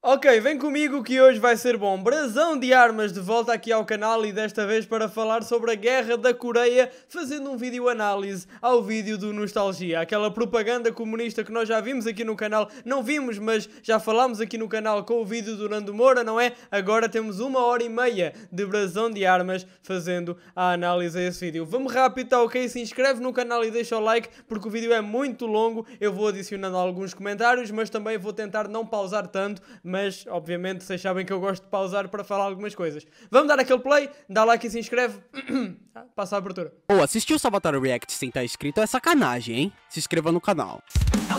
Ok, vem comigo que hoje vai ser bom. Brasão de Armas de volta aqui ao canal e desta vez para falar sobre a Guerra da Coreia, fazendo um vídeo análise ao vídeo do Nostalgia. Aquela propaganda comunista que nós já vimos aqui no canal, não vimos, mas já falámos aqui no canal com o vídeo do Nando Moura, não é? Agora temos uma hora e meia de Brasão de Armas fazendo a análise a esse vídeo. Vamos rápido, tá ok? Se inscreve no canal e deixa o like, porque o vídeo é muito longo. Eu vou adicionando alguns comentários, mas também vou tentar não pausar tanto mas obviamente vocês sabem que eu gosto de pausar para falar algumas coisas. Vamos dar aquele play, dá like e se inscreve. Ah, passa a abertura. Ou oh, assistiu o Salvatore React sem estar inscrito é sacanagem, hein? Se inscreva no canal. É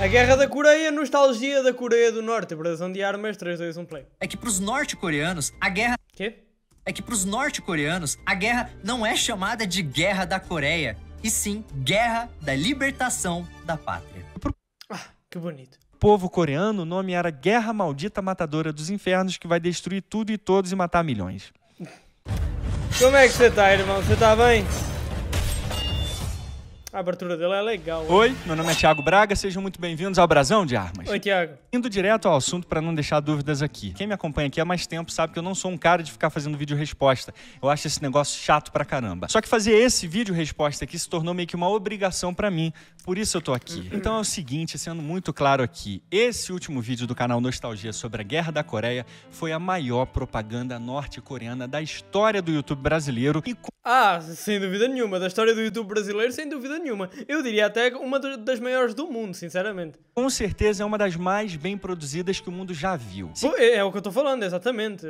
A Guerra da Coreia, nostalgia da Coreia do Norte. Operação de armas, 3, 2, 1, play. É que pros norte-coreanos, a guerra... Quê? É que pros norte-coreanos, a guerra não é chamada de Guerra da Coreia, e sim Guerra da Libertação da Pátria. Ah, que bonito. povo coreano, o nome era Guerra Maldita Matadora dos Infernos, que vai destruir tudo e todos e matar milhões. Como é que você tá, irmão? Você tá bem? A abertura dela é legal. Oi, meu nome é Thiago Braga, sejam muito bem-vindos ao Brasão de Armas. Oi, Thiago. Indo direto ao assunto para não deixar dúvidas aqui. Quem me acompanha aqui há mais tempo sabe que eu não sou um cara de ficar fazendo vídeo resposta. Eu acho esse negócio chato pra caramba. Só que fazer esse vídeo resposta aqui se tornou meio que uma obrigação para mim, por isso eu tô aqui. Então é o seguinte, sendo muito claro aqui, esse último vídeo do canal Nostalgia sobre a Guerra da Coreia foi a maior propaganda norte-coreana da história do YouTube brasileiro. E... Ah, sem dúvida nenhuma, da história do YouTube brasileiro, sem dúvida dúvida nenhuma. Eu diria até uma das maiores do mundo, sinceramente. Com certeza é uma das mais bem produzidas que o mundo já viu. Pô, é, é, o que eu tô falando, exatamente.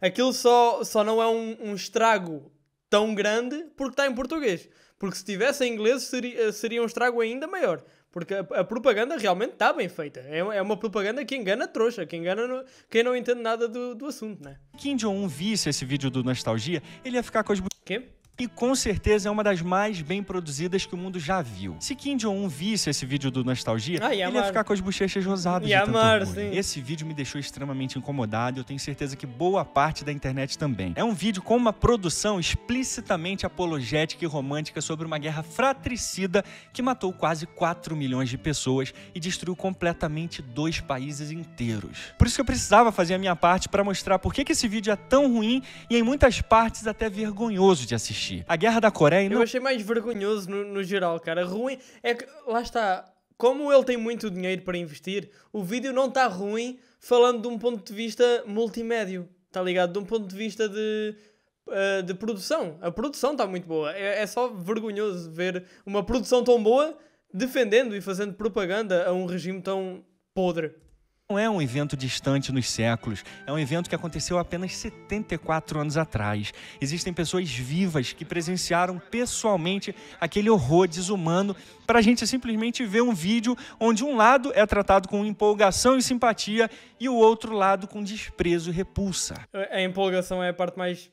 Aquilo só, só não é um, um estrago tão grande porque está em português. Porque se tivesse em inglês seria, seria um estrago ainda maior. Porque a, a propaganda realmente está bem feita. É, é, uma propaganda que engana trouxa, que engana no, quem não entende nada do, do assunto, né? Kim Jong-un visse esse vídeo do Nostalgia, ele ia ficar com as... Quê? E com certeza é uma das mais bem produzidas que o mundo já viu. Se Kim Jong-un visse esse vídeo do Nostalgia, ah, ele amar. ia ficar com as bochechas rosadas ia de tanto amar, Esse vídeo me deixou extremamente incomodado e eu tenho certeza que boa parte da internet também. É um vídeo com uma produção explicitamente apologética e romântica sobre uma guerra fratricida que matou quase 4 milhões de pessoas e destruiu completamente dois países inteiros. Por isso que eu precisava fazer a minha parte para mostrar por que, que esse vídeo é tão ruim e em muitas partes até vergonhoso de assistir. A Guerra da Coreia não... Eu achei mais vergonhoso no, no geral, cara. Ruim é que, lá está, como ele tem muito dinheiro para investir, o vídeo não está ruim falando de um ponto de vista multimédio, está ligado? De um ponto de vista de, uh, de produção. A produção está muito boa. É, é só vergonhoso ver uma produção tão boa defendendo e fazendo propaganda a um regime tão podre não é um evento distante nos séculos, é um evento que aconteceu apenas 74 anos atrás. Existem pessoas vivas que presenciaram pessoalmente aquele horror desumano para a gente simplesmente ver um vídeo onde um lado é tratado com empolgação e simpatia e o outro lado com desprezo e repulsa. A empolgação é a parte mais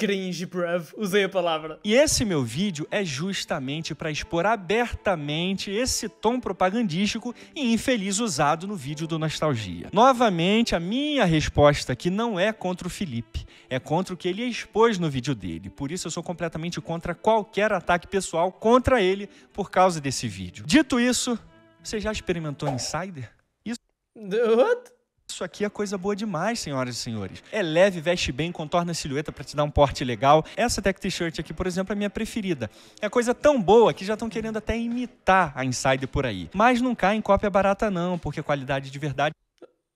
Cringe, bruv. Usei a palavra. E esse meu vídeo é justamente para expor abertamente esse tom propagandístico e infeliz usado no vídeo do Nostalgia. Novamente, a minha resposta aqui não é contra o Felipe, é contra o que ele expôs no vídeo dele. Por isso, eu sou completamente contra qualquer ataque pessoal contra ele por causa desse vídeo. Dito isso, você já experimentou Insider? Isso. What? Isso aqui é coisa boa demais, senhoras e senhores. É leve, veste bem, contorna a silhueta para te dar um porte legal. Essa tech t-shirt aqui, por exemplo, é minha preferida. É coisa tão boa que já estão querendo até imitar a Insider por aí. Mas não cai em cópia barata não, porque a qualidade de verdade...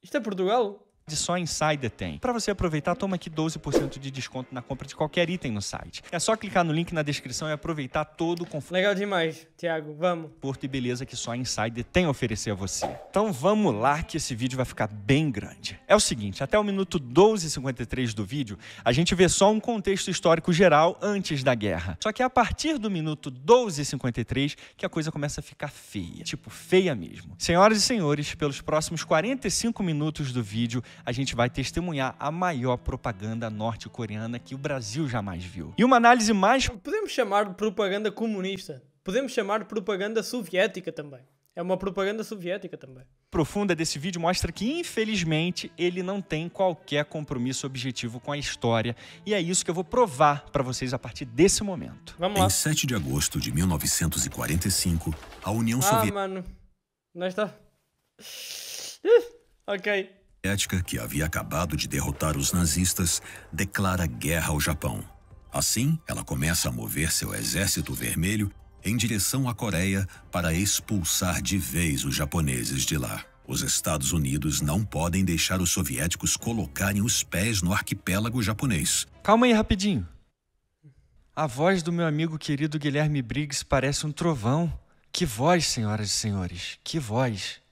Isto é Portugal? só Insider tem. Para você aproveitar, toma aqui 12% de desconto na compra de qualquer item no site. É só clicar no link na descrição e aproveitar todo o conforto. Legal demais, Thiago. Vamos. Porto e beleza que só Insider tem a oferecer a você. Então vamos lá que esse vídeo vai ficar bem grande. É o seguinte, até o minuto 12:53 do vídeo, a gente vê só um contexto histórico geral antes da guerra. Só que é a partir do minuto 12:53 que a coisa começa a ficar feia, tipo feia mesmo. Senhoras e senhores, pelos próximos 45 minutos do vídeo, a gente vai testemunhar a maior propaganda norte-coreana que o Brasil jamais viu. E uma análise mais. Então, podemos chamar de propaganda comunista. Podemos chamar de propaganda soviética também. É uma propaganda soviética também. Profunda desse vídeo mostra que, infelizmente, ele não tem qualquer compromisso objetivo com a história. E é isso que eu vou provar para vocês a partir desse momento. Vamos lá. Em 7 de agosto de 1945, a União ah, Soviética. Ah, mano. Nós tá. ok. Soviética, que havia acabado de derrotar os nazistas, declara guerra ao Japão. Assim, ela começa a mover seu exército vermelho em direção à Coreia para expulsar de vez os japoneses de lá. Os Estados Unidos não podem deixar os soviéticos colocarem os pés no arquipélago japonês. Calma aí rapidinho. A voz do meu amigo querido Guilherme Briggs parece um trovão. Que voz, senhoras e senhores, que voz.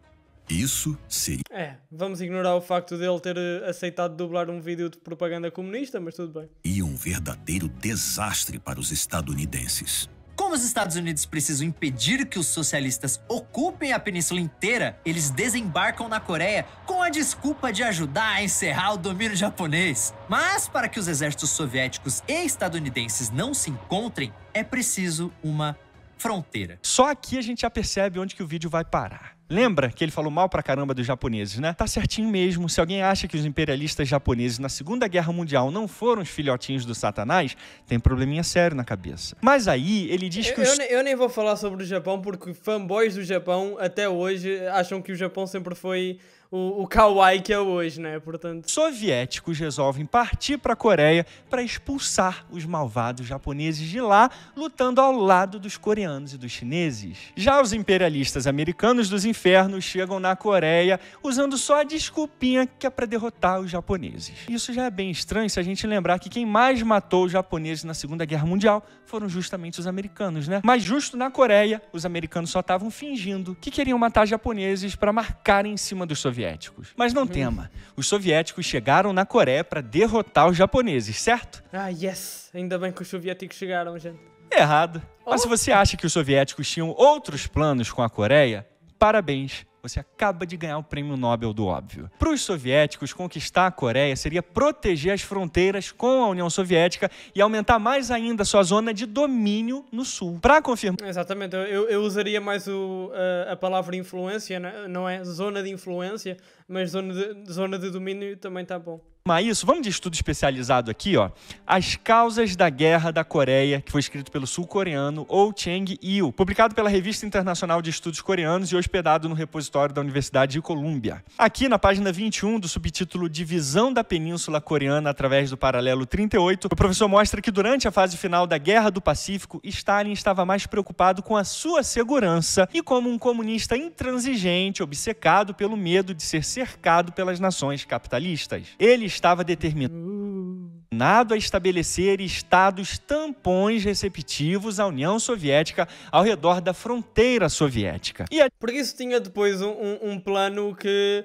Isso seria. É, vamos ignorar o facto dele ter eh, aceitado dublar um vídeo de propaganda comunista, mas tudo bem. E um verdadeiro desastre para os estadunidenses. Como os Estados Unidos precisam impedir que os socialistas ocupem a península inteira, eles desembarcam na Coreia com a desculpa de ajudar a encerrar o domínio japonês. Mas para que os exércitos soviéticos e estadunidenses não se encontrem, é preciso uma fronteira. Só aqui a gente já percebe onde que o vídeo vai parar. Lembra que ele falou mal pra caramba dos japoneses, né? Tá certinho mesmo. Se alguém acha que os imperialistas japoneses na Segunda Guerra Mundial não foram os filhotinhos do Satanás, tem probleminha sério na cabeça. Mas aí ele diz que eu, os... eu, eu nem vou falar sobre o Japão porque fanboys do Japão até hoje acham que o Japão sempre foi o, o kawaii que é hoje, né? Portanto... Soviéticos resolvem partir para a Coreia para expulsar os malvados japoneses de lá, lutando ao lado dos coreanos e dos chineses. Já os imperialistas americanos dos infernos chegam na Coreia usando só a desculpinha que é para derrotar os japoneses. Isso já é bem estranho se a gente lembrar que quem mais matou os japoneses na Segunda Guerra Mundial foram justamente os americanos, né? Mas justo na Coreia, os americanos só estavam fingindo que queriam matar japoneses para marcar em cima dos soviéticos soviéticos. Mas não hum. tema, os soviéticos chegaram na Coreia para derrotar os japoneses, certo? Ah, yes! Ainda bem que os soviéticos chegaram, gente. É errado. Oh. Mas se você acha que os soviéticos tinham outros planos com a Coreia, parabéns você acaba de ganhar o prêmio Nobel do óbvio. Para os soviéticos, conquistar a Coreia seria proteger as fronteiras com a União Soviética e aumentar mais ainda sua zona de domínio no sul. Para confirmar. Exatamente, eu, eu usaria mais o, a, eh, a palavra influência, né? não é? Zona de influência mas zona de, zona de domínio também tá bom. Mas é isso, vamos de estudo especializado aqui, ó. As causas da guerra da Coreia, que foi escrito pelo sul-coreano Oh Cheng-il, publicado pela Revista Internacional de Estudos Coreanos e hospedado no repositório da Universidade de Colômbia. Aqui na página 21 do subtítulo Divisão da Península Coreana através do paralelo 38, o professor mostra que durante a fase final da Guerra do Pacífico, Stalin estava mais preocupado com a sua segurança e como um comunista intransigente, obcecado pelo medo de ser cercado cercado pelas nações capitalistas. Ele estava determinado a estabelecer estados tampões receptivos à União Soviética ao redor da fronteira soviética. E a... isso tinha depois um, um plano que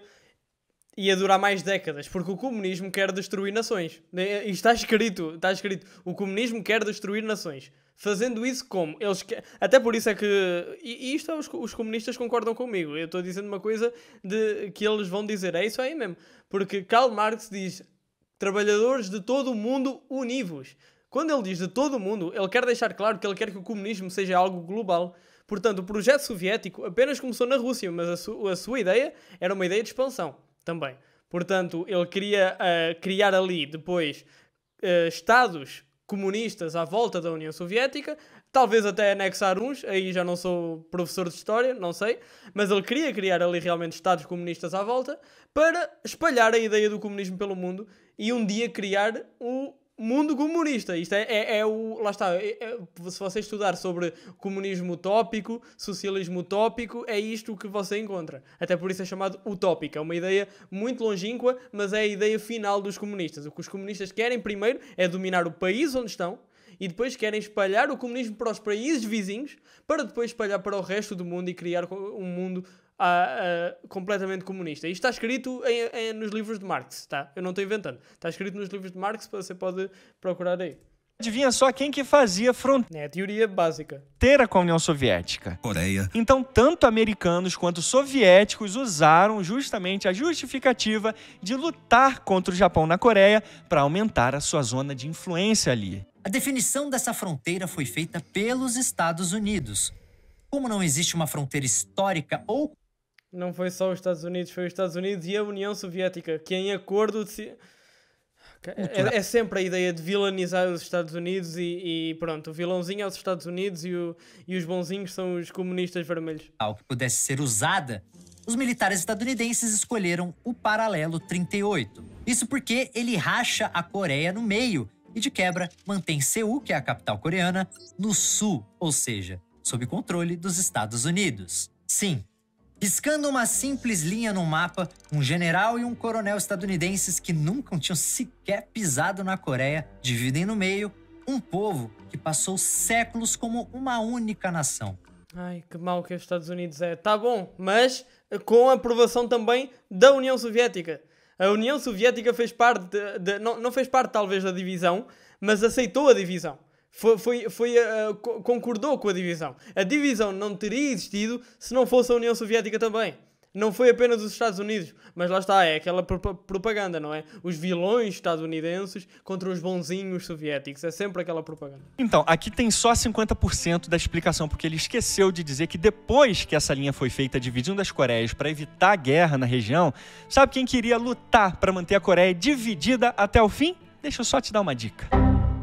ia durar mais décadas, porque o comunismo quer destruir nações. E está escrito, está escrito, o comunismo quer destruir nações fazendo isso como? Eles que... Até por isso é que. E, isto é os, os comunistas concordam comigo. Eu estou dizendo uma coisa de que eles vão dizer, é isso aí mesmo. Porque Karl Marx diz trabalhadores de todo o mundo univos. Quando ele diz de todo o mundo, ele quer deixar claro que ele quer que o comunismo seja algo global. Portanto, o projeto soviético apenas começou na Rússia, mas a, su a sua ideia era uma ideia de expansão também. Portanto, ele queria uh, criar ali depois uh, estados comunistas à volta da União Soviética, talvez até anexar uns, aí já não sou professor de história, não sei, mas ele queria criar ali realmente estados comunistas à volta para espalhar a ideia do comunismo pelo mundo e um dia criar o mundo comunista. Isto é, é, é o. Lá está. É, é, se você estudar sobre comunismo utópico, socialismo utópico, é isto que você encontra. Até por isso é chamado utópico. É uma ideia muito longínqua, mas é a ideia final dos comunistas. O que os comunistas querem primeiro é dominar o país onde estão. E depois querem espalhar o comunismo para os países vizinhos, para depois espalhar para o resto do mundo e criar um mundo completamente comunista. Isto está escrito em, em, nos livros de Marx, tá? Eu não estou inventando. Está escrito nos livros de Marx, você pode procurar aí. Adivinha só quem que fazia fronteira? É, teoria básica. Ter com a União Soviética. Coreia. Então, tanto americanos quanto soviéticos usaram justamente a justificativa de lutar contra o Japão na Coreia para aumentar a sua zona de influência ali. A definição dessa fronteira foi feita pelos Estados Unidos. Como não existe uma fronteira histórica ou não foi só os Estados Unidos, foi os Estados Unidos e a União Soviética, que em acordo de... é, é, sempre a ideia de vilanizar os Estados Unidos e, e pronto, o vilãozinho é os Estados Unidos e, o, e os bonzinhos são os comunistas vermelhos. Ao que pudesse ser usada, os militares estadunidenses escolheram o paralelo 38. Isso porque ele racha a Coreia no meio e de quebra mantém Seul, que é a capital coreana, no sul, ou seja, sob controle dos Estados Unidos. Sim, Piscando uma simples linha no mapa, um general e um coronel estadunidenses que nunca tinham sequer pisado na Coreia dividem no meio um povo que passou séculos como uma única nação. Ai, que mal que os Estados Unidos é. Tá bom, mas com a aprovação também da União Soviética. A União Soviética fez parte, de, de, não, não fez parte talvez da divisão, mas aceitou a divisão foi, foi, foi uh, concordou com a divisão. A divisão não teria existido se não fosse a União Soviética também. Não foi apenas os Estados Unidos, mas lá está, é aquela pro propaganda, não é? Os vilões estadunidenses contra os bonzinhos soviéticos, é sempre aquela propaganda. Então, aqui tem só 50% da explicação, porque ele esqueceu de dizer que depois que essa linha foi feita dividindo as Coreias para evitar guerra na região, sabe quem queria lutar para manter a Coreia dividida até o fim? Deixa eu só te dar uma dica.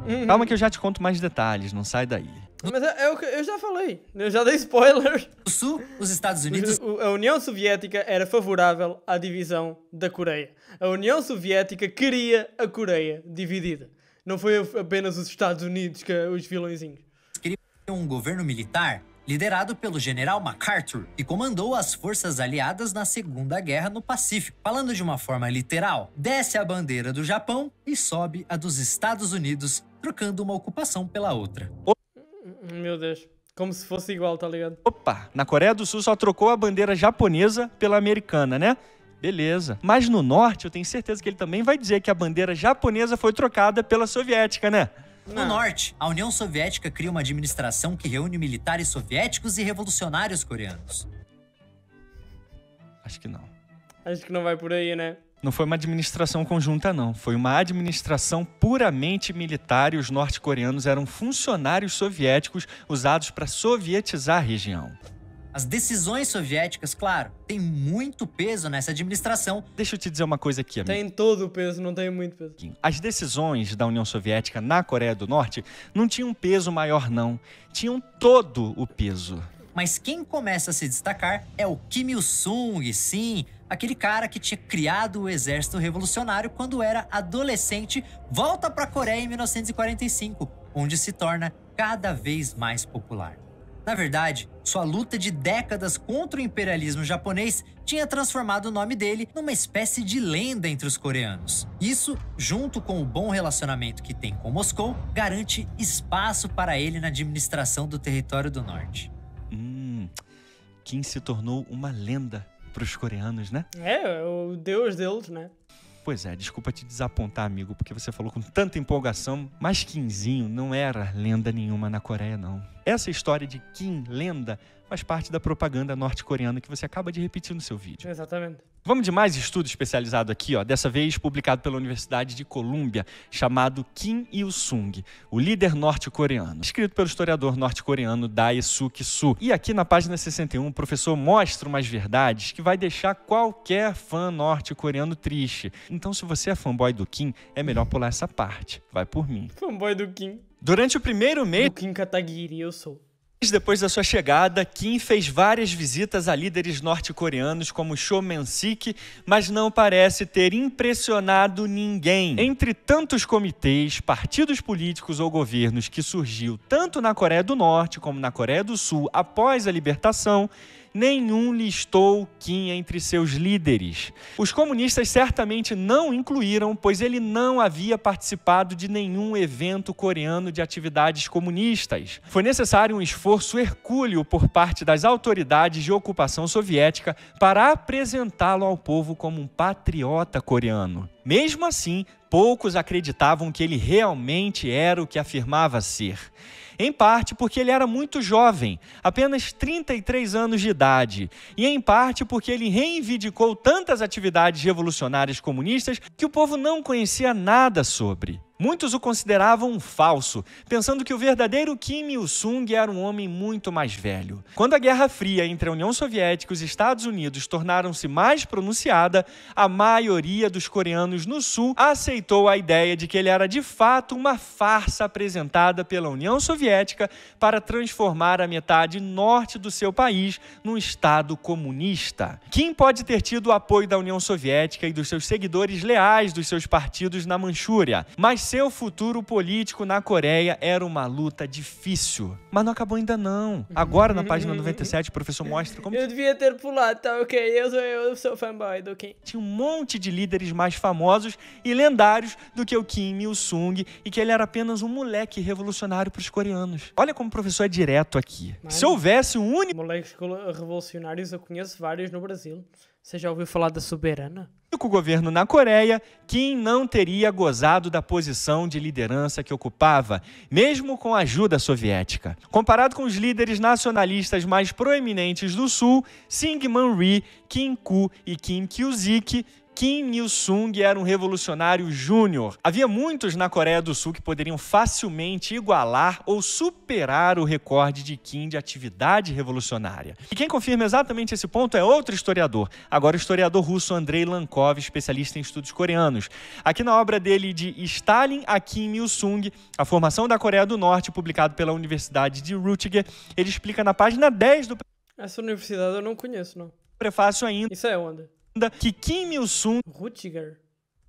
Uhum. Calma que eu já te conto mais detalhes, não sai daí. Mas é, é, o que eu já falei, eu já dei spoiler. O Sul, os Estados Unidos. A União Soviética era favorável à divisão da Coreia. A União Soviética queria a Coreia dividida. Não foi apenas os Estados Unidos que os vilõezinhos. Queria um governo militar liderado pelo general MacArthur, que comandou as forças aliadas na Segunda Guerra no Pacífico. Falando de uma forma literal, desce a bandeira do Japão e sobe a dos Estados Unidos trocando uma ocupação pela outra. Hum, meu Deus. Como se fosse igual, tá ligado? Opa, na Coreia do Sul só trocou a bandeira japonesa pela americana, né? Beleza. Mas no norte, eu tenho certeza que ele também vai dizer que a bandeira japonesa foi trocada pela soviética, né? No Não. norte, a União Soviética cria uma administração que reúne militares soviéticos e revolucionários coreanos. Acho que não. Acho que não vai por aí, né? não foi uma administração conjunta, não. Foi uma administração puramente militar e os norte-coreanos eram funcionários soviéticos usados para sovietizar a região. As decisões soviéticas, claro, têm muito peso nessa administração. Deixa eu te dizer uma coisa aqui, amigo. Tem todo o peso, não tem muito peso. As decisões da União Soviética na Coreia do Norte não tinham um peso maior, não. Tinham todo o peso. Mas quem começa a se destacar é o Kim Il-sung, sim, aquele cara que tinha criado o exército revolucionário quando era adolescente, volta para a Coreia em 1945, onde se torna cada vez mais popular. Na verdade, sua luta de décadas contra o imperialismo japonês tinha transformado o nome dele numa espécie de lenda entre os coreanos. Isso, junto com o bom relacionamento que tem com Moscou, garante espaço para ele na administração do território do norte. Hum, Kim se tornou uma lenda pros coreanos, né? É, é, o deus deles, né? Pois é, desculpa te desapontar, amigo, porque você falou com tanta empolgação, mas Kimzinho não era lenda nenhuma na Coreia, não. Essa história de Kim lenda faz parte da propaganda norte-coreana que você acaba de repetir no seu vídeo. Exatamente. Vamos de mais estudo especializado aqui, ó, dessa vez publicado pela Universidade de Colômbia, chamado Kim Il-sung, o líder norte-coreano, escrito pelo historiador norte-coreano Dae Suk-su. E aqui na página 61, o professor mostra umas verdades que vai deixar qualquer fã norte-coreano triste. Então, se você é fanboy do Kim, é melhor pular essa parte. Vai por mim. Fanboy do Kim. Durante o primeiro mês. Do Kim Kataguiri, eu sou. Depois da sua chegada, Kim fez várias visitas a líderes norte-coreanos como Cho Men-sik, mas não parece ter impressionado ninguém. Entre tantos comitês, partidos políticos ou governos que surgiu tanto na Coreia do Norte como na Coreia do Sul após a libertação, nenhum listou Kim entre seus líderes. Os comunistas certamente não incluíram, pois ele não havia participado de nenhum evento coreano de atividades comunistas. Foi necessário um esforço hercúleo por parte das autoridades de ocupação soviética para apresentá-lo ao povo como um patriota coreano. Mesmo assim, poucos acreditavam que ele realmente era o que afirmava ser. Em parte porque ele era muito jovem, apenas 33 anos de idade, e em parte porque ele reivindicou tantas atividades revolucionárias comunistas que o povo não conhecia nada sobre. Muitos o consideravam falso, pensando que o verdadeiro Kim Il-sung era um homem muito mais velho. Quando a Guerra Fria entre a União Soviética e os Estados Unidos tornaram-se mais pronunciada, a maioria dos coreanos no Sul aceitou a ideia de que ele era de fato uma farsa apresentada pela União Soviética para transformar a metade norte do seu país num Estado comunista. Kim pode ter tido o apoio da União Soviética e dos seus seguidores leais dos seus partidos na Manchúria, mas seu futuro político na Coreia era uma luta difícil. Mas não acabou ainda não. Agora, na página 97, o professor mostra como... Eu devia ter pulado, tá ok? Eu sou, eu sou fanboy do Kim. Tinha um monte de líderes mais famosos e lendários do que o Kim Il-sung e que ele era apenas um moleque revolucionário para os coreanos. Olha como o professor é direto aqui. Mano, Se houvesse um único... Moleques revolucionários eu conheço vários no Brasil. Você já ouviu falar da soberana? O governo na Coreia, Kim não teria gozado da posição de liderança que ocupava, mesmo com a ajuda soviética. Comparado com os líderes nacionalistas mais proeminentes do Sul, Syngman Rhee, Kim Ku e Kim Kyu-sik. Kim Il-sung era um revolucionário júnior. Havia muitos na Coreia do Sul que poderiam facilmente igualar ou superar o recorde de Kim de atividade revolucionária. E quem confirma exatamente esse ponto é outro historiador, agora o historiador russo Andrei Lankov, especialista em estudos coreanos. Aqui na obra dele de Stalin a Kim Il-sung, A Formação da Coreia do Norte, publicado pela Universidade de Rutger, ele explica na página 10 do... Essa universidade eu não conheço, não. Prefácio ainda. Isso é onda que Kim Il-sung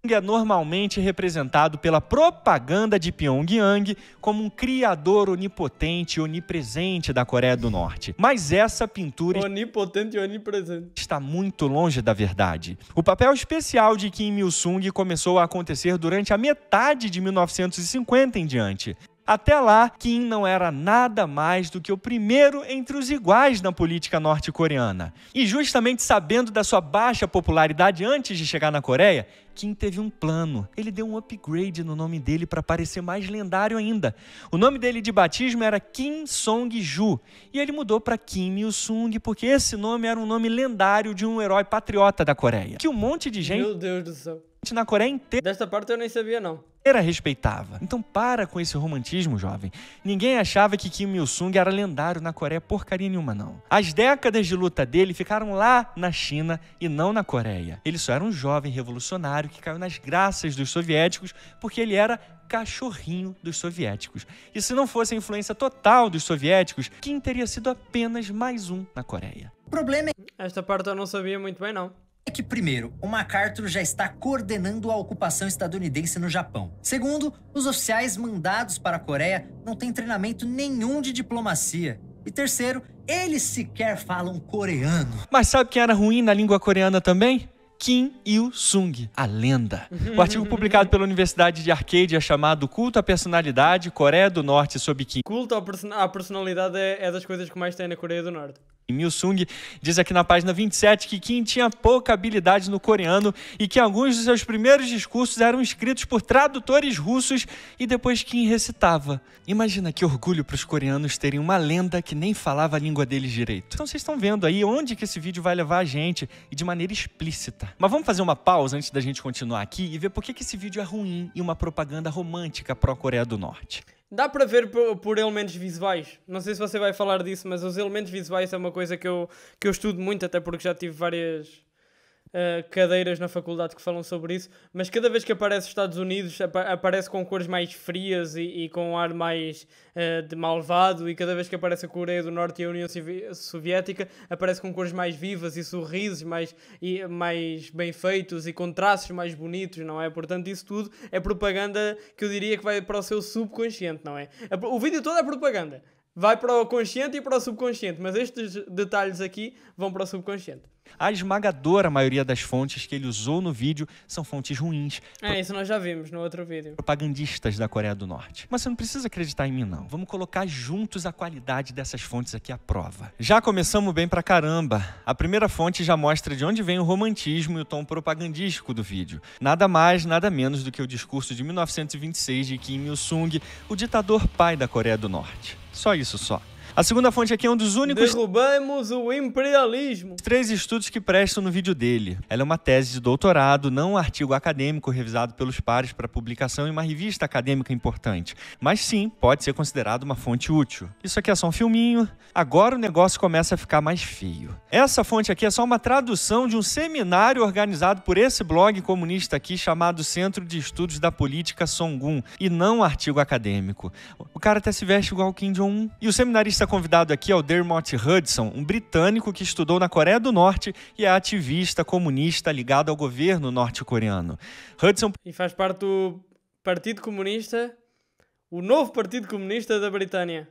é normalmente representado pela propaganda de Pyongyang como um criador onipotente e onipresente da Coreia do Norte. Mas essa pintura onipotente e onipresente está muito longe da verdade. O papel especial de Kim Il-sung começou a acontecer durante a metade de 1950 em diante. Até lá, Kim não era nada mais do que o primeiro entre os iguais na política norte-coreana. E justamente sabendo da sua baixa popularidade antes de chegar na Coreia, Kim teve um plano. Ele deu um upgrade no nome dele para parecer mais lendário ainda. O nome dele de batismo era Kim Song-ju e ele mudou para Kim Il-sung porque esse nome era um nome lendário de um herói patriota da Coreia. Que um monte de gente. Meu Deus do céu na Coreia inteira. parte eu nem sabia, não. Era respeitava. Então para com esse romantismo, jovem. Ninguém achava que Kim Il-sung era lendário na Coreia porcaria nenhuma, não. As décadas de luta dele ficaram lá na China e não na Coreia. Ele só era um jovem revolucionário que caiu nas graças dos soviéticos porque ele era cachorrinho dos soviéticos. E se não fosse a influência total dos soviéticos, Kim teria sido apenas mais um na Coreia. O problema é... Esta parte eu não sabia muito bem, não é que, primeiro, o MacArthur já está coordenando a ocupação estadunidense no Japão. Segundo, os oficiais mandados para a Coreia não têm treinamento nenhum de diplomacia. E terceiro, eles sequer falam coreano. Mas sabe quem era ruim na língua coreana também? Kim Il-sung, a lenda. O artigo publicado pela Universidade de Arcadia é chamado Culto à Personalidade, Coreia do Norte sob Kim. Culto à personalidade é, é das coisas que mais tem na Coreia do Norte. E Sung diz aqui na página 27 que Kim tinha pouca habilidade no coreano e que alguns dos seus primeiros discursos eram escritos por tradutores russos e depois Kim recitava. Imagina que orgulho para os coreanos terem uma lenda que nem falava a língua deles direito. Então vocês estão vendo aí onde que esse vídeo vai levar a gente e de maneira explícita. Mas vamos fazer uma pausa antes da gente continuar aqui e ver por que, que esse vídeo é ruim e uma propaganda romântica pró-Coreia do Norte. Dá para ver por, por, elementos visuais. Não sei se você vai falar disso, mas os elementos visuais é uma coisa que eu, que eu estudo muito, até porque já tive várias uh, cadeiras na faculdade que falam sobre isso, mas cada vez que aparece Estados Unidos, ap aparece com cores mais frias e, e com um ar mais uh, de malvado, e cada vez que aparece a Coreia do Norte e a União Soviética, aparece com cores mais vivas e sorrisos mais, e, mais bem feitos e contrastes mais bonitos, não é? Portanto, isso tudo é propaganda que eu diria que vai para o seu subconsciente, não é? O vídeo todo é propaganda vai para o consciente e para o subconsciente, mas estes detalhes aqui vão para o subconsciente. A esmagadora maioria das fontes que ele usou no vídeo são fontes ruins. É, isso nós já vimos no outro vídeo. Propagandistas da Coreia do Norte. Mas você não precisa acreditar em mim, não. Vamos colocar juntos a qualidade dessas fontes aqui à prova. Já começamos bem pra caramba. A primeira fonte já mostra de onde vem o romantismo e o tom propagandístico do vídeo. Nada mais, nada menos do que o discurso de 1926 de Kim Il-sung, o ditador pai da Coreia do Norte. Só isso só. A segunda fonte aqui é um dos únicos. Derrubamos o imperialismo. Três estudos que prestam no vídeo dele. Ela é uma tese de doutorado, não um artigo acadêmico revisado pelos pares para publicação em uma revista acadêmica importante, mas sim pode ser considerado uma fonte útil. Isso aqui é só um filminho. Agora o negócio começa a ficar mais feio. Essa fonte aqui é só uma tradução de um seminário organizado por esse blog comunista aqui chamado Centro de Estudos da Política Songun e não um artigo acadêmico. O cara até se veste igual Kim Jong-un. E o seminarista nosso convidado aqui é o Dermot Hudson, um britânico que estudou na Coreia do Norte e é ativista comunista ligado ao governo norte-coreano. Hudson. E faz parte do Partido Comunista, o novo Partido Comunista da Britânia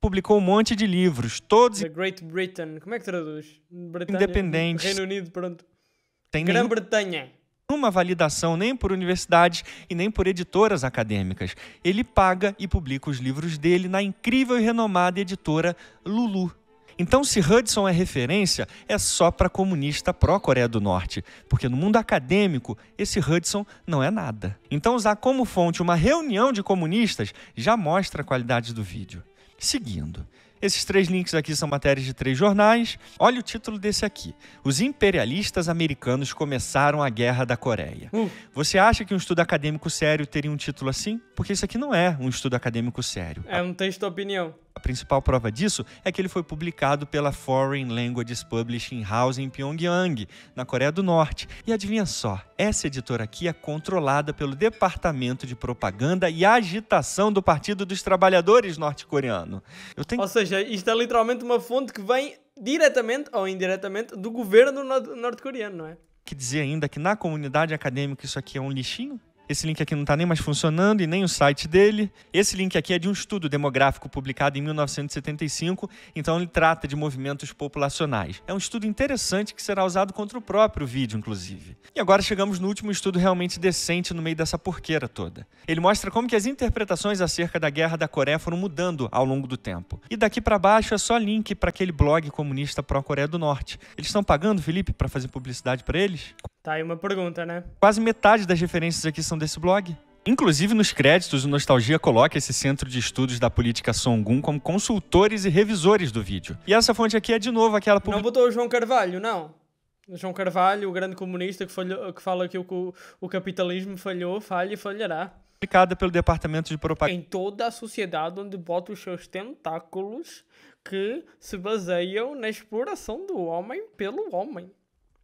publicou um monte de livros, todos. The Great Britain, como é que traduz? Britânia, independentes. Reino Unido, pronto. Grã-Bretanha. Nenhum nenhuma validação nem por universidades e nem por editoras acadêmicas. Ele paga e publica os livros dele na incrível e renomada editora Lulu. Então, se Hudson é referência, é só para comunista pró-Coreia do Norte, porque no mundo acadêmico, esse Hudson não é nada. Então, usar como fonte uma reunião de comunistas já mostra a qualidade do vídeo. Seguindo, esses três links aqui são matérias de três jornais. Olha o título desse aqui: Os imperialistas americanos começaram a guerra da Coreia. Uh. Você acha que um estudo acadêmico sério teria um título assim? Porque isso aqui não é um estudo acadêmico sério. É um texto de opinião. A principal prova disso é que ele foi publicado pela Foreign Languages Publishing House em Pyongyang, na Coreia do Norte. E adivinha só, essa editora aqui é controlada pelo Departamento de Propaganda e Agitação do Partido dos Trabalhadores norte-coreano. Tenho... Ou seja, isto é literalmente uma fonte que vem diretamente ou indiretamente do governo norte-coreano, não é? Que dizer ainda que na comunidade acadêmica isso aqui é um lixinho? Esse link aqui não está nem mais funcionando e nem o site dele. Esse link aqui é de um estudo demográfico publicado em 1975, então ele trata de movimentos populacionais. É um estudo interessante que será usado contra o próprio vídeo, inclusive. E agora chegamos no último estudo realmente decente no meio dessa porqueira toda. Ele mostra como que as interpretações acerca da Guerra da Coreia foram mudando ao longo do tempo. E daqui para baixo é só link para aquele blog comunista pró-Coreia do Norte. Eles estão pagando, Felipe, para fazer publicidade para eles? Tá aí uma pergunta, né? Quase metade das referências aqui são criação desse blog. Inclusive, nos créditos, o Nostalgia coloca esse centro de estudos da política Songun como consultores e revisores do vídeo. E essa fonte aqui é, de novo, aquela... Public... Não botou o João Carvalho, não. João Carvalho, o grande comunista que, falhou, que fala que o, o capitalismo falhou, falha e falhará. Publicada pelo Departamento de Propaganda. Em toda a sociedade onde bota os seus tentáculos que se baseiam na exploração do homem pelo homem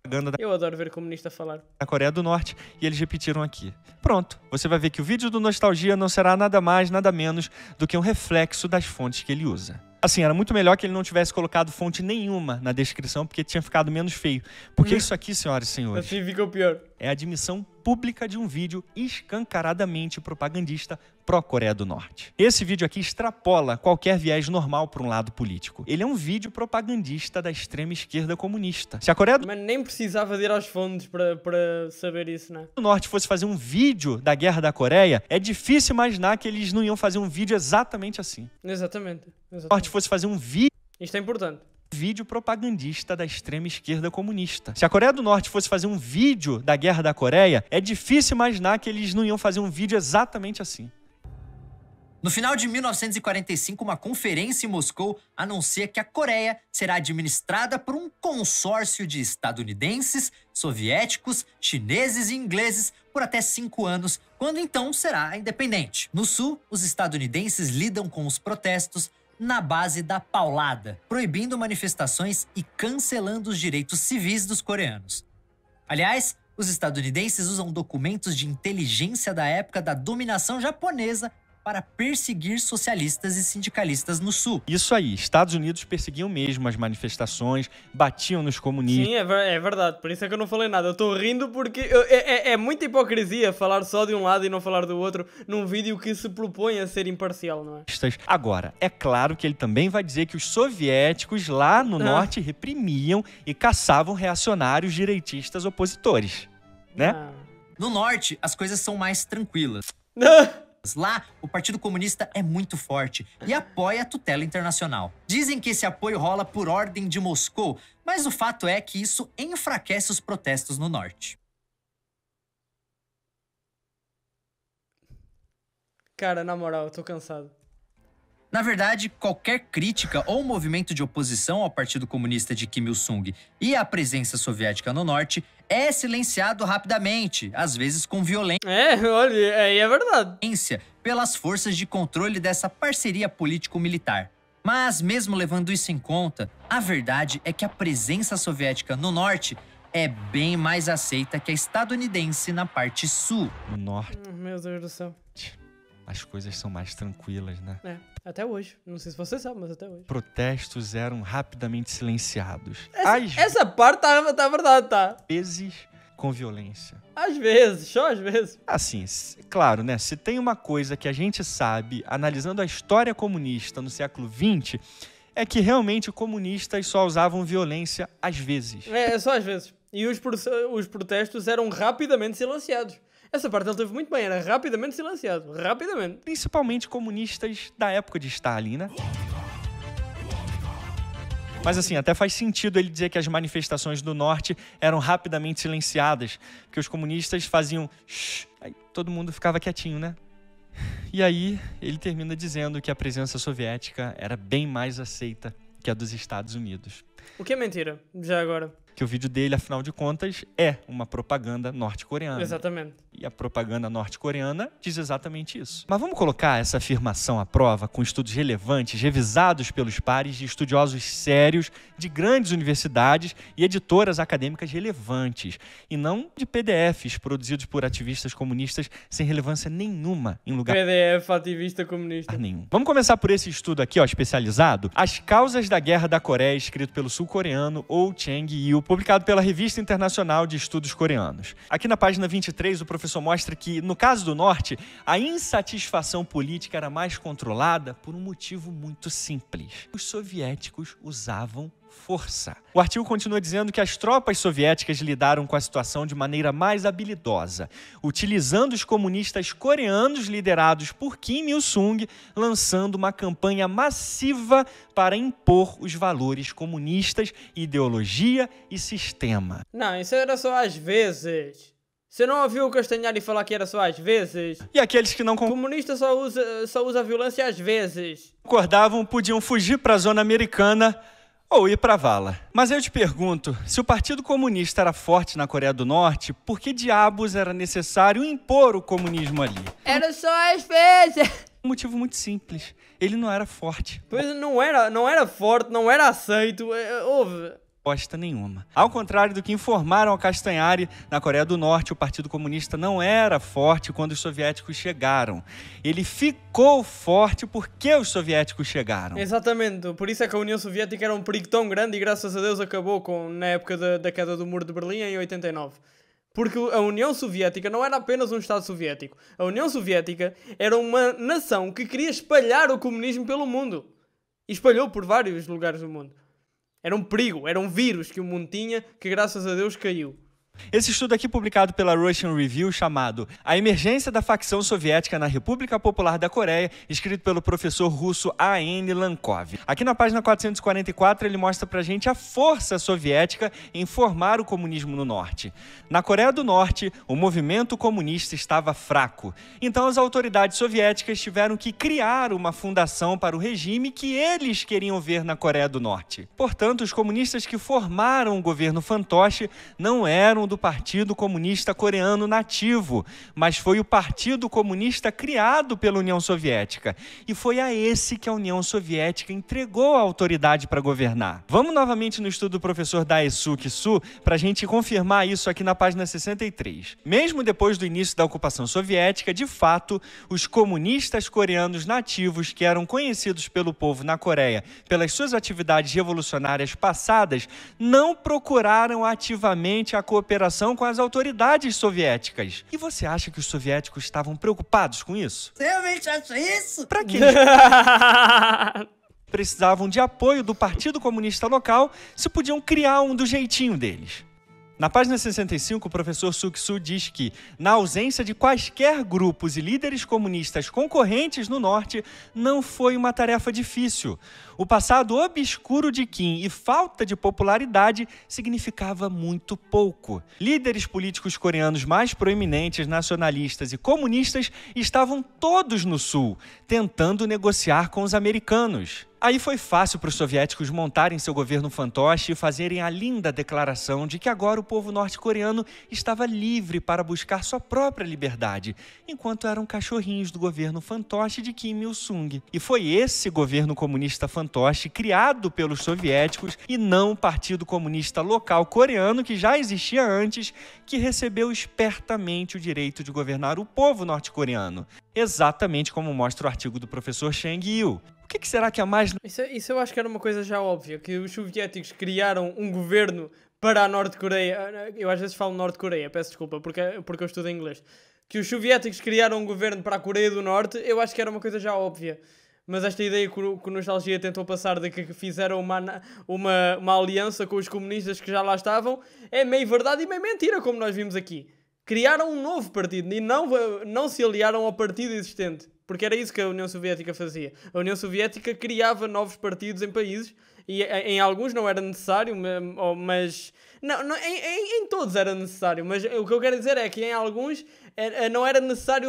propaganda da... Eu adoro ver comunista falar. Na Coreia do Norte, e eles repetiram aqui. Pronto, você vai ver que o vídeo do Nostalgia não será nada mais, nada menos do que um reflexo das fontes que ele usa. Assim, era muito melhor que ele não tivesse colocado fonte nenhuma na descrição, porque tinha ficado menos feio. Porque isso aqui, senhoras e senhores. Assim pior. É a admissão pública de um vídeo escancaradamente propagandista pró-Coreia do Norte. Esse vídeo aqui extrapola qualquer viés normal para um lado político. Ele é um vídeo propagandista da extrema esquerda comunista. Se a Coreia do Mas nem precisava ir aos fundos para, saber isso, né? Se o Norte fosse fazer um vídeo da Guerra da Coreia, é difícil imaginar que eles não iam fazer um vídeo exatamente assim. Exatamente. exatamente. Se o Norte fosse fazer um vídeo. Isto é importante vídeo propagandista da extrema esquerda comunista. Se a Coreia do Norte fosse fazer um vídeo da Guerra da Coreia, é difícil imaginar que eles não iam fazer um vídeo exatamente assim. No final de 1945, uma conferência em Moscou anuncia que a Coreia será administrada por um consórcio de estadunidenses, soviéticos, chineses e ingleses por até cinco anos, quando então será independente. No sul, os estadunidenses lidam com os protestos na base da paulada, proibindo manifestações e cancelando os direitos civis dos coreanos. Aliás, os estadunidenses usam documentos de inteligência da época da dominação japonesa para perseguir socialistas e sindicalistas no Sul. Isso aí, Estados Unidos perseguiam mesmo as manifestações, batiam nos comunistas. Sim, é, ver, é verdade, por isso é que eu não falei nada. Eu estou rindo porque eu, é, é, é, muita hipocrisia falar só de um lado e não falar do outro num vídeo que se propõe a ser imparcial, não é? Agora, é claro que ele também vai dizer que os soviéticos lá no ah. norte reprimiam e caçavam reacionários direitistas opositores, né? Ah. No norte, as coisas são mais tranquilas. Lá, o Partido Comunista é muito forte e apoia a tutela internacional. Dizem que esse apoio rola por ordem de Moscou, mas o fato é que isso enfraquece os protestos no norte. Cara, na moral, eu tô cansado. Na verdade, qualquer crítica ou movimento de oposição ao Partido Comunista de Kim Il-sung e à presença soviética no norte é silenciado rapidamente, às vezes com violência. É, olha, aí é, é verdade. Pelas forças de controle dessa parceria político-militar. Mas, mesmo levando isso em conta, a verdade é que a presença soviética no norte é bem mais aceita que a estadunidense na parte sul. No norte. Meu Deus do céu as coisas são mais tranquilas, né? É, até hoje. Não sei se você sabe, mas até hoje. Protestos eram rapidamente silenciados. Essa, às... essa parte tá, tá verdade, tá? Vezes com violência. Às vezes, só às vezes. Assim, claro, né? Se tem uma coisa que a gente sabe, analisando a história comunista no século XX, é que realmente comunistas só usavam violência às vezes. É, só às vezes. E os, os protestos eram rapidamente silenciados. Essa parte ele teve muito bem, era rapidamente silenciado. Rapidamente. Principalmente comunistas da época de Stalin, né? Mas assim, até faz sentido ele dizer que as manifestações do norte eram rapidamente silenciadas, que os comunistas faziam shh, aí todo mundo ficava quietinho, né? E aí ele termina dizendo que a presença soviética era bem mais aceita que a dos Estados Unidos. O que é mentira, já agora que o vídeo dele, afinal de contas, é uma propaganda norte-coreana. Exatamente. E a propaganda norte-coreana diz exatamente isso. Mas vamos colocar essa afirmação à prova com estudos relevantes, revisados pelos pares de estudiosos sérios de grandes universidades e editoras acadêmicas relevantes, e não de PDFs produzidos por ativistas comunistas sem relevância nenhuma em lugar PDF ativista comunista ah, nenhum. Vamos começar por esse estudo aqui, ó, especializado, As causas da guerra da Coreia, escrito pelo sul-coreano Oh Chang-il publicado pela Revista Internacional de Estudos Coreanos. Aqui na página 23, o professor mostra que, no caso do Norte, a insatisfação política era mais controlada por um motivo muito simples. Os soviéticos usavam força. O artigo continua dizendo que as tropas soviéticas lidaram com a situação de maneira mais habilidosa, utilizando os comunistas coreanos liderados por Kim Il-sung, lançando uma campanha massiva para impor os valores comunistas, ideologia e sistema. Não, isso era só às vezes. Você não ouviu o Castanhari falar que era só às vezes? E aqueles que não... Comunista só usa, só usa violência às vezes. Acordavam, podiam fugir para a zona americana ou ir para a vala. Mas eu te pergunto, se o Partido Comunista era forte na Coreia do Norte, por que diabos era necessário impor o comunismo ali? Era só a vezes. Um motivo muito simples. Ele não era forte. Pois não era, não era forte, não era aceito. Houve. É, é, resposta nenhuma. Ao contrário do que informaram a Castanhari, na Coreia do Norte o Partido Comunista não era forte quando os soviéticos chegaram. Ele ficou forte porque os soviéticos chegaram. Exatamente, por isso é que a União Soviética era um perigo tão grande e graças a Deus acabou com na época da, da queda do Muro de Berlim em 89. Porque a União Soviética não era apenas um Estado soviético. A União Soviética era uma nação que queria espalhar o comunismo pelo mundo. E espalhou por vários lugares do mundo. Era um perigo, era um vírus que o mundo tinha que, graças a Deus, caiu. Esse estudo aqui publicado pela Russian Review chamado A Emergência da Facção Soviética na República Popular da Coreia, escrito pelo professor russo A.N. Lankov. Aqui na página 444 ele mostra pra gente a força soviética em formar o comunismo no norte. Na Coreia do Norte, o movimento comunista estava fraco. Então as autoridades soviéticas tiveram que criar uma fundação para o regime que eles queriam ver na Coreia do Norte. Portanto, os comunistas que formaram o governo fantoche não eram eram do Partido Comunista Coreano Nativo, mas foi o Partido Comunista criado pela União Soviética. E foi a esse que a União Soviética entregou a autoridade para governar. Vamos novamente no estudo do professor Suk Su para a gente confirmar isso aqui na página 63. Mesmo depois do início da ocupação soviética, de fato, os comunistas coreanos nativos, que eram conhecidos pelo povo na Coreia pelas suas atividades revolucionárias passadas, não procuraram ativamente a cooperação cooperação com as autoridades soviéticas. E você acha que os soviéticos estavam preocupados com isso? Você realmente acha isso? Pra quê? Precisavam de apoio do Partido Comunista local se podiam criar um do jeitinho deles. Na página 65, o professor Suksu diz que, na ausência de quaisquer grupos e líderes comunistas concorrentes no Norte, não foi uma tarefa difícil. O passado obscuro de Kim e falta de popularidade significava muito pouco. Líderes políticos coreanos mais proeminentes, nacionalistas e comunistas, estavam todos no sul, tentando negociar com os americanos. Aí foi fácil para os soviéticos montarem seu governo fantoche e fazerem a linda declaração de que agora o povo norte-coreano estava livre para buscar sua própria liberdade, enquanto eram cachorrinhos do governo fantoche de Kim Il-sung. E foi esse governo comunista fantoche fantoche criado pelos soviéticos e não o Partido Comunista Local Coreano, que já existia antes, que recebeu espertamente o direito de governar o povo norte-coreano. Exatamente como mostra o artigo do professor Chang Yu. O que, que, será que é mais. Isso, isso eu acho que era uma coisa já óbvia, que os soviéticos criaram um governo para a Norte-Coreia. Eu às vezes falo Norte-Coreia, peço desculpa, porque, porque eu estudo inglês. Que os soviéticos criaram um governo para a Coreia do Norte, eu acho que era uma coisa já óbvia mas esta ideia que o, que o Nostalgia tentou passar de que fizeram uma, uma, uma aliança com os comunistas que já lá estavam é meio verdade e meio mentira, como nós vimos aqui. Criaram um novo partido e não, não se aliaram ao partido existente, porque era isso que a União Soviética fazia. A União Soviética criava novos partidos em países e eh, em alguns não era necessário, mas. Não, não em, em, em todos era necessário, mas o que eu quero dizer é que em alguns era, não era necessário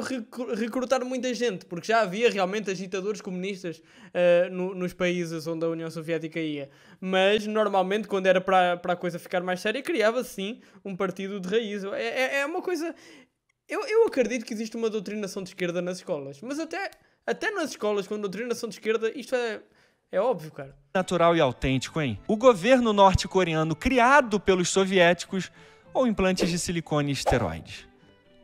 recrutar muita gente, porque já havia realmente agitadores comunistas uh, no, nos países onde a União Soviética ia. Mas normalmente, quando era para, a coisa ficar mais séria, criava-se sim um partido de raiz. É, é, é uma coisa. Eu, eu acredito que existe uma doutrinação de esquerda nas escolas, mas até, até nas escolas com doutrinação de esquerda, isto é. É óbvio, cara. Natural e autêntico, hein? O governo norte-coreano, criado pelos soviéticos, ou implantes de silicone e esteroides?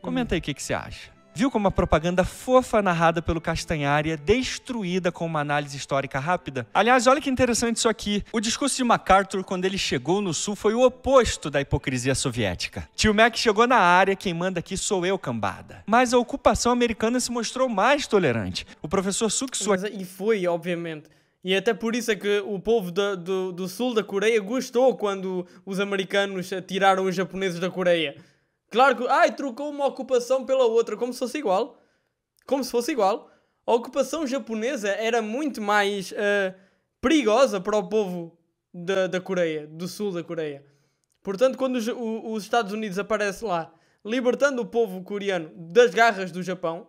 Comenta aí o que, que você acha. Viu como a propaganda fofa narrada pelo Castanhari é destruída com uma análise histórica rápida? Aliás, olha que interessante isso aqui. O discurso de MacArthur quando ele chegou no Sul foi o oposto da hipocrisia soviética. Tio Mac chegou na área, quem manda aqui sou eu, cambada. Mas a ocupação americana se mostrou mais tolerante. O professor Suksu... E foi, obviamente. E é até por isso é que o povo do, do sul da Coreia gostou quando os americanos tiraram os japoneses da Coreia Claro que. Ai, trocou uma ocupação pela outra, como se fosse igual. Como se fosse igual. A ocupação japonesa era muito mais uh, perigosa para o povo da, da Coreia, do sul da Coreia. Portanto, quando os, o, os Estados Unidos aparecem lá, libertando o povo coreano das garras do Japão,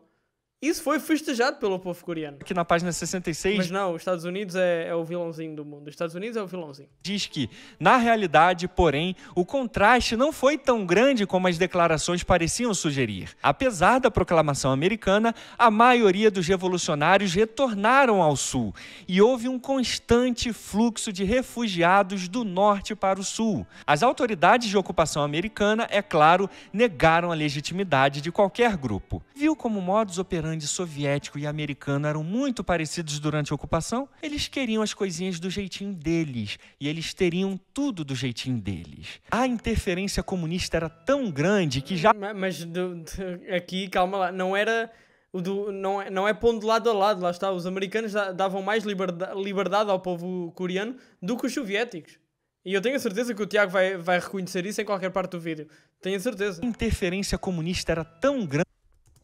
isso foi festejado pelo povo coreano. Aqui na página 66. Mas não, os Estados Unidos é, é, o vilãozinho do mundo. Os Estados Unidos é o vilãozinho. Diz que, na realidade, porém, o contraste não foi tão grande como as declarações pareciam sugerir. Apesar da proclamação americana, a maioria dos revolucionários retornaram ao sul e houve um constante fluxo de refugiados do norte para o sul. As autoridades de ocupação americana, é claro, negaram a legitimidade de qualquer grupo. Viu como modus operandi grande soviético e americano eram muito parecidos durante a ocupação, eles queriam as coisinhas do jeitinho deles e eles teriam tudo do jeitinho deles. A interferência comunista era tão grande que já. Mas, do, aqui, calma lá, não era. O do, não, é, não é pondo de lado a lado, lá está. Os americanos davam mais liberda, liberdade ao povo coreano do que os soviéticos. E eu tenho a certeza que o Tiago vai, vai reconhecer isso em qualquer parte do vídeo. Tenho certeza. A interferência comunista era tão grande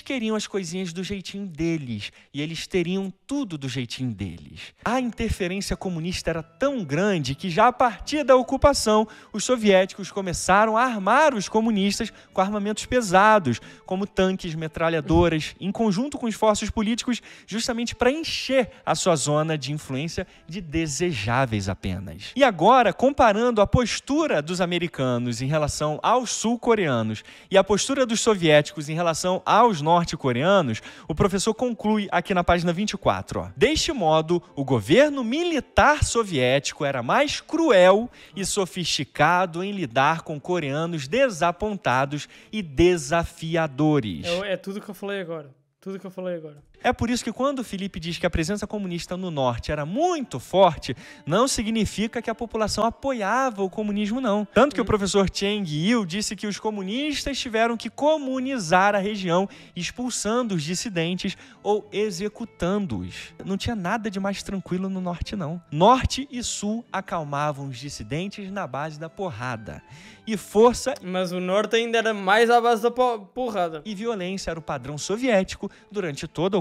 queriam as coisinhas do jeitinho deles e eles teriam tudo do jeitinho deles. A interferência comunista era tão grande que, já a partir da ocupação, os soviéticos começaram a armar os comunistas com armamentos pesados, como tanques, metralhadoras, em conjunto com esforços políticos, justamente para encher a sua zona de influência de desejáveis apenas. E agora, comparando a postura dos americanos em relação aos sul-coreanos e a postura dos soviéticos em relação aos norte-coreanos, o professor conclui aqui na página 24. Ó, Deste modo, o governo militar soviético era mais cruel e sofisticado em lidar com coreanos desapontados e desafiadores. É, é tudo que eu falei agora. Tudo que eu falei agora. É por isso que quando Felipe diz que a presença comunista no norte era muito forte, não significa que a população apoiava o comunismo, não. Tanto que o hum. professor Cheng Yu disse que os comunistas tiveram que comunizar a região, expulsando os dissidentes ou executando-os. Não tinha nada de mais tranquilo no norte, não. Norte e sul acalmavam os dissidentes na base da porrada. E força. Mas o norte ainda era mais à base da porrada. E violência era o padrão soviético durante toda a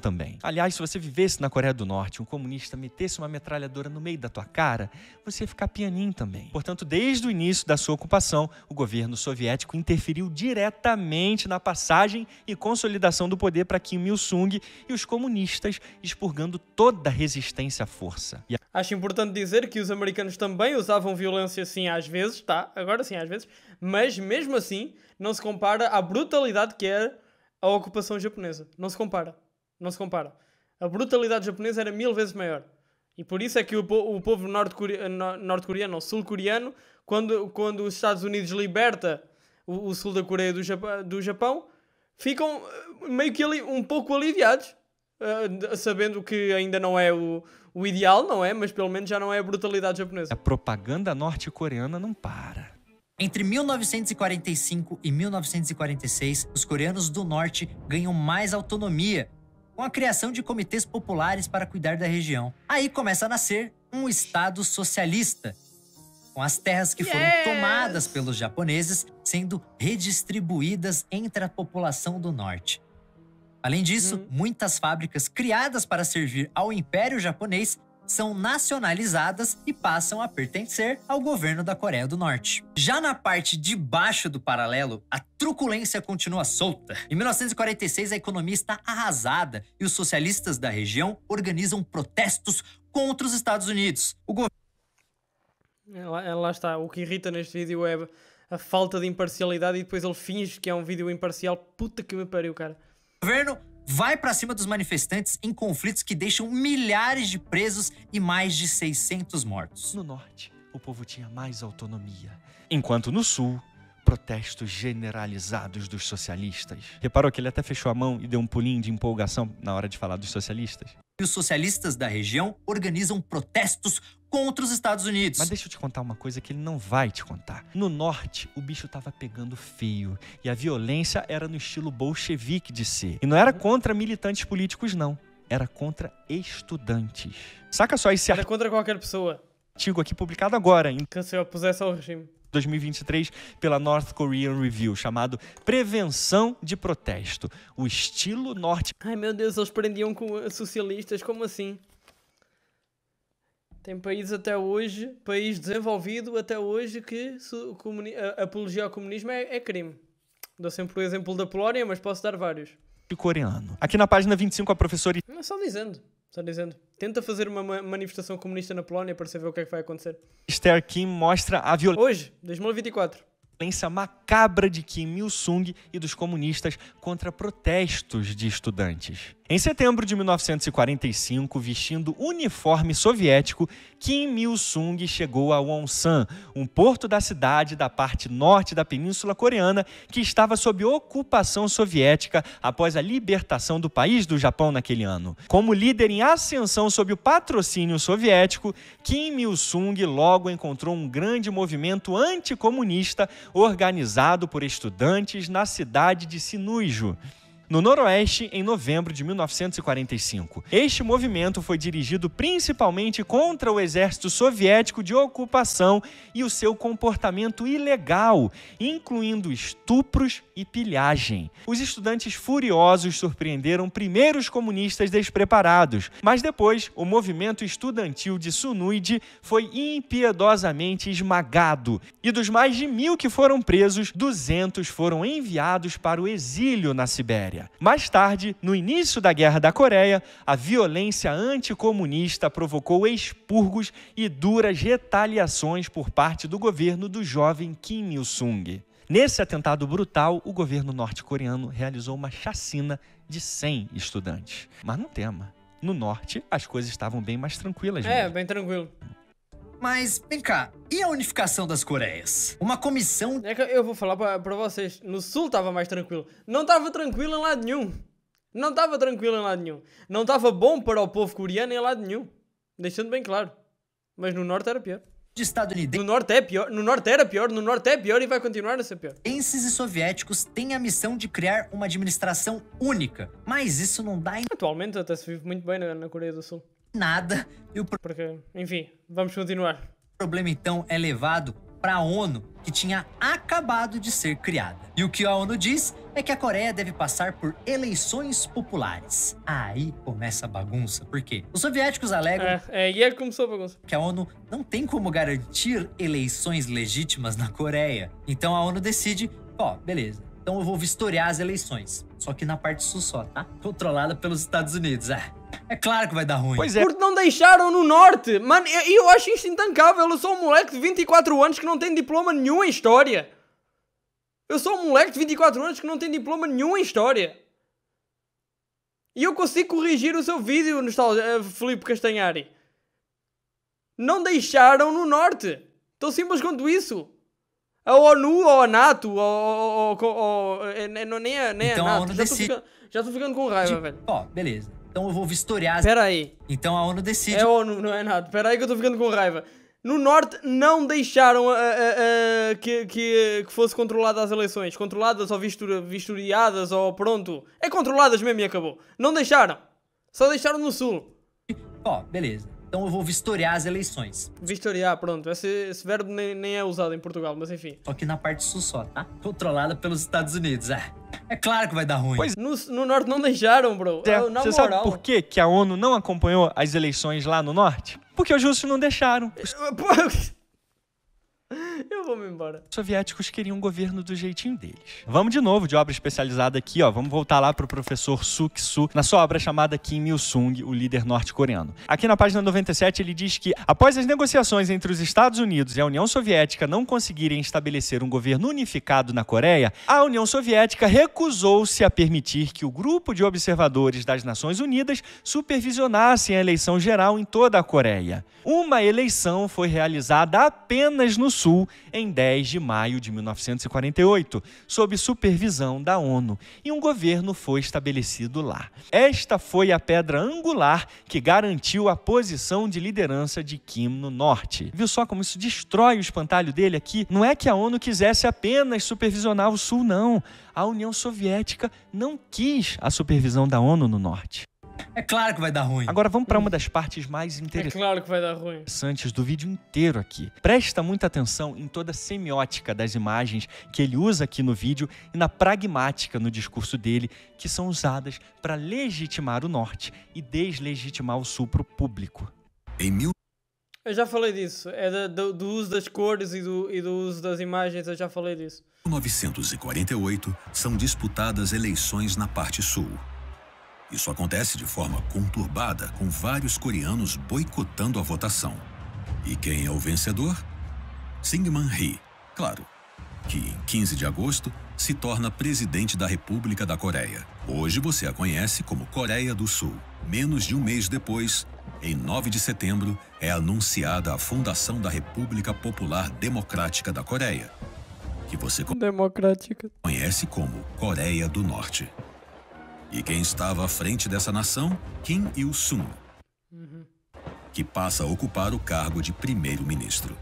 também. Aliás, se você vivesse na Coreia do Norte, um comunista metesse uma metralhadora no meio da tua cara, você ia ficar pianinho também. Portanto, desde o início da sua ocupação, o governo soviético interferiu diretamente na passagem e consolidação do poder para Kim Il-sung e os comunistas, expurgando toda a resistência à força. E... Acho importante dizer que os americanos também usavam violência, sim, às vezes, tá? Agora sim, às vezes, mas mesmo assim não se compara à brutalidade que era é a ocupação japonesa. Não se compara. Não se compara. A brutalidade japonesa era mil vezes maior. E por isso é que o, o povo norte-coreano norte ou sul-coreano, quando, quando os Estados Unidos liberta o, o sul da Coreia do, do Japão, ficam eh, meio que ali um pouco aliviados, uh, sabendo que ainda não é o, o ideal, não é? Mas pelo menos já não é a brutalidade japonesa. A propaganda norte-coreana não para. Entre 1945 e 1946, os coreanos do norte ganham mais autonomia com a criação de comitês populares para cuidar da região. Aí começa a nascer um Estado socialista, com as terras que foram yes! tomadas pelos japoneses sendo redistribuídas entre a população do norte. Além disso, hum. muitas fábricas criadas para servir ao Império Japonês são nacionalizadas e passam a pertencer ao governo da Coreia do Norte. Já na parte de baixo do paralelo, a truculência continua solta. Em 1946, a economia está arrasada e os socialistas da região organizam protestos contra os Estados Unidos. O governo lá, lá está, o que irrita neste vídeo é a falta de imparcialidade e depois ele finge que é um vídeo imparcial. Puta que me pariu, cara. O governo vai para cima dos manifestantes em conflitos que deixam milhares de presos e mais de 600 mortos. No norte, o povo tinha mais autonomia, enquanto no sul, protestos generalizados dos socialistas. Reparou que ele até fechou a mão e deu um pulinho de empolgação na hora de falar dos socialistas? E os socialistas da região organizam protestos contra os Estados Unidos. Mas deixa eu te contar uma coisa que ele não vai te contar. No norte, o bicho tava pegando feio e a violência era no estilo bolchevique de ser. E não era contra militantes políticos, não. Era contra estudantes. Saca só esse Era contra qualquer pessoa. artigo aqui publicado agora. Em... Cancelou, pusesse ao regime. 2023 pela North Korean Review, chamado Prevenção de Protesto. O estilo norte. Ai meu Deus, eles prendiam com socialistas, como assim? Tem países até hoje, país desenvolvido até hoje, que a apologia ao comunismo é, é crime. Dou sempre o exemplo da Polónia, mas posso dar vários. E coreano. Aqui na página 25, a professora. Não, só dizendo. Só dizendo. Tenta fazer uma manifestação comunista na Polónia para saber o que é que vai acontecer. Esther Kim mostra a violência. Hoje, 2024 violência macabra de Kim Il-sung e dos comunistas contra protestos de estudantes. Em setembro de 1945, vestindo uniforme soviético, Kim Il-sung chegou a Wonsan, um porto da cidade da parte norte da Península Coreana que estava sob ocupação soviética após a libertação do país do Japão naquele ano. Como líder em ascensão sob o patrocínio soviético, Kim Il-sung logo encontrou um grande movimento anticomunista organizado por estudantes na cidade de Sinuiju no Noroeste em novembro de 1945. Este movimento foi dirigido principalmente contra o exército soviético de ocupação e o seu comportamento ilegal, incluindo estupros e pilhagem. Os estudantes furiosos surpreenderam primeiros comunistas despreparados, mas depois o movimento estudantil de Sunuide foi impiedosamente esmagado e dos mais de mil que foram presos, 200 foram enviados para o exílio na Sibéria. Coreia. Mais tarde, no início da Guerra da Coreia, a violência anticomunista provocou expurgos e duras retaliações por parte do governo do jovem Kim Il-sung. Nesse atentado brutal, o governo norte-coreano realizou uma chacina de 100 estudantes. Mas não tema, no norte as coisas estavam bem mais tranquilas. É, mesmo. bem tranquilo. Mas, vem cá, e a unificação das Coreias? Uma comissão... É que eu vou falar para vocês, no Sul estava mais tranquilo. Não estava tranquilo em lado nenhum. Não estava tranquilo em lado nenhum. Não estava bom para o povo coreano em lado nenhum. Deixando bem claro. Mas no Norte era pior de estadunidenses. No norte é pior, no norte era pior, no norte é pior e vai continuar a ser pior. Penses e soviéticos têm a missão de criar uma administração única, mas isso não dá. Em... Atualmente até se vive muito bem na, na Coreia do Sul nada. E o pro... Porque, enfim, vamos continuar. O problema então é levado para a ONU, que tinha acabado de ser criada. E o que a ONU diz é que a Coreia deve passar por eleições populares. Aí começa a bagunça, porque os soviéticos alegam. É, é, e aí começou a bagunça. Que a ONU não tem como garantir eleições legítimas na Coreia. Então a ONU decide: ó, beleza, então eu vou vistoriar as eleições. Só que na parte sul só, tá? Controlada pelos Estados Unidos. Ah, é claro que vai dar ruim. Pois é. Porque não deixaram no norte. Mano, eu, eu acho isto intancável. Eu sou um moleque de 24 anos que não tem diploma nenhum em história. Eu sou um moleque de 24 anos que não tem diploma nenhum em história. E eu consigo corrigir o seu vídeo, eh, Felipe Castanhari. Não deixaram no norte. Tão simples quanto isso. A ONU ou a NATO ou. Eh, nem a, nem então, a NATO. já estou ficando, ficando, com raiva, velho. Ó, beleza então eu vou vistoriar. Pera aí. Então a ONU decide. É ONU, não é nada. Pera aí que eu tô ficando com raiva. No Norte não deixaram a, a, a, que, que, que, fosse controlada as eleições. Controladas ou vistoriadas ou pronto. É controladas mesmo e acabou. Não deixaram. Só deixaram no Sul. Ó, oh, beleza. Então eu vou vistoriar as eleições. Vistoriar, pronto. Esse, esse verbo nem, nem, é usado em Portugal, mas enfim. Só que na parte sul só, tá? Controlada pelos Estados Unidos. É, é claro que vai dar ruim. Pois no, no norte não deixaram, bro. É, na você moral. sabe por quê que a ONU não acompanhou as eleições lá no norte? Porque os russos não deixaram. Eu vou me embora. Os soviéticos queriam um governo do jeitinho deles. Vamos de novo de obra especializada aqui, ó. Vamos voltar lá pro professor Suk Su, na sua obra chamada Kim Il-sung, o líder norte-coreano. Aqui na página 97 ele diz que após as negociações entre os Estados Unidos e a União Soviética não conseguirem estabelecer um governo unificado na Coreia, a União Soviética recusou-se a permitir que o grupo de observadores das Nações Unidas supervisionassem a eleição geral em toda a Coreia. Uma eleição foi realizada apenas no Sul em 10 de maio de 1948, sob supervisão da ONU, e um governo foi estabelecido lá. Esta foi a pedra angular que garantiu a posição de liderança de Kim no Norte. Viu só como isso destrói o espantalho dele aqui? Não é que a ONU quisesse apenas supervisionar o Sul, não. A União Soviética não quis a supervisão da ONU no Norte. É claro que vai dar ruim. Agora vamos para uma das partes mais interessantes. É claro que vai dar ruim. do vídeo inteiro aqui. Presta muita atenção em toda a semiótica das imagens que ele usa aqui no vídeo e na pragmática no discurso dele, que são usadas para legitimar o norte e deslegitimar o sul para o público. Em mil... Eu já falei disso. É do, do, do uso das cores e do, e do uso das imagens, eu já falei disso. Em 1948, são disputadas eleições na parte sul. Isso acontece de forma conturbada, com vários coreanos boicotando a votação. E quem é o vencedor? Syngman Rhee, claro, que em 15 de agosto se torna presidente da República da Coreia. Hoje você a conhece como Coreia do Sul. Menos de um mês depois, em 9 de setembro, é anunciada a fundação da República Popular Democrática da Coreia, que você Democrática. conhece como Coreia do Norte. E quem estava à frente dessa nação? Kim Il-sung, uhum. que passa a ocupar o cargo de primeiro-ministro.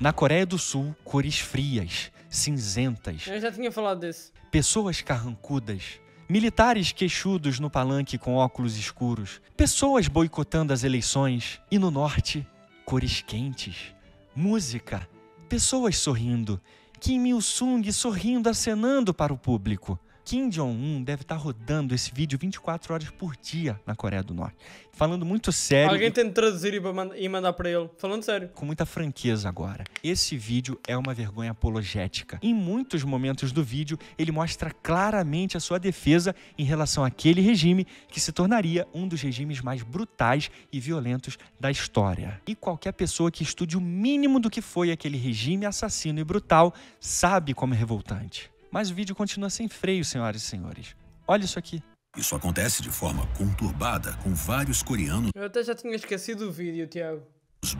Na Coreia do Sul, cores frias, cinzentas. Eu já tinha falado disso. Pessoas carrancudas, militares queixudos no palanque com óculos escuros, pessoas boicotando as eleições e no norte, cores quentes, música, pessoas sorrindo, Kim Il-sung sorrindo acenando para o público. Kim Jong-un deve estar tá rodando esse vídeo 24 horas por dia na Coreia do Norte. Falando muito sério. Alguém tem que traduzir e mandar para ele. Falando sério. Com muita franqueza agora. Esse vídeo é uma vergonha apologética. Em muitos momentos do vídeo, ele mostra claramente a sua defesa em relação àquele regime que se tornaria um dos regimes mais brutais e violentos da história. E qualquer pessoa que estude o mínimo do que foi aquele regime assassino e brutal sabe como é revoltante. Mas o vídeo continua sem freio, senhoras e senhores. Olha isso aqui. Isso acontece de forma conturbada com vários coreanos. Eu até já tinha esquecido o vídeo, Tiago.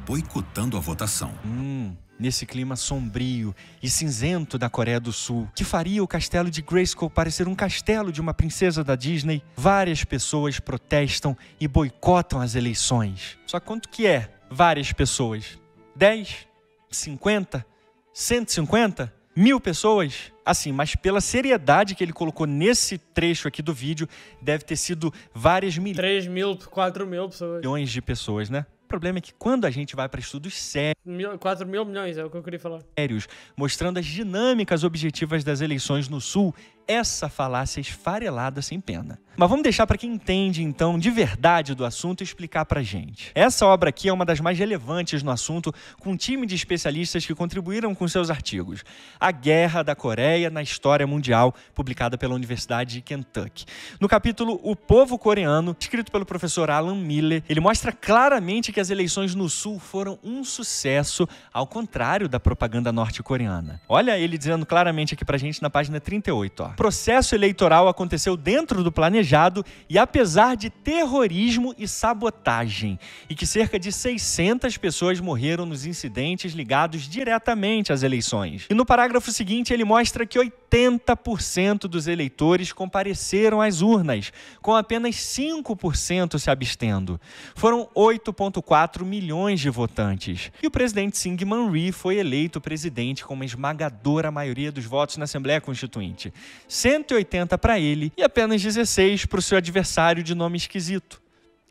Boicotando a votação. Hum, nesse clima sombrio e cinzento da Coreia do Sul, que faria o castelo de Grayskull parecer um castelo de uma princesa da Disney, várias pessoas protestam e boicotam as eleições. Só quanto que é várias pessoas? 10? 50? 150? mil pessoas? Assim, mas pela seriedade que ele colocou nesse trecho aqui do vídeo, deve ter sido várias milhões. 3 mil, 4 mil pessoas. Milhões de pessoas, né? O problema é que quando a gente vai para estudos sérios. Mil, 4 mil milhões, é o que eu queria falar. Sérios, mostrando as dinâmicas objetivas das eleições no Sul, essa falácia esfarelada sem pena. Mas vamos deixar para quem entende então de verdade do assunto explicar para gente. Essa obra aqui é uma das mais relevantes no assunto, com um time de especialistas que contribuíram com seus artigos. A Guerra da Coreia na História Mundial, publicada pela Universidade de Kentucky. No capítulo O Povo Coreano, escrito pelo professor Alan Miller, ele mostra claramente que as eleições no Sul foram um sucesso, ao contrário da propaganda norte-coreana. Olha ele dizendo claramente aqui para gente na página 38, ó processo eleitoral aconteceu dentro do planejado e apesar de terrorismo e sabotagem, e que cerca de 600 pessoas morreram nos incidentes ligados diretamente às eleições. E no parágrafo seguinte, ele mostra que 80% dos eleitores compareceram às urnas, com apenas 5% se abstendo. Foram 8,4 milhões de votantes. E o presidente Syngman Rhee foi eleito presidente com uma esmagadora maioria dos votos na Assembleia Constituinte. 180 para ele e apenas 16 para o seu adversário de nome esquisito.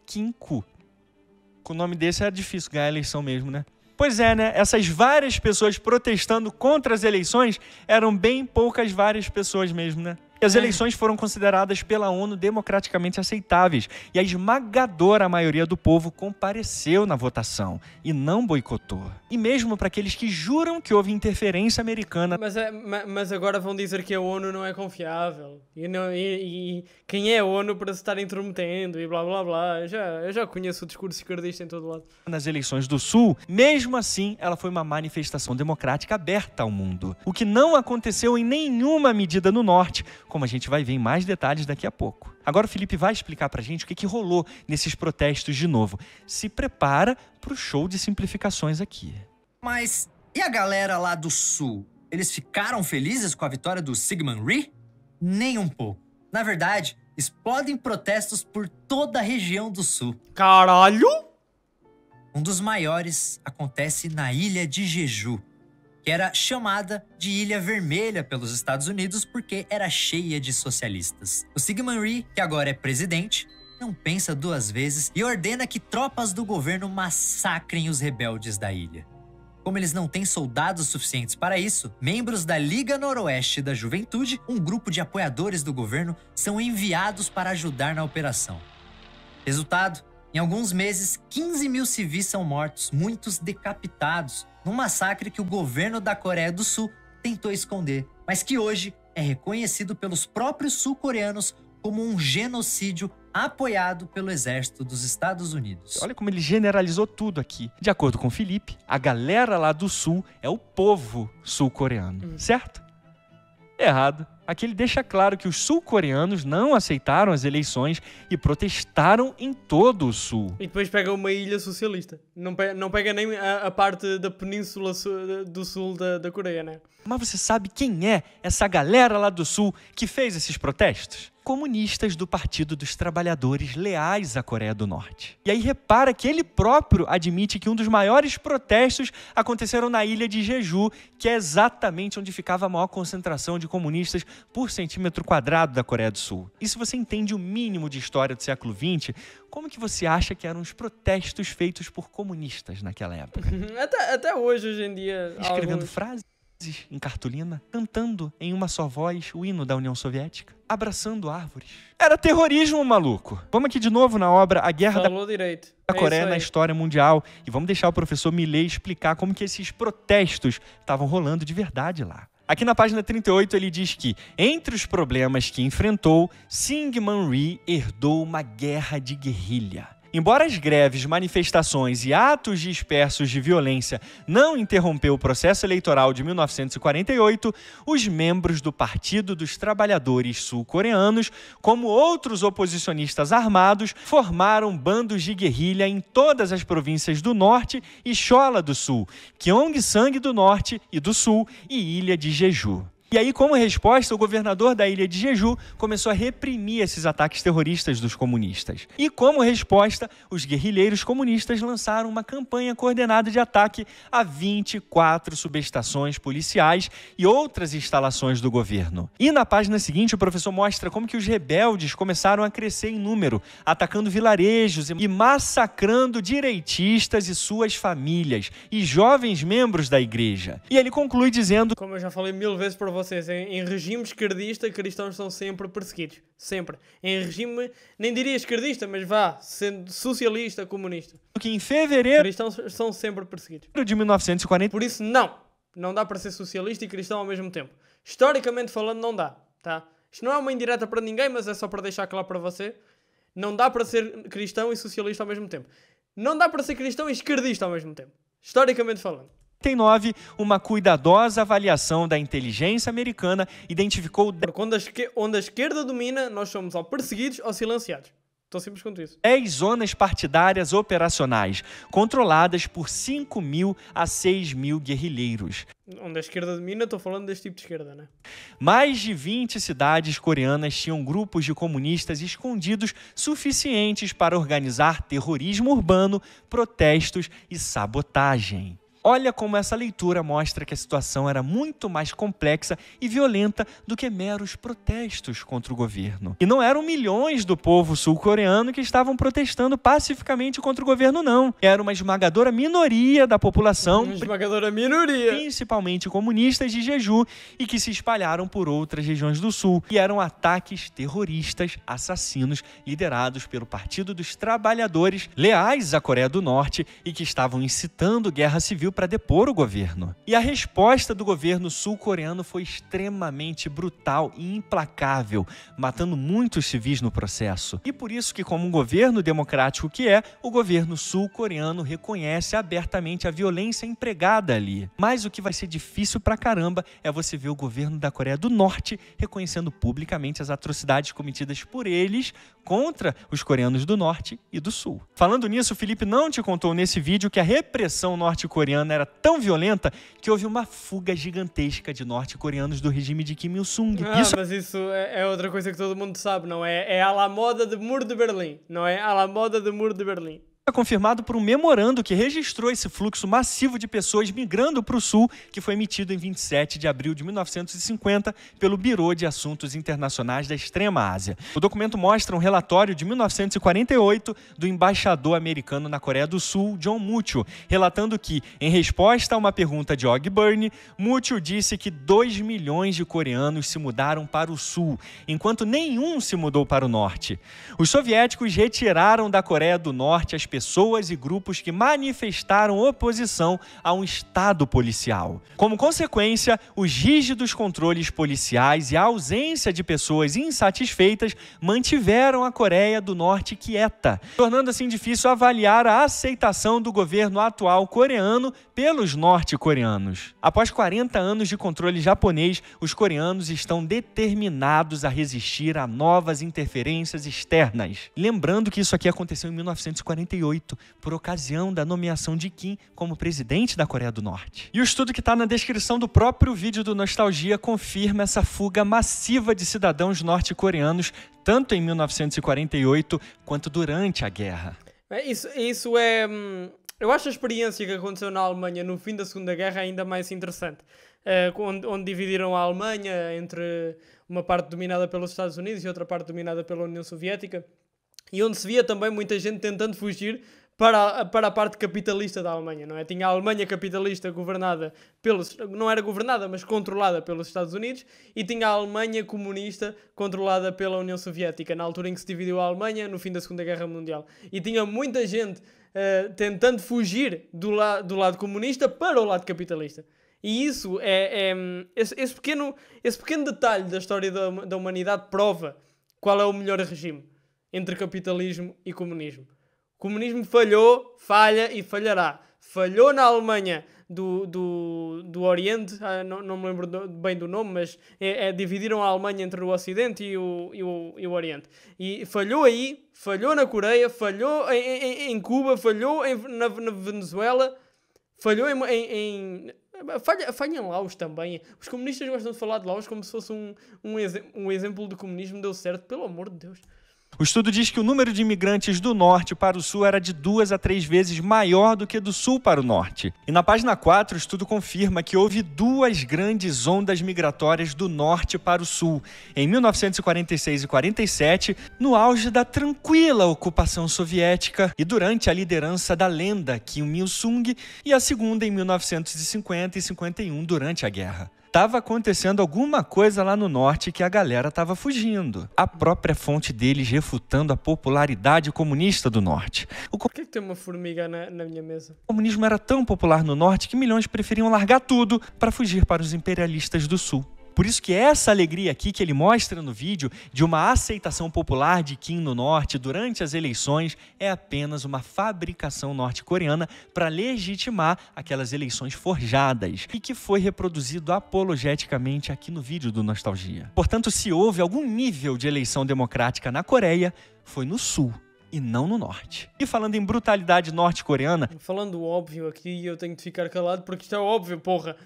Kinko. Com o nome desse era difícil ganhar a eleição mesmo, né? Pois é, né? Essas várias pessoas protestando contra as eleições eram bem poucas várias pessoas mesmo, né? as é. eleições foram consideradas pela ONU democraticamente aceitáveis e a esmagadora maioria do povo compareceu na votação e não boicotou. E mesmo para aqueles que juram que houve interferência americana. Mas, é, mas agora vão dizer que a ONU não é confiável e, não, e, e quem é a ONU para se estar intrometendo e blá blá blá. Eu já, eu já conheço o discurso esquerdista em todo lado. Nas eleições do Sul, mesmo assim, ela foi uma manifestação democrática aberta ao mundo, o que não aconteceu em nenhuma medida no Norte como a gente vai ver em mais detalhes daqui a pouco. Agora o Felipe vai explicar para a gente o que, que rolou nesses protestos de novo. Se prepara para o show de simplificações aqui. Mas e a galera lá do Sul? Eles ficaram felizes com a vitória do Sigmund Rhee? Nem um pouco. Na verdade, explodem protestos por toda a região do Sul. Caralho! Um dos maiores acontece na ilha de Jeju, que era chamada de Ilha Vermelha pelos Estados Unidos porque era cheia de socialistas. O Sigmund Rhee, que agora é presidente, não pensa duas vezes e ordena que tropas do governo massacrem os rebeldes da ilha. Como eles não têm soldados suficientes para isso, membros da Liga Noroeste da Juventude, um grupo de apoiadores do governo, são enviados para ajudar na operação. Resultado: em alguns meses, 15 mil civis são mortos, muitos decapitados, num massacre que o governo da Coreia do Sul tentou esconder, mas que hoje é reconhecido pelos próprios sul-coreanos como um genocídio apoiado pelo exército dos Estados Unidos. Olha como ele generalizou tudo aqui. De acordo com Felipe, a galera lá do sul é o povo sul-coreano, hum. certo? Errado. Aqui ele deixa claro que os sul-coreanos não aceitaram as eleições e protestaram em todo o sul. E depois pega uma ilha socialista. Não pega, não pega nem a, a, parte da península su, do sul da, da Coreia, né? Mas você sabe quem é essa galera lá do sul que fez esses protestos? comunistas do Partido dos Trabalhadores leais à Coreia do Norte. E aí repara que ele próprio admite que um dos maiores protestos aconteceram na ilha de Jeju, que é exatamente onde ficava a maior concentração de comunistas por centímetro quadrado da Coreia do Sul. E se você entende o mínimo de história do século XX, como que você acha que eram os protestos feitos por comunistas naquela época? Uhum. até, até hoje, hoje em dia. Escrevendo alguns... frases? em cartolina, cantando em uma só voz o hino da União Soviética, abraçando árvores. Era terrorismo, maluco! Vamos aqui de novo na obra A Guerra Falou da... Direito. da é Coreia na História Mundial e vamos deixar o professor Milley explicar como que esses protestos estavam rolando de verdade lá. Aqui na página 38 ele diz que, entre os problemas que enfrentou, Syngman Rhee herdou uma guerra de guerrilha Embora as greves, manifestações e atos dispersos de violência não interrompeu o processo eleitoral de 1948, os membros do Partido dos Trabalhadores Sul-Coreanos, como outros oposicionistas armados, formaram bandos de guerrilha em todas as províncias do Norte e Chola do Sul, Gyeongsang do Norte e do Sul e Ilha de Jeju. E aí, como resposta, o governador da ilha de Jeju começou a reprimir esses ataques terroristas dos comunistas. E como resposta, os guerrilheiros comunistas lançaram uma campanha coordenada de ataque a 24 subestações policiais e outras instalações do governo. E na página seguinte, o professor mostra como que os rebeldes começaram a crescer em número, atacando vilarejos e massacrando direitistas e suas famílias e jovens membros da igreja. E ele conclui dizendo: Como eu já falei mil vezes para você, vocês, em, em, regime esquerdista, cristãos são sempre perseguidos. Sempre. Em regime, nem diria esquerdista, mas vá, sendo socialista, comunista. Que em fevereiro. Cristãos são sempre perseguidos. De 1940. Por isso, não. Não dá para ser socialista e cristão ao mesmo tempo. Historicamente falando, não dá. Tá? Isto não é uma indireta para ninguém, mas é só para deixar claro para você. Não dá para ser cristão e socialista ao mesmo tempo. Não dá para ser cristão e esquerdista ao mesmo tempo. Historicamente falando. 1989, uma cuidadosa avaliação da inteligência americana identificou. Quando a, esquerda, onde a esquerda domina, nós somos ou perseguidos ou silenciados. Tão simples quanto isso. 10 zonas partidárias operacionais, controladas por 5 mil a 6 mil guerrilheiros. Onde a esquerda domina, estou falando desse tipo de esquerda, né? Mais de 20 cidades coreanas tinham grupos de comunistas escondidos suficientes para organizar terrorismo urbano, protestos e sabotagem. Olha como essa leitura mostra que a situação era muito mais complexa e violenta do que meros protestos contra o governo. E não eram milhões do povo sul-coreano que estavam protestando pacificamente contra o governo, não. Era uma esmagadora minoria da população. Uma esmagadora minoria. Principalmente comunistas de Jeju e que se espalharam por outras regiões do sul. E eram ataques terroristas assassinos liderados pelo Partido dos Trabalhadores, leais à Coreia do Norte e que estavam incitando guerra civil para depor o governo. E a resposta do governo sul-coreano foi extremamente brutal e implacável, matando muitos civis no processo. E por isso que, como um governo democrático que é, o governo sul-coreano reconhece abertamente a violência empregada ali. Mas o que vai ser difícil pra caramba é você ver o governo da Coreia do Norte reconhecendo publicamente as atrocidades cometidas por eles contra os coreanos do Norte e do Sul. Falando nisso, o Felipe não te contou nesse vídeo que a repressão norte-coreana coreana era tão violenta que houve uma fuga gigantesca de norte-coreanos do regime de Kim Il-sung. Ah, isso... mas isso é, é, outra coisa que todo mundo sabe, não é? É a la moda de Muro de Berlim, não é? A la moda de Muro de Berlim é confirmado por um memorando que registrou esse fluxo massivo de pessoas migrando para o Sul, que foi emitido em 27 de abril de 1950 pelo Biro de Assuntos Internacionais da Extrema Ásia. O documento mostra um relatório de 1948 do embaixador americano na Coreia do Sul, John Mutio, relatando que, em resposta a uma pergunta de Og Byrne, Mutio disse que 2 milhões de coreanos se mudaram para o Sul, enquanto nenhum se mudou para o Norte. Os soviéticos retiraram da Coreia do Norte as pessoas e grupos que manifestaram oposição a um Estado policial. Como consequência, os rígidos controles policiais e a ausência de pessoas insatisfeitas mantiveram a Coreia do Norte quieta, tornando assim difícil avaliar a aceitação do governo atual coreano pelos norte-coreanos. Após 40 anos de controle japonês, os coreanos estão determinados a resistir a novas interferências externas. Lembrando que isso aqui aconteceu em 1948 2008, por ocasião da nomeação de Kim como presidente da Coreia do Norte. E o estudo que está na descrição do próprio vídeo do Nostalgia confirma essa fuga massiva de cidadãos norte-coreanos, tanto em 1948 quanto durante a guerra. É, isso, isso é. Hum, eu acho a experiência que aconteceu na Alemanha no fim da Segunda Guerra ainda mais interessante. Uh, onde, onde, dividiram a Alemanha entre uma parte dominada pelos Estados Unidos e outra parte dominada pela União Soviética e onde se via também muita gente tentando fugir para a, para a parte capitalista da Alemanha, não é? Tinha a Alemanha capitalista governada pelos. não era governada, mas controlada pelos Estados Unidos, e tinha a Alemanha comunista controlada pela União Soviética, na altura em que se dividiu a Alemanha, no fim da Segunda Guerra Mundial. E tinha muita gente uh, tentando fugir do, la do lado comunista para o lado capitalista. E isso é. é esse, esse, pequeno, esse pequeno detalhe da história da, da humanidade prova qual é o melhor regime entre capitalismo e comunismo. O comunismo falhou, falha e falhará. Falhou na Alemanha do, do, do Oriente, ah, não, não, me lembro do, bem do nome, mas é, é, dividiram a Alemanha entre o Ocidente e o, e o, e o Oriente. E falhou aí, falhou na Coreia, falhou em, em, em Cuba, falhou em, na, na, Venezuela, falhou em. falha, falha em Laos também. Os comunistas gostam de falar de Laos como se fosse um, um, ex, um exemplo de comunismo deu certo, pelo amor de Deus. O estudo diz que o número de imigrantes do norte para o sul era de duas a três vezes maior do que do sul para o norte. E na página 4, o estudo confirma que houve duas grandes ondas migratórias do norte para o sul, em 1946 e 47, no auge da tranquila ocupação soviética e durante a liderança da lenda Kim Il-sung, e a segunda em 1950 e 51, durante a guerra estava acontecendo alguma coisa lá no norte que a galera estava fugindo. A própria fonte deles refutando a popularidade comunista do norte. O Por que tem uma formiga na, na minha mesa? O comunismo era tão popular no norte que milhões preferiam largar tudo para fugir para os imperialistas do sul. Por isso que essa alegria aqui que ele mostra no vídeo de uma aceitação popular de Kim no norte durante as eleições é apenas uma fabricação norte-coreana para legitimar aquelas eleições forjadas e que foi reproduzido apologeticamente aqui no vídeo do Nostalgia. Portanto, se houve algum nível de eleição democrática na Coreia, foi no sul e não no norte. E falando em brutalidade norte-coreana. Falando óbvio aqui, eu tenho de ficar calado porque isso é óbvio, porra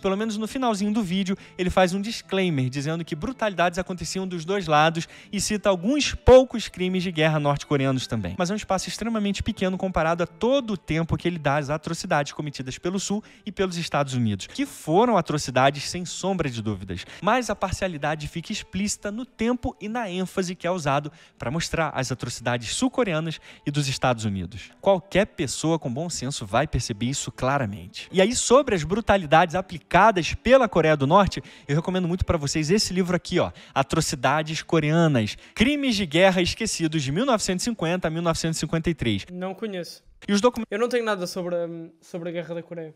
pelo menos no finalzinho do vídeo, ele faz um disclaimer dizendo que brutalidades aconteciam dos dois lados e cita alguns poucos crimes de guerra norte-coreanos também. Mas é um espaço extremamente pequeno comparado a todo o tempo que ele dá às atrocidades cometidas pelo Sul e pelos Estados Unidos, que foram atrocidades sem sombra de dúvidas. Mas a parcialidade fica explícita no tempo e na ênfase que é usado para mostrar as atrocidades sul-coreanas e dos Estados Unidos. Qualquer pessoa com bom senso vai perceber isso claramente. E aí, sobre as brutalidades aplicadas aplicadas pela Coreia do Norte, eu recomendo muito para vocês esse livro aqui, ó, Atrocidades Coreanas, Crimes de Guerra Esquecidos de 1950 a 1953. Não conheço. E os documentos... Eu não tenho nada sobre a, sobre a Guerra da Coreia.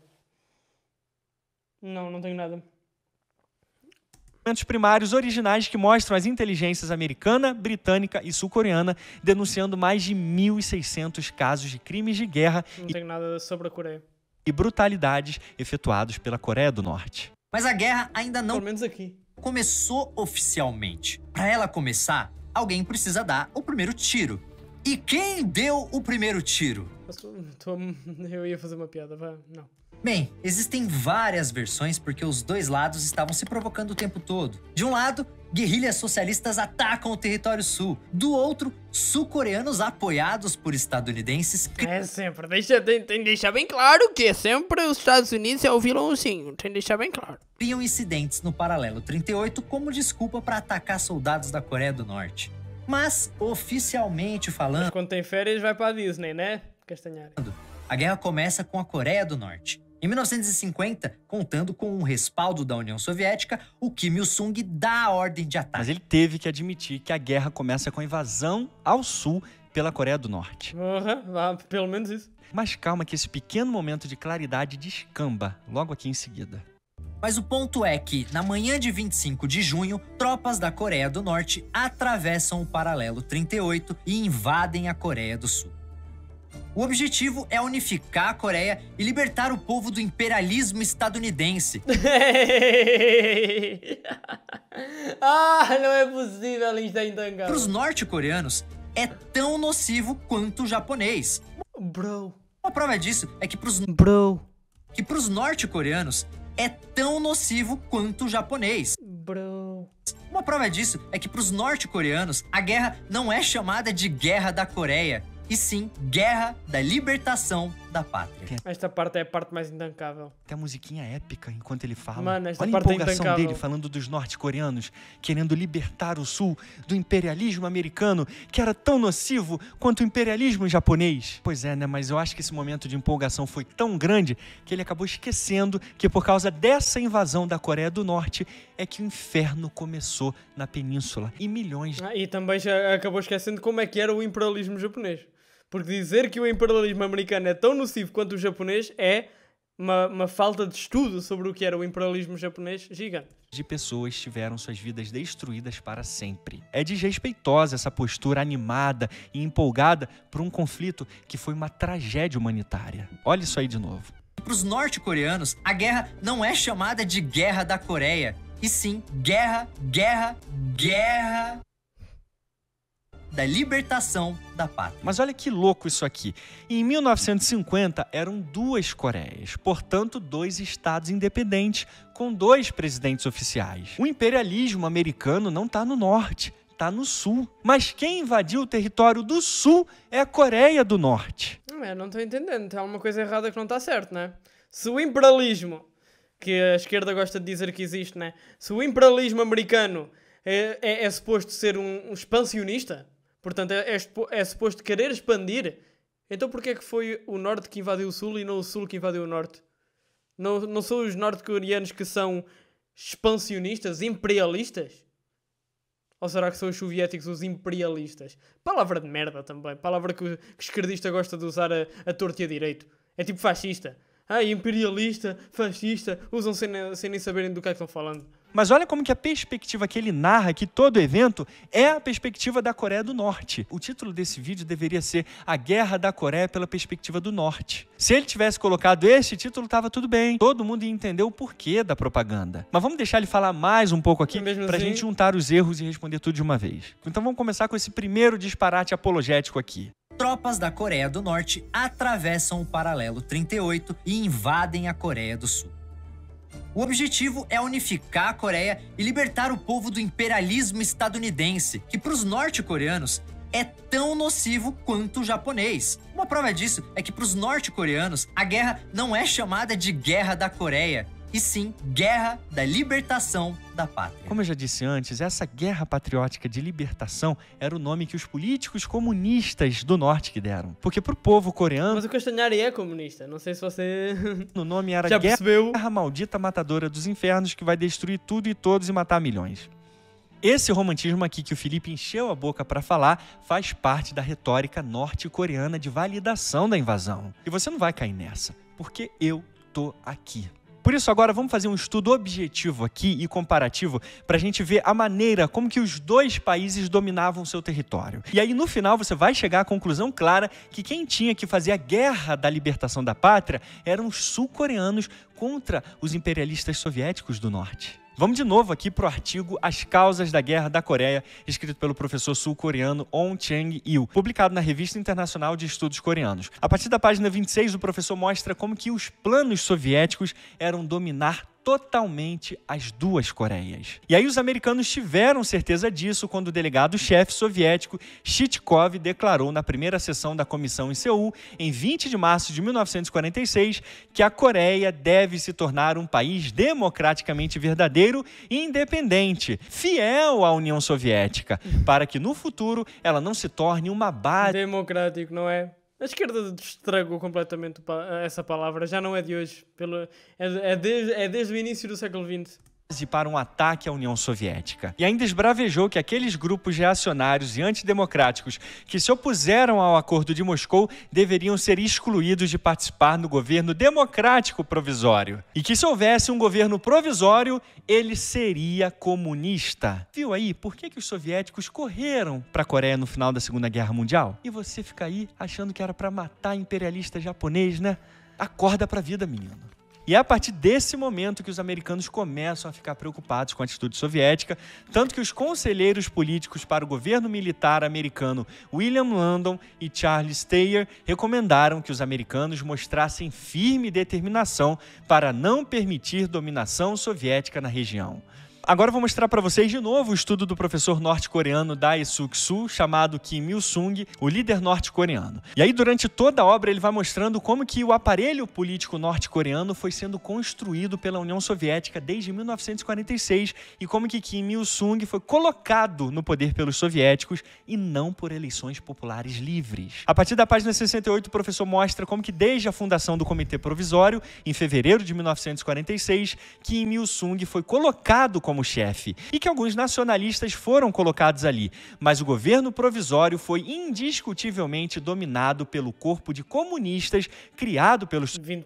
Não, não tenho nada documentos primários originais que mostram as inteligências americana, britânica e sul-coreana denunciando mais de 1.600 casos de crimes de guerra. Não e... nada sobre a Coreia e brutalidades efetuados pela Coreia do Norte. Mas a guerra ainda não começou oficialmente. Para ela começar, alguém precisa dar o primeiro tiro. E quem deu o primeiro tiro? Eu, tô, eu ia fazer uma piada, mas não. Bem, existem várias versões porque os dois lados estavam se provocando o tempo todo. De um lado, guerrilhas socialistas atacam o território sul. Do outro, sul-coreanos apoiados por estadunidenses. É sempre. Deixa, tem, tem que deixar bem claro que é sempre os Estados Unidos é o vilãozinho. Tem que deixar bem claro. Criam incidentes no paralelo 38 como desculpa para atacar soldados da Coreia do Norte. Mas, oficialmente falando. Mas quando tem férias, vai para Disney, né? Castanhari. A guerra começa com a Coreia do Norte. Em 1950, contando com um respaldo da União Soviética, o Kim Il-sung dá a ordem de ataque. Mas ele teve que admitir que a guerra começa com a invasão ao sul pela Coreia do Norte. Uhum, ah, pelo menos isso. Mas calma que esse pequeno momento de claridade descamba logo aqui em seguida. Mas o ponto é que, na manhã de 25 de junho, tropas da Coreia do Norte atravessam o paralelo 38 e invadem a Coreia do Sul. O objetivo é unificar a Coreia e libertar o povo do imperialismo estadunidense. ah, não é possível, além de Para os norte-coreanos, é tão nocivo quanto o japonês. Bro. Uma prova disso é que pros... Bro. Que pros norte-coreanos, é tão nocivo quanto o japonês. Bro. Uma prova disso é que pros norte-coreanos, a guerra não é chamada de Guerra da Coreia, e sim Guerra da Libertação da Pátria. É- esta parte é a parte mais intancável. Tem a musiquinha é épica enquanto ele fala. Mano, esta Olha parte a é empolgação é dele falando dos norte-coreanos querendo libertar o sul do imperialismo americano, que era tão nocivo quanto o imperialismo japonês. Pois é, né? Mas eu acho que esse momento de empolgação foi tão grande que ele acabou esquecendo que por causa dessa invasão da Coreia do Norte é que o inferno começou na península. E milhões. Ah, e também já acabou esquecendo como é que era o imperialismo japonês. Porque dizer que o imperialismo americano é tão nocivo quanto o japonês é uma, uma, falta de estudo sobre o que era o imperialismo japonês gigante. De pessoas tiveram suas vidas destruídas para sempre. É desrespeitosa essa postura animada e empolgada por um conflito que foi uma tragédia humanitária. Olha isso aí de novo. Para os norte-coreanos, a guerra não é chamada de Guerra da Coreia, e sim Guerra, Guerra, Guerra da libertação da pátria. Mas olha que louco isso aqui. Em 1950 eram duas Coreias, portanto, dois estados independentes, com dois presidentes oficiais. O imperialismo americano não está no norte, está no sul. Mas quem invadiu o território do sul é a Coreia do Norte. Hum, eu não estou entendendo, tem alguma coisa errada que não está certo, né? Se o imperialismo, que a esquerda gosta de dizer que existe, né? Se o imperialismo americano é, é, é suposto ser um, um expansionista, Portanto, é, é, é suposto querer expandir. Então porquê é que foi o Norte que invadiu o Sul e não o Sul que invadiu o Norte? Não, não são os norte-coreanos que são expansionistas, imperialistas? Ou será que são os soviéticos os imperialistas? Palavra de merda também. Palavra que o esquerdista gosta de usar a, a torta e direito. É tipo fascista. Ah, imperialista, fascista, usam sem, sem nem saberem do que é que estão falando. Mas olha como que a perspectiva que ele narra que todo evento é a perspectiva da Coreia do Norte. O título desse vídeo deveria ser A Guerra da Coreia pela Perspectiva do Norte. Se ele tivesse colocado esse título, estava tudo bem. Todo mundo ia entender o porquê da propaganda. Mas vamos deixar ele falar mais um pouco aqui para a assim... gente juntar os erros e responder tudo de uma vez. Então vamos começar com esse primeiro disparate apologético aqui tropas da Coreia do Norte atravessam o paralelo 38 e invadem a Coreia do Sul. O objetivo é unificar a Coreia e libertar o povo do imperialismo estadunidense, que para os norte-coreanos é tão nocivo quanto o japonês. Uma prova disso é que para os norte-coreanos, a guerra não é chamada de Guerra da Coreia, e sim guerra da libertação da pátria. Como eu já disse antes, essa guerra patriótica de libertação era o nome que os políticos comunistas do norte que deram. Porque pro povo coreano. Mas o questionário é comunista, não sei se você. o nome era já guerra, guerra Maldita Matadora dos Infernos que vai destruir tudo e todos e matar milhões. Esse romantismo aqui que o Felipe encheu a boca para falar faz parte da retórica norte-coreana de validação da invasão. E você não vai cair nessa, porque eu tô aqui. Por isso, agora vamos fazer um estudo objetivo aqui e comparativo para a gente ver a maneira como que os dois países dominavam seu território. E aí, no final, você vai chegar à conclusão clara que quem tinha que fazer a guerra da libertação da pátria eram os sul-coreanos contra os imperialistas soviéticos do norte. Vamos de novo aqui para o artigo As Causas da Guerra da Coreia, escrito pelo professor sul-coreano On Chang-il, publicado na Revista Internacional de Estudos Coreanos. A partir da página 26, o professor mostra como que os planos soviéticos eram dominar totalmente as duas Coreias. E aí os americanos tiveram certeza disso quando o delegado-chefe soviético Chitkov declarou na primeira sessão da comissão em Seul, em 20 de março de 1946, que a Coreia deve se tornar um país democraticamente verdadeiro e independente, fiel à União Soviética, para que no futuro ela não se torne uma base democrático, não é? A esquerda estragou completamente essa palavra, já não é de hoje, pelo é, é desde, é desde o início do século XX base para um ataque à União Soviética. E ainda esbravejou que aqueles grupos reacionários e antidemocráticos que se opuseram ao Acordo de Moscou deveriam ser excluídos de participar no governo democrático provisório. E que se houvesse um governo provisório, ele seria comunista. Viu aí por que, que os soviéticos correram para a Coreia no final da Segunda Guerra Mundial? E você fica aí achando que era para matar imperialista japonês, né? Acorda pra vida, menino. E é a partir desse momento que os americanos começam a ficar preocupados com a atitude soviética, tanto que os conselheiros políticos para o governo militar americano William Landon e Charles Thayer recomendaram que os americanos mostrassem firme determinação para não permitir dominação soviética na região. Agora vou mostrar para vocês de novo o estudo do professor norte-coreano Dai Suk-su, chamado Kim Il-sung, o líder norte-coreano. E aí, durante toda a obra, ele vai mostrando como que o aparelho político norte-coreano foi sendo construído pela União Soviética desde 1946 e como que Kim Il-sung foi colocado no poder pelos soviéticos e não por eleições populares livres. A partir da página 68, o professor mostra como que desde a fundação do Comitê Provisório, em fevereiro de 1946, Kim Il-sung foi colocado como como chefe e que alguns nacionalistas foram colocados ali, mas o governo provisório foi indiscutivelmente dominado pelo corpo de comunistas criado pelos. Vindo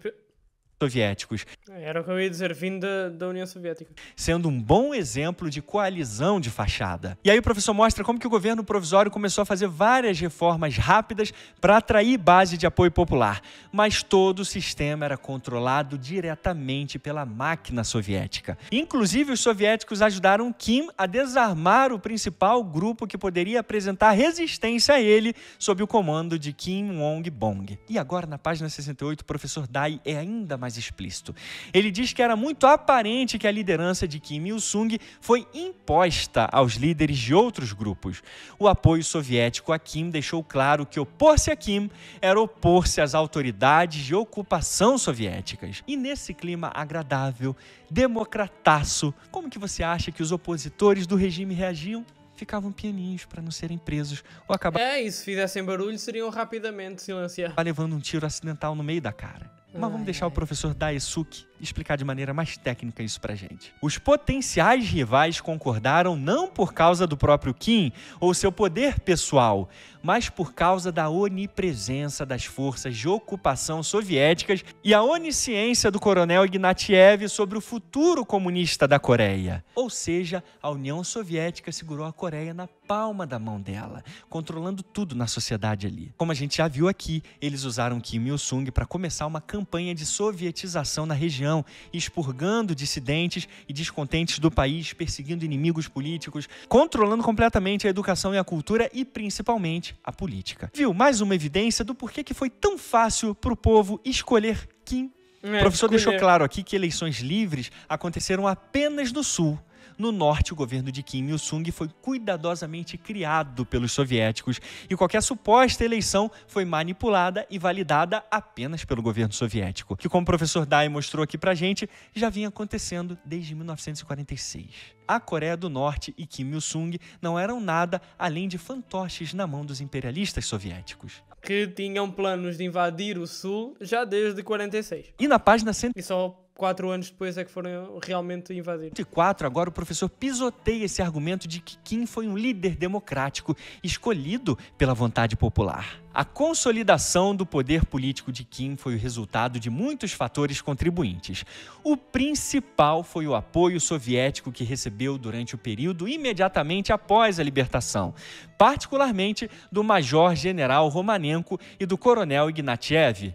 soviéticos. É, era o que eu ia dizer, vindo da, União Soviética. Sendo um bom exemplo de coalizão de fachada. E aí o professor mostra como que o governo provisório começou a fazer várias reformas rápidas para atrair base de apoio popular. Mas todo o sistema era controlado diretamente pela máquina soviética. Inclusive, os soviéticos ajudaram Kim a desarmar o principal grupo que poderia apresentar resistência a ele sob o comando de Kim Wong Bong. E agora, na página 68, o professor Dai é ainda mais mais explícito. Ele diz que era muito aparente que a liderança de Kim Il-sung foi imposta aos líderes de outros grupos. O apoio soviético a Kim deixou claro que opor-se a Kim era opor-se às autoridades de ocupação soviéticas. E nesse clima agradável, democrataço, como que você acha que os opositores do regime reagiam? ficavam pianinhos para não serem presos ou acabar. É, e se fizessem barulho seriam rapidamente silenciados. Tá levando um tiro acidental no meio da cara. Mas vamos deixar o professor Daisuke explicar de maneira mais técnica isso pra gente. Os potenciais rivais concordaram não por causa do próprio Kim ou seu poder pessoal, mas por causa da onipresença das forças de ocupação soviéticas e a onisciência do coronel Ignatiev sobre o futuro comunista da Coreia. Ou seja, a União Soviética segurou a Coreia na palma da mão dela, controlando tudo na sociedade ali. Como a gente já viu aqui, eles usaram Kim Il-sung para começar uma campanha de sovietização na região expurgando dissidentes e descontentes do país, perseguindo inimigos políticos, controlando completamente a educação e a cultura e principalmente a política. Viu mais uma evidência do porquê que foi tão fácil para o povo escolher Kim o é, professor escolher. deixou claro aqui que eleições livres aconteceram apenas no Sul, no norte, o governo de Kim Il-sung foi cuidadosamente criado pelos soviéticos e qualquer suposta eleição foi manipulada e validada apenas pelo governo soviético, que, como o professor Dai mostrou aqui pra gente, já vinha acontecendo desde 1946. A Coreia do Norte e Kim Il-sung não eram nada além de fantoches na mão dos imperialistas soviéticos. Que tinham planos de invadir o sul já desde 46. E na página 100... E só quatro anos depois é que foram realmente invadir. De quatro, agora o professor pisoteia esse argumento de que Kim foi um líder democrático escolhido pela vontade popular. A consolidação do poder político de Kim foi o resultado de muitos fatores contribuintes. O principal foi o apoio soviético que recebeu durante o período imediatamente após a libertação, particularmente do major-general Romanenko e do coronel Ignatiev.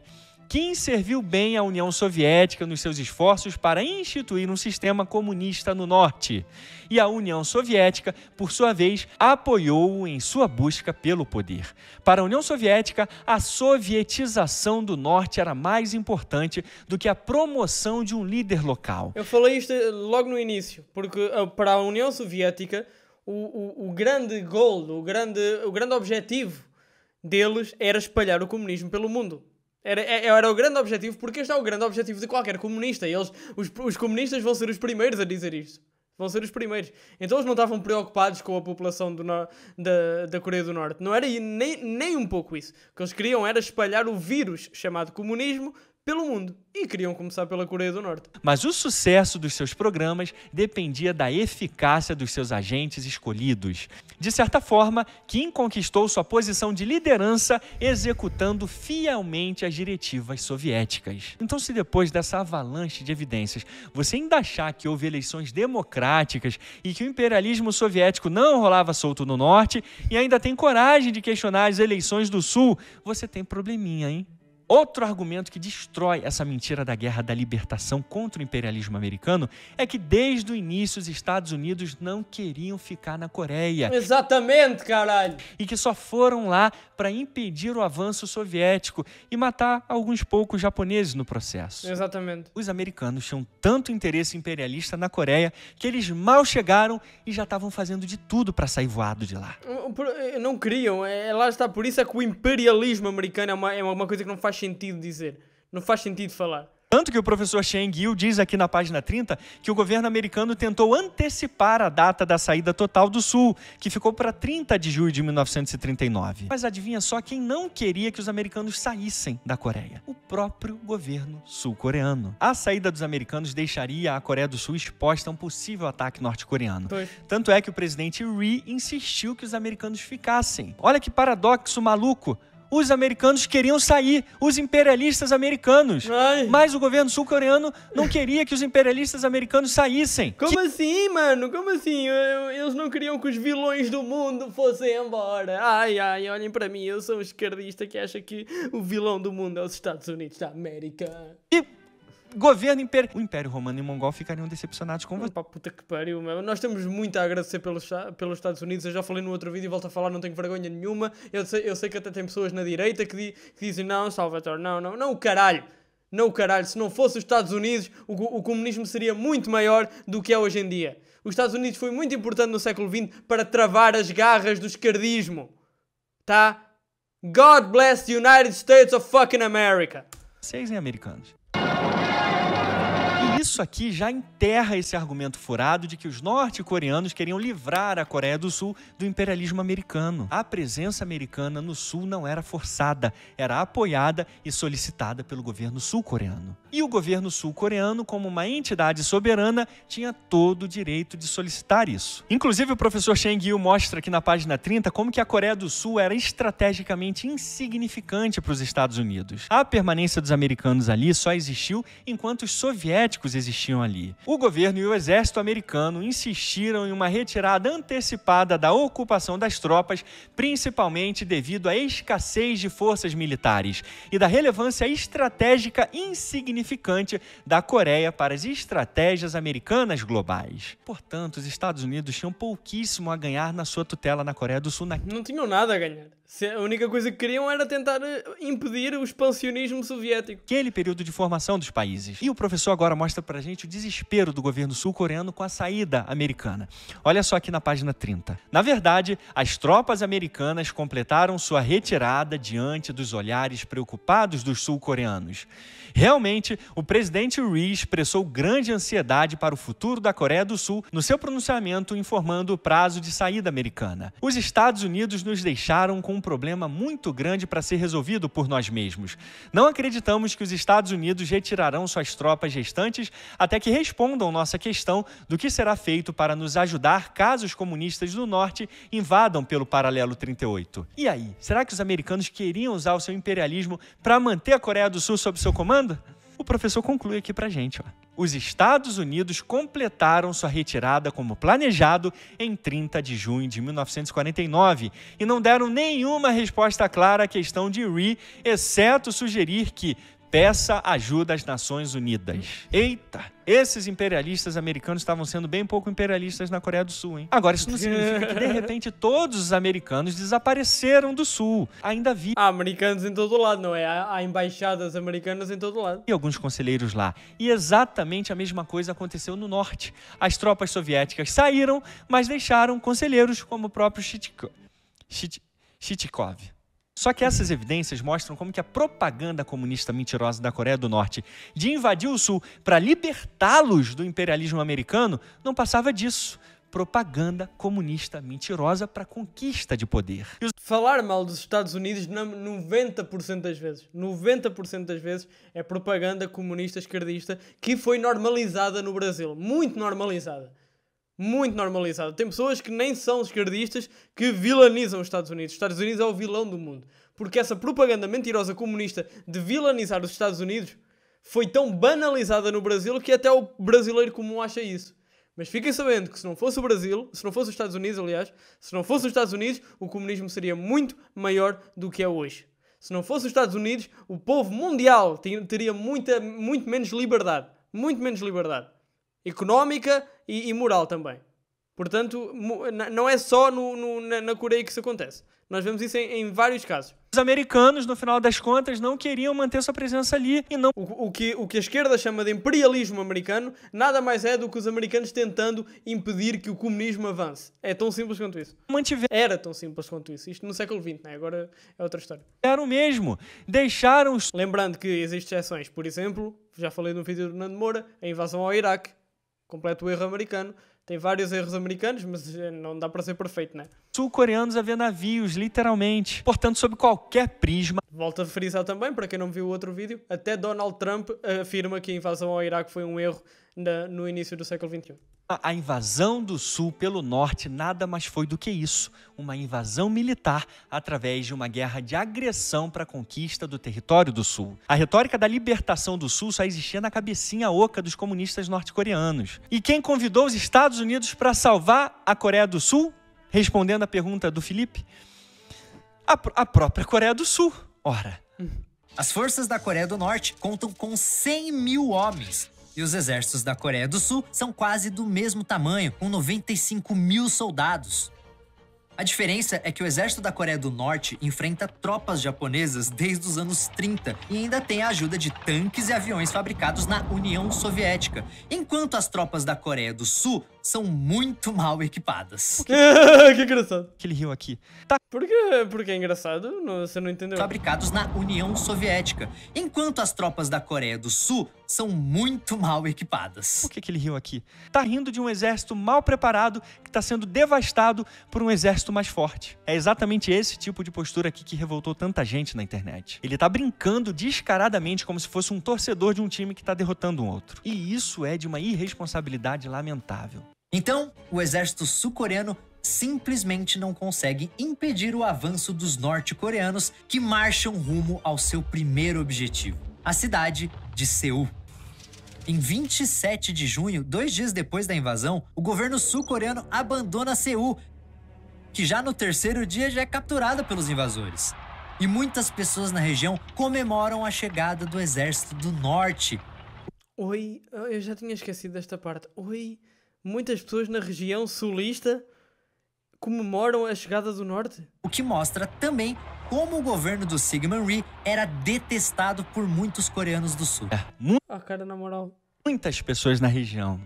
Kim serviu bem à União Soviética nos seus esforços para instituir um sistema comunista no norte. E a União Soviética, por sua vez, apoiou-o em sua busca pelo poder. Para a União Soviética, a sovietização do norte era mais importante do que a promoção de um líder local. Eu falei isto eh, logo no início, porque eh, para a União Soviética, o, o, o grande goal, o grande, o grande objetivo deles era espalhar o comunismo pelo mundo. Era, é, era o grande objetivo, porque este é o grande objetivo de qualquer comunista. E eles, os, os comunistas vão ser os primeiros a dizer isto. Vão ser os primeiros. Então eles não estavam preocupados com a população do no, da, da Coreia do Norte. Não era nem, nem um pouco isso. O que eles queriam era espalhar o vírus chamado comunismo pelo mundo e queriam começar pela Coreia do Norte. Mas o sucesso dos seus programas dependia da eficácia dos seus agentes escolhidos. De certa forma, Kim conquistou sua posição de liderança executando fielmente as diretivas soviéticas. Então, se depois dessa avalanche de evidências você ainda achar que houve eleições democráticas e que o imperialismo soviético não rolava solto no norte e ainda tem coragem de questionar as eleições do sul, você tem probleminha, hein? Outro argumento que destrói essa mentira da guerra da libertação contra o imperialismo americano é que desde o início os Estados Unidos não queriam ficar na Coreia. Exatamente, caralho! E que só foram lá para impedir o avanço soviético e matar alguns poucos japoneses no processo. Exatamente. Os americanos tinham tanto interesse imperialista na Coreia que eles mal chegaram e já estavam fazendo de tudo para sair voado de lá. Eh, não criam, é, eh, lá está. Por isso é que o imperialismo americano é uma, é uma coisa que não faz sentido dizer, não faz sentido falar. Tanto que o professor Shen Gil diz aqui na página 30 que o governo americano tentou antecipar a data da saída total do Sul, que ficou para 30 de julho de 1939. Mas adivinha só quem não queria que os americanos saíssem da Coreia? O próprio governo sul-coreano. A saída dos americanos deixaria a Coreia do Sul exposta a um possível ataque norte-coreano. Tanto é que o presidente Ri insistiu que os americanos ficassem. Olha que paradoxo maluco! os americanos queriam sair, os imperialistas americanos. Ai. Mas o governo sul-coreano não queria que os imperialistas americanos saíssem. Como que... assim, mano? Como assim? Eles não queriam que os vilões do mundo fossem embora. Ai, ai, olhem para mim, eu sou um esquerdista que acha que o vilão do mundo é os Estados Unidos da América. E governo império. O Império Romano e Mongol ficariam decepcionados com você. puta que pariu, Nós temos muito a agradecer pelos, pelos Estados Unidos. Eu já falei no outro vídeo e volto a falar, não tenho vergonha nenhuma. Eu sei, eu sei que até tem pessoas na direita que, di, que dizem não, Salvador, não, não, não, o caralho. Não, o caralho. Se não fosse os Estados Unidos, o, o comunismo seria muito maior do que é hoje em dia. Os Estados Unidos foi muito importante no século XX para travar as garras do esquerdismo. Tá? God bless the United States of fucking America. Vocês, americanos? isso aqui já enterra esse argumento furado de que os norte-coreanos queriam livrar a Coreia do Sul do imperialismo americano. A presença americana no Sul não era forçada, era apoiada e solicitada pelo governo sul-coreano. E o governo sul-coreano, como uma entidade soberana, tinha todo o direito de solicitar isso. Inclusive, o professor Cheng Yu mostra aqui na página 30 como que a Coreia do Sul era estrategicamente insignificante para os Estados Unidos. A permanência dos americanos ali só existiu enquanto os soviéticos existiam ali. O governo e o exército americano insistiram em uma retirada antecipada da ocupação das tropas, principalmente devido à escassez de forças militares e da relevância estratégica insignificante da Coreia para as estratégias americanas globais. Portanto, os Estados Unidos tinham pouquíssimo a ganhar na sua tutela na Coreia do Sul. Na... Né? Não tinham nada a ganhar. A única coisa que queriam era tentar eh, impedir o expansionismo soviético. Aquele período de formação dos países. E o professor agora mostra pra gente o desespero do governo sul-coreano com a saída americana. Olha só aqui na página 30. Na verdade, as tropas americanas completaram sua retirada diante dos olhares preocupados dos sul-coreanos. Realmente, o presidente Ri expressou grande ansiedade para o futuro da Coreia do Sul no seu pronunciamento informando o prazo de saída americana. Os Estados Unidos nos deixaram com um problema muito grande para ser resolvido por nós mesmos. Não acreditamos que os Estados Unidos retirarão suas tropas restantes até que respondam nossa questão do que será feito para nos ajudar caso os comunistas do Norte invadam pelo paralelo 38. E aí, será que os americanos queriam usar o seu imperialismo para manter a Coreia do Sul sob seu comando? O professor conclui aqui pra gente, ó. Os Estados Unidos completaram sua retirada como planejado em 30 de junho de 1949 e não deram nenhuma resposta clara à questão de Rhee, exceto sugerir que peça ajuda às Nações Unidas. Eita, esses imperialistas americanos estavam sendo bem pouco imperialistas na Coreia do Sul, hein? Agora, isso não significa que, de repente, todos os americanos desapareceram do Sul. Ainda vi... Há ah, americanos em todo lado, não é? Há embaixadas americanas em todo lado. E alguns conselheiros lá. E exatamente a mesma coisa aconteceu no Norte. As tropas soviéticas saíram, mas deixaram conselheiros como o próprio Chitikov. Chit... Só que essas evidências mostram como que a propaganda comunista mentirosa da Coreia do Norte de invadir o Sul para libertá-los do imperialismo americano não passava disso propaganda comunista mentirosa para conquista de poder. Falar mal dos Estados Unidos 90% das vezes, 90% das vezes é propaganda comunista esquerdista que foi normalizada no Brasil, muito normalizada muito normalizado. Tem pessoas que nem são esquerdistas que vilanizam os Estados Unidos. Os Estados Unidos é o vilão do mundo. Porque essa propaganda mentirosa comunista de vilanizar os Estados Unidos foi tão banalizada no Brasil que até o brasileiro comum acha isso. Mas fiquem sabendo que se não fosse o Brasil, se não fosse os Estados Unidos, aliás, se não fosse os Estados Unidos, o comunismo seria muito maior do que é hoje. Se não fosse os Estados Unidos, o povo mundial teria muita, muito menos liberdade. Muito menos liberdade. Económica e, e moral também. Portanto, não é só no, no, na, na, Coreia que isso acontece. Nós vemos isso em, em, vários casos. Os americanos, no final das contas, não queriam manter sua presença ali e não. O, o, que, o que a esquerda chama de imperialismo americano nada mais é do que os americanos tentando impedir que o comunismo avance. É tão simples quanto isso. Mantiver... Era tão simples quanto isso. Isto no século XX, né? agora é outra história. Era o mesmo. Deixaram. Lembrando que existem exceções. Por exemplo, já falei no vídeo do Nando Moura, a invasão ao Iraque completo erro americano. Tem vários erros americanos, mas eh, não dá para ser perfeito, né? Sul-coreanos a ver navios, literalmente. Portanto, sob qualquer prisma. Volto a frisar também, para quem não viu o outro vídeo, até Donald Trump afirma que a invasão ao Iraque foi um erro na, no início do século XXI. A invasão do Sul pelo Norte nada mais foi do que isso, uma invasão militar através de uma guerra de agressão para a conquista do território do Sul. A retórica da libertação do Sul só existia na cabecinha oca dos comunistas norte-coreanos. E quem convidou os Estados Unidos para salvar a Coreia do Sul? Respondendo à pergunta do Felipe, a, pr a própria Coreia do Sul. Ora. As forças da Coreia do Norte contam com 100 mil homens, e os exércitos da Coreia do Sul são quase do mesmo tamanho, com 95 mil soldados. A diferença é que o exército da Coreia do Norte enfrenta tropas japonesas desde os anos 30 e ainda tem a ajuda de tanques e aviões fabricados na União Soviética, enquanto as tropas da Coreia do Sul são muito mal equipadas. que engraçado. Aquele rio aqui. Tá. Por que, porque é engraçado? Não, você não entendeu. Fabricados na União Soviética, enquanto as tropas da Coreia do Sul são muito mal equipadas. Por que aquele rio aqui? Tá rindo de um exército mal preparado que está sendo devastado por um exército mais forte. É exatamente esse tipo de postura aqui que revoltou tanta gente na internet. Ele tá brincando descaradamente como se fosse um torcedor de um time que tá derrotando um outro. E isso é de uma irresponsabilidade lamentável. Então, o exército sul-coreano simplesmente não consegue impedir o avanço dos norte-coreanos que marcham rumo ao seu primeiro objetivo, a cidade de Seul. Em 27 de junho, dois dias depois da invasão, o governo sul-coreano abandona Seul, que já no terceiro dia já é capturada pelos invasores. E muitas pessoas na região comemoram a chegada do exército do norte. Oi, eu já tinha esquecido desta parte. Oi, muitas pessoas na região sulista comemoram a chegada do norte. O que mostra também como o governo do Sigmund Rhee era detestado por muitos coreanos do sul. É, ah, cara, na moral. Muitas pessoas na região.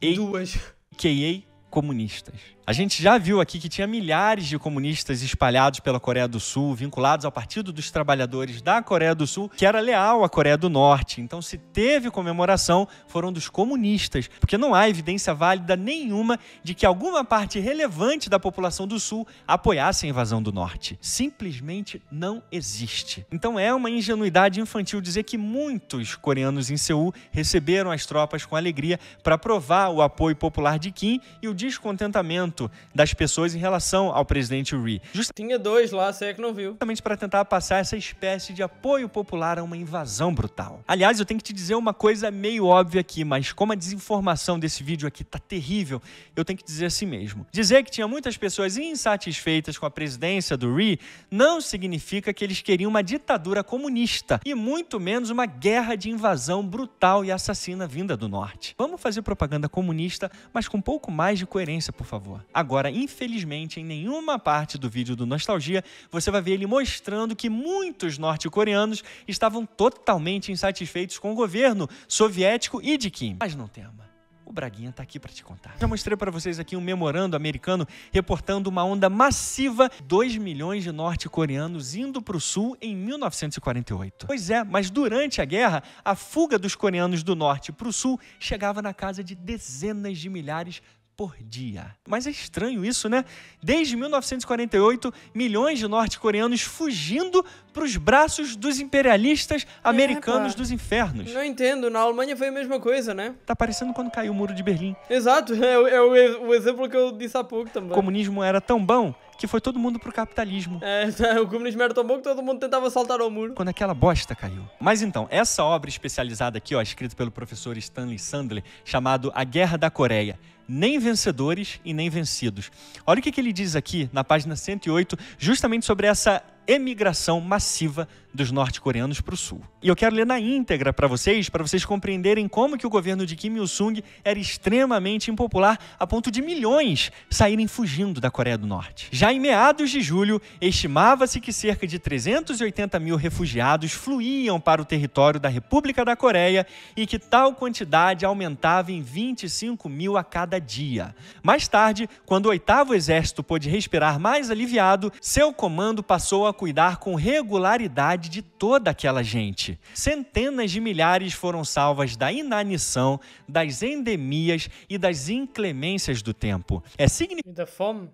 E... Duas. Que.A. É? comunistas. A gente já viu aqui que tinha milhares de comunistas espalhados pela Coreia do Sul, vinculados ao Partido dos Trabalhadores da Coreia do Sul, que era leal à Coreia do Norte. Então, se teve comemoração, foram dos comunistas, porque não há evidência válida nenhuma de que alguma parte relevante da população do Sul apoiasse a invasão do Norte. Simplesmente não existe. Então, é uma ingenuidade infantil dizer que muitos coreanos em Seul receberam as tropas com alegria para provar o apoio popular de Kim e o descontentamento das pessoas em relação ao presidente Ri. Just... Tinha dois lá, você é que não viu. Justamente para tentar passar essa espécie de apoio popular a uma invasão brutal. Aliás, eu tenho que te dizer uma coisa meio óbvia aqui, mas como a desinformação desse vídeo aqui tá terrível, eu tenho que dizer assim mesmo. Dizer que tinha muitas pessoas insatisfeitas com a presidência do Ri não significa que eles queriam uma ditadura comunista e muito menos uma guerra de invasão brutal e assassina vinda do norte. Vamos fazer propaganda comunista, mas com um pouco mais de coerência, por favor. Agora, infelizmente, em nenhuma parte do vídeo do Nostalgia você vai ver ele mostrando que muitos norte-coreanos estavam totalmente insatisfeitos com o governo soviético e de Kim. Mas não tema. O Braguinha tá aqui para te contar. Já mostrei para vocês aqui um memorando americano reportando uma onda massiva, 2 milhões de norte-coreanos indo para o sul em 1948. Pois é, mas durante a guerra, a fuga dos coreanos do norte para o sul chegava na casa de dezenas de milhares por dia. Mas é estranho isso, né? Desde 1948, milhões de norte-coreanos fugindo para os braços dos imperialistas é, americanos dos infernos. Não entendo, na Alemanha foi a mesma coisa, né? Tá parecendo quando caiu o muro de Berlim. Exato, é, é, o, é o exemplo que eu disse há pouco também. O comunismo era tão bom que foi todo mundo pro capitalismo. É, o comunismo era tão bom que todo mundo tentava saltar ao muro. Quando aquela bosta caiu. Mas então, essa obra especializada aqui, ó, escrita pelo professor Stanley Sandler, chamado A Guerra da Coreia nem vencedores e nem vencidos. Olha o que, ele diz aqui na página 108, justamente sobre essa emigração massiva dos norte-coreanos para o sul. E eu quero ler na íntegra para vocês, para vocês compreenderem como que o governo de Kim Il-sung era extremamente impopular a ponto de milhões saírem fugindo da Coreia do Norte. Já em meados de julho, estimava-se que cerca de 380 mil refugiados fluíam para o território da República da Coreia e que tal quantidade aumentava em 25 mil a cada dia. Mais tarde, quando o oitavo exército pôde respirar mais aliviado, seu comando passou a cuidar com regularidade de toda aquela gente. Centenas de milhares foram salvas da inanição, das endemias e das inclemências do tempo. É significativo.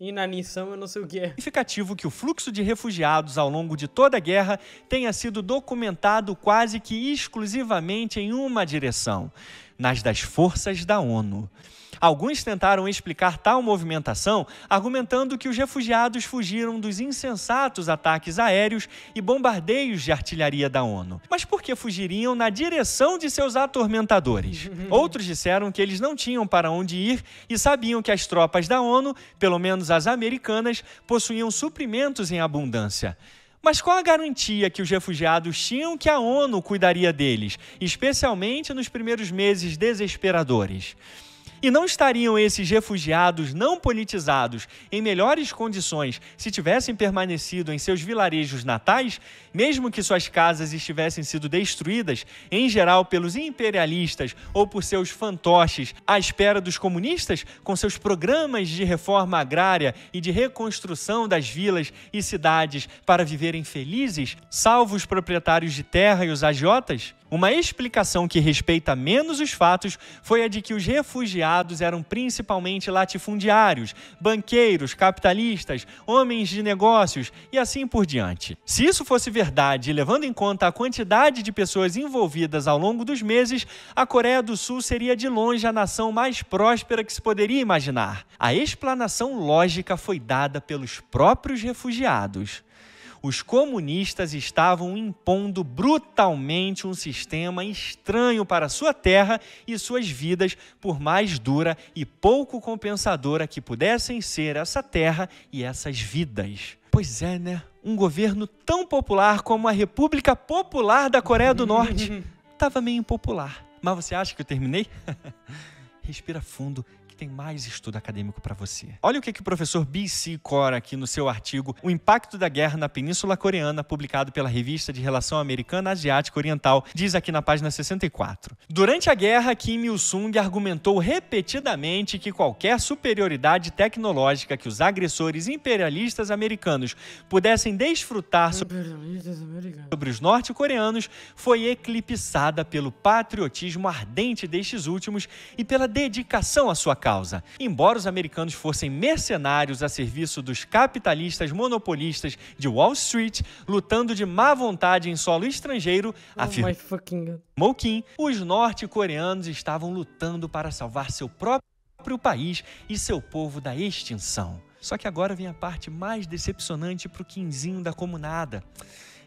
Inanição, eu não sei o que é. Significativo que o fluxo de refugiados ao longo de toda a guerra tenha sido documentado quase que exclusivamente em uma direção nas das forças da ONU. Alguns tentaram explicar tal movimentação argumentando que os refugiados fugiram dos insensatos ataques aéreos e bombardeios de artilharia da ONU. Mas por que fugiriam na direção de seus atormentadores? Outros disseram que eles não tinham para onde ir e sabiam que as tropas da ONU, pelo menos as americanas, possuíam suprimentos em abundância. Mas qual a garantia que os refugiados tinham que a ONU cuidaria deles, especialmente nos primeiros meses desesperadores? E não estariam esses refugiados não politizados em melhores condições se tivessem permanecido em seus vilarejos natais, mesmo que suas casas estivessem sido destruídas, em geral pelos imperialistas ou por seus fantoches, à espera dos comunistas, com seus programas de reforma agrária e de reconstrução das vilas e cidades para viverem felizes, salvo os proprietários de terra e os agiotas? Uma explicação que respeita menos os fatos foi a de que os refugiados eram principalmente latifundiários, banqueiros, capitalistas, homens de negócios e assim por diante. Se isso fosse verdade, levando em conta a quantidade de pessoas envolvidas ao longo dos meses, a Coreia do Sul seria de longe a nação mais próspera que se poderia imaginar. A explanação lógica foi dada pelos próprios refugiados os comunistas estavam impondo brutalmente um sistema estranho para sua terra e suas vidas, por mais dura e pouco compensadora que pudessem ser essa terra e essas vidas. Pois é, né? Um governo tão popular como a República Popular da Coreia do Norte estava meio impopular. Mas você acha que eu terminei? Respira fundo tem mais estudo acadêmico para você. Olha o que, que o professor B.C. Cora aqui no seu artigo O Impacto da Guerra na Península Coreana, publicado pela Revista de Relação Americana Asiática Oriental, diz aqui na página 64. Durante a guerra, Kim Il-sung argumentou repetidamente que qualquer superioridade tecnológica que os agressores imperialistas americanos pudessem desfrutar sobre, os norte-coreanos foi eclipsada pelo patriotismo ardente destes últimos e pela dedicação à sua causa causa. Embora os americanos fossem mercenários a serviço dos capitalistas monopolistas de Wall Street, lutando de má vontade em solo estrangeiro, oh afirmou Kim, os norte-coreanos estavam lutando para salvar seu próprio país e seu povo da extinção. Só que agora vem a parte mais decepcionante para o Quinzinho da comunada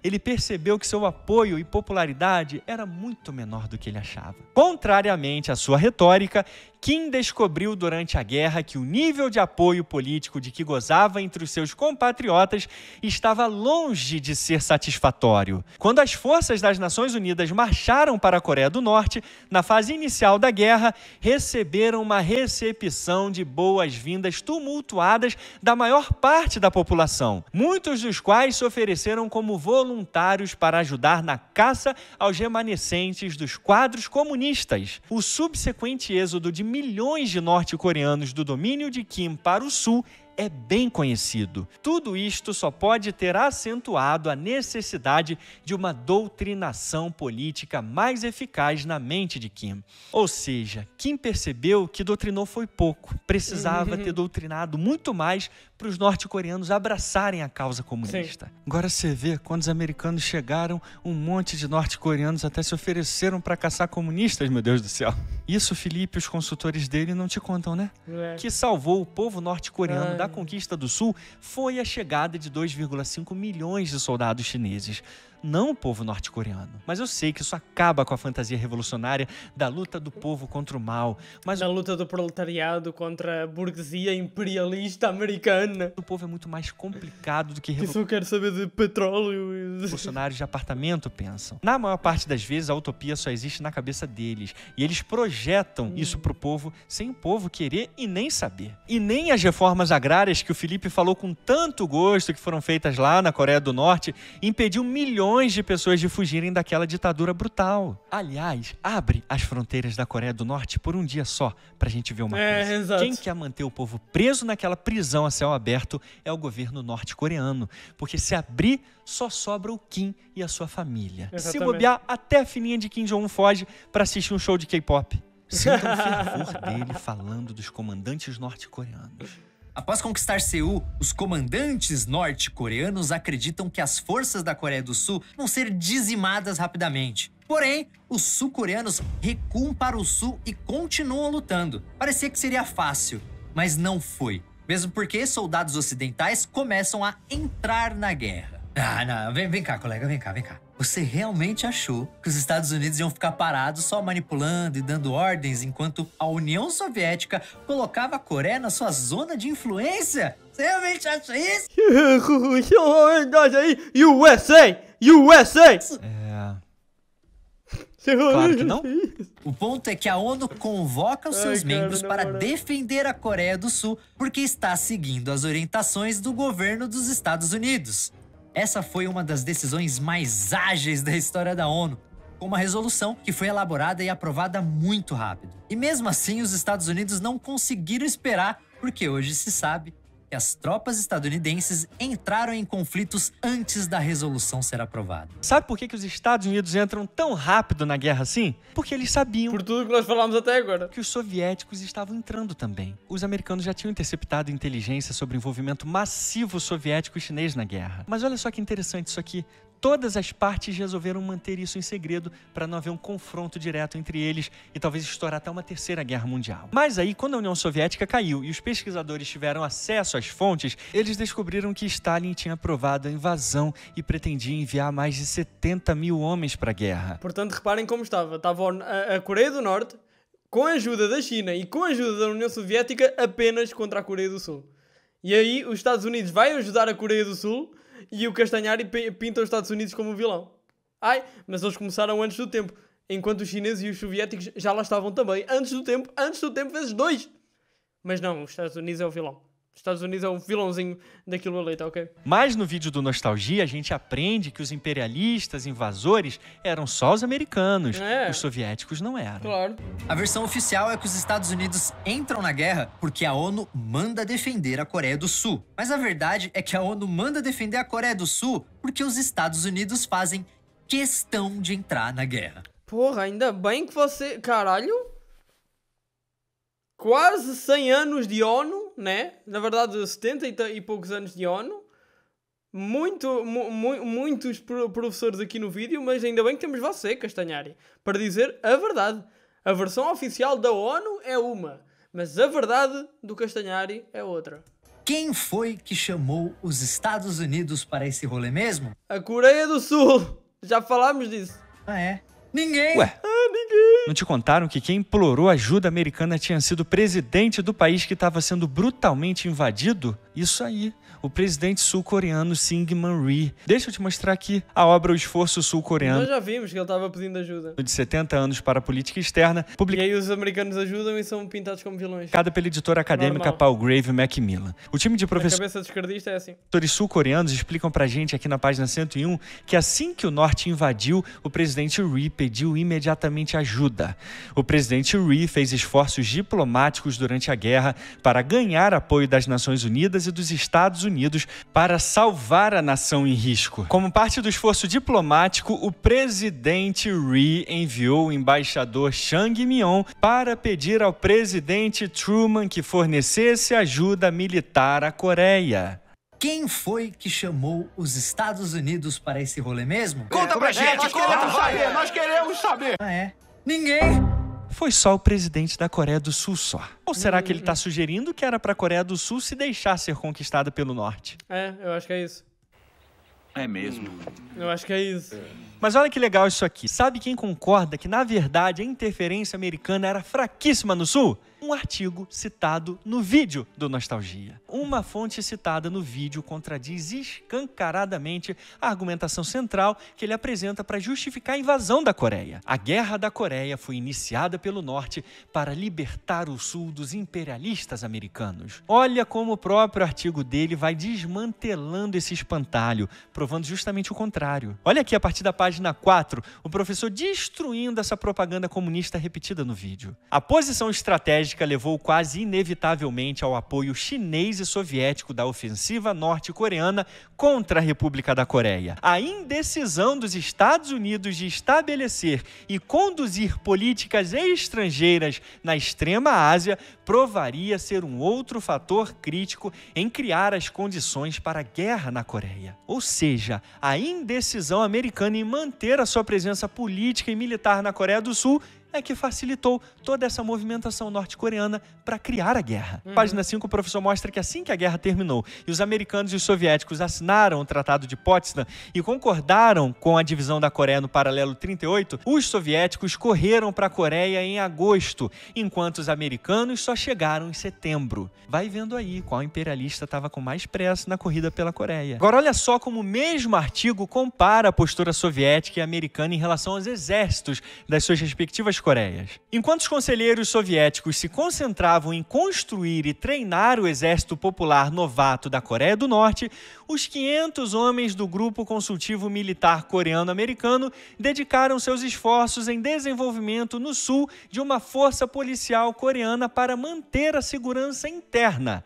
ele percebeu que seu apoio e popularidade era muito menor do que ele achava. Contrariamente à sua retórica, Kim descobriu durante a guerra que o nível de apoio político de que gozava entre os seus compatriotas estava longe de ser satisfatório. Quando as forças das Nações Unidas marcharam para a Coreia do Norte, na fase inicial da guerra, receberam uma recepção de boas-vindas tumultuadas da maior parte da população, muitos dos quais se ofereceram como voluntários voluntários para ajudar na caça aos remanescentes dos quadros comunistas. O subsequente êxodo de milhões de norte-coreanos do domínio de Kim para o sul é bem conhecido. Tudo isto só pode ter acentuado a necessidade de uma doutrinação política mais eficaz na mente de Kim. Ou seja, Kim percebeu que doutrinou foi pouco, precisava uhum. ter doutrinado muito mais para os norte-coreanos abraçarem a causa comunista. Sim. Agora você vê, quando os americanos chegaram, um monte de norte-coreanos até se ofereceram para caçar comunistas, meu Deus do céu. Isso, Felipe, os consultores dele não te contam, né? É. Que salvou o povo norte-coreano da conquista do Sul foi a chegada de 2,5 milhões de soldados chineses não o povo norte-coreano. Mas eu sei que isso acaba com a fantasia revolucionária da luta do povo contra o mal. Mas a luta do proletariado contra a burguesia imperialista americana. O povo é muito mais complicado do que... Revol... Que só quer saber de petróleo. Revolucionários de apartamento pensam. Na maior parte das vezes, a utopia só existe na cabeça deles. E eles projetam hum. isso pro povo sem o povo querer e nem saber. E nem as reformas agrárias que o Felipe falou com tanto gosto que foram feitas lá na Coreia do Norte impediu milhões milhões de pessoas de fugirem daquela ditadura brutal. Aliás, abre as fronteiras da Coreia do Norte por um dia só pra gente ver uma é, coisa. Exato. Quem quer manter o povo preso naquela prisão a céu aberto é o governo norte-coreano. Porque se abrir, só sobra o Kim e a sua família. Exatamente. Se bobear, até a filhinha de Kim Jong-un foge para assistir um show de K-pop. Sinta o fervor dele falando dos comandantes norte-coreanos. Após conquistar Seul, os comandantes norte-coreanos acreditam que as forças da Coreia do Sul vão ser dizimadas rapidamente. Porém, os sul-coreanos recuam para o sul e continuam lutando. Parecia que seria fácil, mas não foi. Mesmo porque soldados ocidentais começam a entrar na guerra. Ah, não, vem, vem cá, colega, vem cá, vem cá. Você realmente achou que os Estados Unidos iam ficar parados só manipulando e dando ordens enquanto a União Soviética colocava a Coreia na sua zona de influência? Você realmente acha isso? USA! USA! É. Claro que não. O ponto é que a ONU convoca os seus Ai, membros cara, para defender a Coreia do Sul porque está seguindo as orientações do governo dos Estados Unidos. Essa foi uma das decisões mais ágeis da história da ONU, com uma resolução que foi elaborada e aprovada muito rápido. E mesmo assim, os Estados Unidos não conseguiram esperar, porque hoje se sabe e as tropas estadunidenses entraram em conflitos antes da resolução ser aprovada. Sabe por que, que os Estados Unidos entram tão rápido na guerra assim? Porque eles sabiam. Por tudo que nós falamos até agora. Que os soviéticos estavam entrando também. Os americanos já tinham interceptado inteligência sobre o envolvimento massivo soviético e chinês na guerra. Mas olha só que interessante isso aqui todas as partes resolveram manter isso em segredo para não haver um confronto direto entre eles e talvez estourar até uma terceira guerra mundial. Mas aí, quando a União Soviética caiu e os pesquisadores tiveram acesso às fontes, eles descobriram que Stalin tinha aprovado a invasão e pretendia enviar mais de 70 mil homens para a guerra. Portanto, reparem como estava. Estava a Coreia do Norte, com a ajuda da China e com a ajuda da União Soviética, apenas contra a Coreia do Sul. E aí, os Estados Unidos vai ajudar a Coreia do Sul e o Castanhari pinta os Estados Unidos como um vilão. Ai, mas eles começaram antes do tempo, enquanto os chineses e os soviéticos já lá estavam também, antes do tempo, antes do tempo vezes dois. Mas não, os Estados Unidos é o vilão. Estados Unidos é o vilãozinho daquilo ali, tá ok? Mas no vídeo do Nostalgia, a gente aprende que os imperialistas, invasores, eram só os americanos. É. Os soviéticos não eram. Claro. A versão oficial é que os Estados Unidos entram na guerra porque a ONU manda defender a Coreia do Sul. Mas a verdade é que a ONU manda defender a Coreia do Sul porque os Estados Unidos fazem questão de entrar na guerra. Porra, ainda bem que você. Caralho! Quase 100 anos de ONU né? Na verdade, 70 e poucos anos de ONU. Muito, mu, mu, muitos professores aqui no vídeo, mas ainda bem que temos você, Castanhari, para dizer a verdade. A versão oficial da ONU é uma, mas a verdade do Castanhari é outra. Quem foi que chamou os Estados Unidos para esse rolê mesmo? A Coreia do Sul! Já falámos disso. Ah, é? Ninguém! Ué, ninguém. Não te contaram que quem implorou ajuda americana tinha sido presidente do país que estava sendo brutalmente invadido? Isso aí o presidente sul-coreano Syngman Rhee. Deixa eu te mostrar aqui a obra O Esforço Sul-Coreano. Nós já vimos que ele estava pedindo ajuda. De 70 anos para a política externa. Publica... E aí os americanos ajudam e são pintados como vilões. Cada pela editora acadêmica Normal. Palgrave Macmillan. O time de professores... A cabeça descardista é assim. Professores sul-coreanos explicam pra gente aqui na página 101 que assim que o norte invadiu, o presidente Rhee pediu imediatamente ajuda. O presidente Rhee fez esforços diplomáticos durante a guerra para ganhar apoio das Nações Unidas e dos Estados Unidos Unidos para salvar a nação em risco. Como parte do esforço diplomático, o presidente Ri enviou o embaixador Chang Myon para pedir ao presidente Truman que fornecesse ajuda militar à Coreia quem foi que chamou os Estados Unidos para esse rolê mesmo? Conta é, pra, gente, conta, nós saber, nós queremos saber. Ah, é? Ninguém foi só o presidente da Coreia do Sul só. Ou será que ele está uhum. sugerindo que era para a Coreia do Sul se deixar ser conquistada pelo Norte? É, eu acho que é isso. É mesmo. Eu acho que é isso. Mas olha que legal isso aqui. Sabe quem concorda que, na verdade, a interferência americana era fraquíssima no Sul? um artigo citado no vídeo do Nostalgia. Uma fonte citada no vídeo contradiz escancaradamente a argumentação central que ele apresenta para justificar a invasão da Coreia. A Guerra da Coreia foi iniciada pelo Norte para libertar o Sul dos imperialistas americanos. Olha como o próprio artigo dele vai desmantelando esse espantalho, provando justamente o contrário. Olha aqui a partir da página 4, o professor destruindo essa propaganda comunista repetida no vídeo. A posição estratégica estratégica levou quase inevitavelmente ao apoio chinês e soviético da ofensiva norte-coreana contra a República da Coreia. A indecisão dos Estados Unidos de estabelecer e conduzir políticas estrangeiras na extrema Ásia provaria ser um outro fator crítico em criar as condições para a guerra na Coreia. Ou seja, a indecisão americana em manter a sua presença política e militar na Coreia do Sul é que facilitou toda essa movimentação norte-coreana para criar a guerra. Uhum. Página 5, o professor mostra que assim que a guerra terminou e os americanos e os soviéticos assinaram o Tratado de Potsdam e concordaram com a divisão da Coreia no paralelo 38, os soviéticos correram para a Coreia em agosto, enquanto os americanos só chegaram em setembro. Vai vendo aí qual imperialista estava com mais pressa na corrida pela Coreia. Agora olha só como o mesmo artigo compara a postura soviética e americana em relação aos exércitos das suas respectivas Coreias. Enquanto os conselheiros soviéticos se concentravam em construir e treinar o exército popular novato da Coreia do Norte, os 500 homens do Grupo Consultivo Militar Coreano-Americano dedicaram seus esforços em desenvolvimento no sul de uma força policial coreana para manter a segurança interna.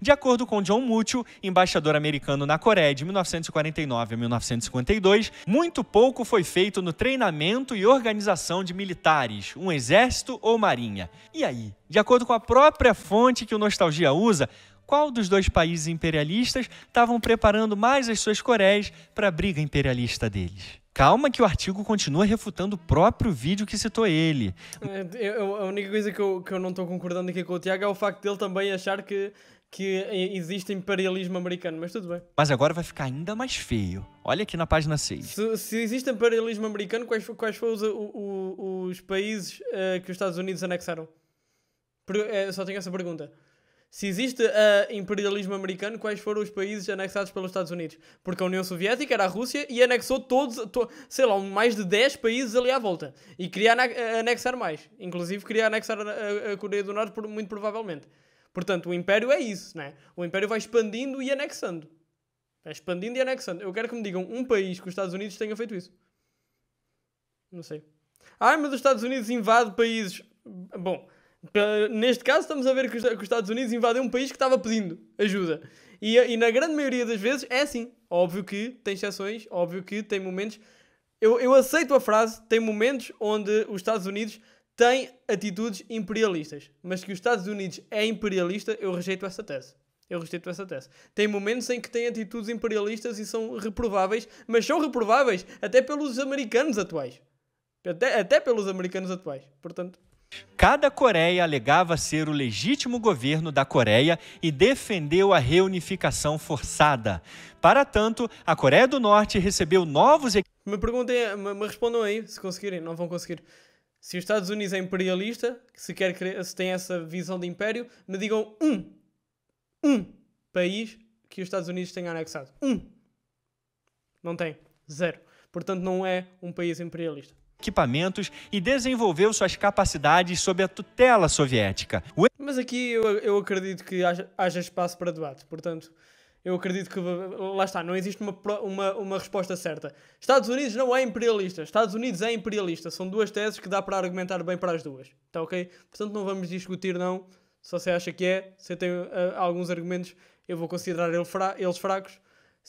De acordo com John Mutual, embaixador americano na Coreia de 1949 a 1952, muito pouco foi feito no treinamento e organização de militares, um exército ou marinha. E aí? De acordo com a própria fonte que o Nostalgia usa, qual dos dois países imperialistas estavam preparando mais as suas Coreias para a briga imperialista deles? Calma que o artigo continua refutando o próprio vídeo que citou ele. É, eu, a única coisa que eu, que eu não estou concordando aqui com o Tiago é o facto dele também achar que que eh, existe imperialismo americano, mas tudo bem. Mas agora vai ficar ainda mais feio. Olha aqui na página 6. Se, se existe imperialismo americano, quais, quais foram os, os, países uh, que os Estados Unidos anexaram? Eh, só tenho essa pergunta. Se existe uh, imperialismo americano, quais foram os países anexados pelos Estados Unidos? Porque a União Soviética era a Rússia e anexou todos, to, sei lá, mais de 10 países ali à volta. E queria anexar mais. Inclusive queria anexar a, a Coreia do Norte, muito provavelmente. Portanto, o Império é isso, né? O Império vai expandindo e anexando. Vai expandindo e anexando. Eu quero que me digam um país que os Estados Unidos tenha feito isso. Não sei. Ah, mas os Estados Unidos invade países. Bom, neste caso estamos a ver que os Estados Unidos invadem um país que estava pedindo ajuda. E, e na grande maioria das vezes é assim. Óbvio que tem exceções, óbvio que tem momentos. Eu, eu aceito a frase, tem momentos onde os Estados Unidos tem atitudes imperialistas, mas que os Estados Unidos é imperialista, eu rejeito essa tese. Eu rejeito essa tese. Tem momentos em que tem atitudes imperialistas e são reprováveis, mas são reprováveis até pelos americanos atuais. Até, até pelos americanos atuais. Portanto, Cada Coreia alegava ser o legítimo governo da Coreia e defendeu a reunificação forçada. Para tanto, a Coreia do Norte recebeu novos. Me perguntem, me, me respondam aí, se conseguirem, não vão conseguir. Se os Estados Unidos é imperialista, se, quer, se tem essa visão de império, me digam um, um país que os Estados Unidos tenha anexado. Um. Não tem. Zero. Portanto, não é um país imperialista. Equipamentos e desenvolveu suas capacidades sob a tutela soviética. O... Mas aqui eu, eu acredito que haja, haja espaço para debate. Portanto, eu acredito que, lá está, não existe uma, uma, uma resposta certa. Estados Unidos não é imperialista. Estados Unidos é imperialista. São duas teses que dá para argumentar bem para as duas. Está ok? Portanto, não vamos discutir, não. Se você acha que é, se tem uh, ah, alguns argumentos, eu vou considerar eles fracos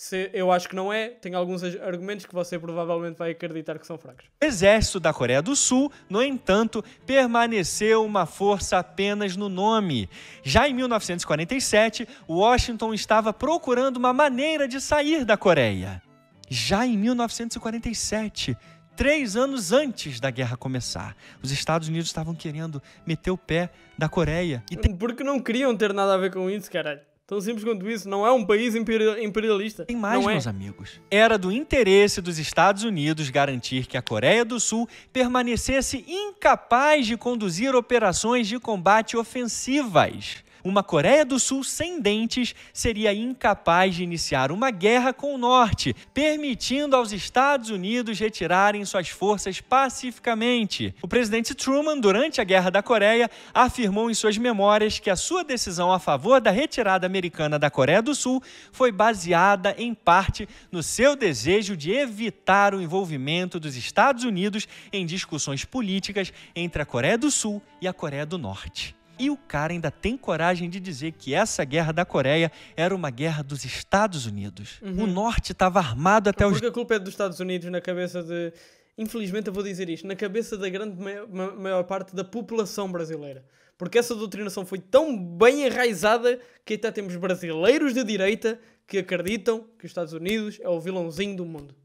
se eu acho que não é, tem alguns argumentos que você provavelmente vai acreditar que são fracos. O exército da Coreia do Sul, no entanto, permaneceu uma força apenas no nome. Já em 1947, Washington estava procurando uma maneira de sair da Coreia. Já em 1947, três anos antes da guerra começar. Os Estados Unidos estavam querendo meter o pé da Coreia. Porque não queriam ter nada a ver com isso, caralho. Tão simples quanto isso. Não é um país imperialista. Tem mais, não é. meus é. amigos. Era do interesse dos Estados Unidos garantir que a Coreia do Sul permanecesse incapaz de conduzir operações de combate ofensivas uma Coreia do Sul sem dentes seria incapaz de iniciar uma guerra com o Norte, permitindo aos Estados Unidos retirarem suas forças pacificamente. O presidente Truman, durante a Guerra da Coreia, afirmou em suas memórias que a sua decisão a favor da retirada americana da Coreia do Sul foi baseada, em parte, no seu desejo de evitar o envolvimento dos Estados Unidos em discussões políticas entre a Coreia do Sul e a Coreia do Norte. E o cara ainda tem coragem de dizer que essa guerra da Coreia era uma guerra dos Estados Unidos. Uhum. O norte estava armado até Porque os. Porque a culpa é dos Estados Unidos na cabeça de. Infelizmente eu vou dizer isto, na cabeça da grande maior, maior parte da população brasileira. Porque essa doutrinação foi tão bem enraizada que até temos brasileiros de direita que acreditam que os Estados Unidos é o vilãozinho do mundo.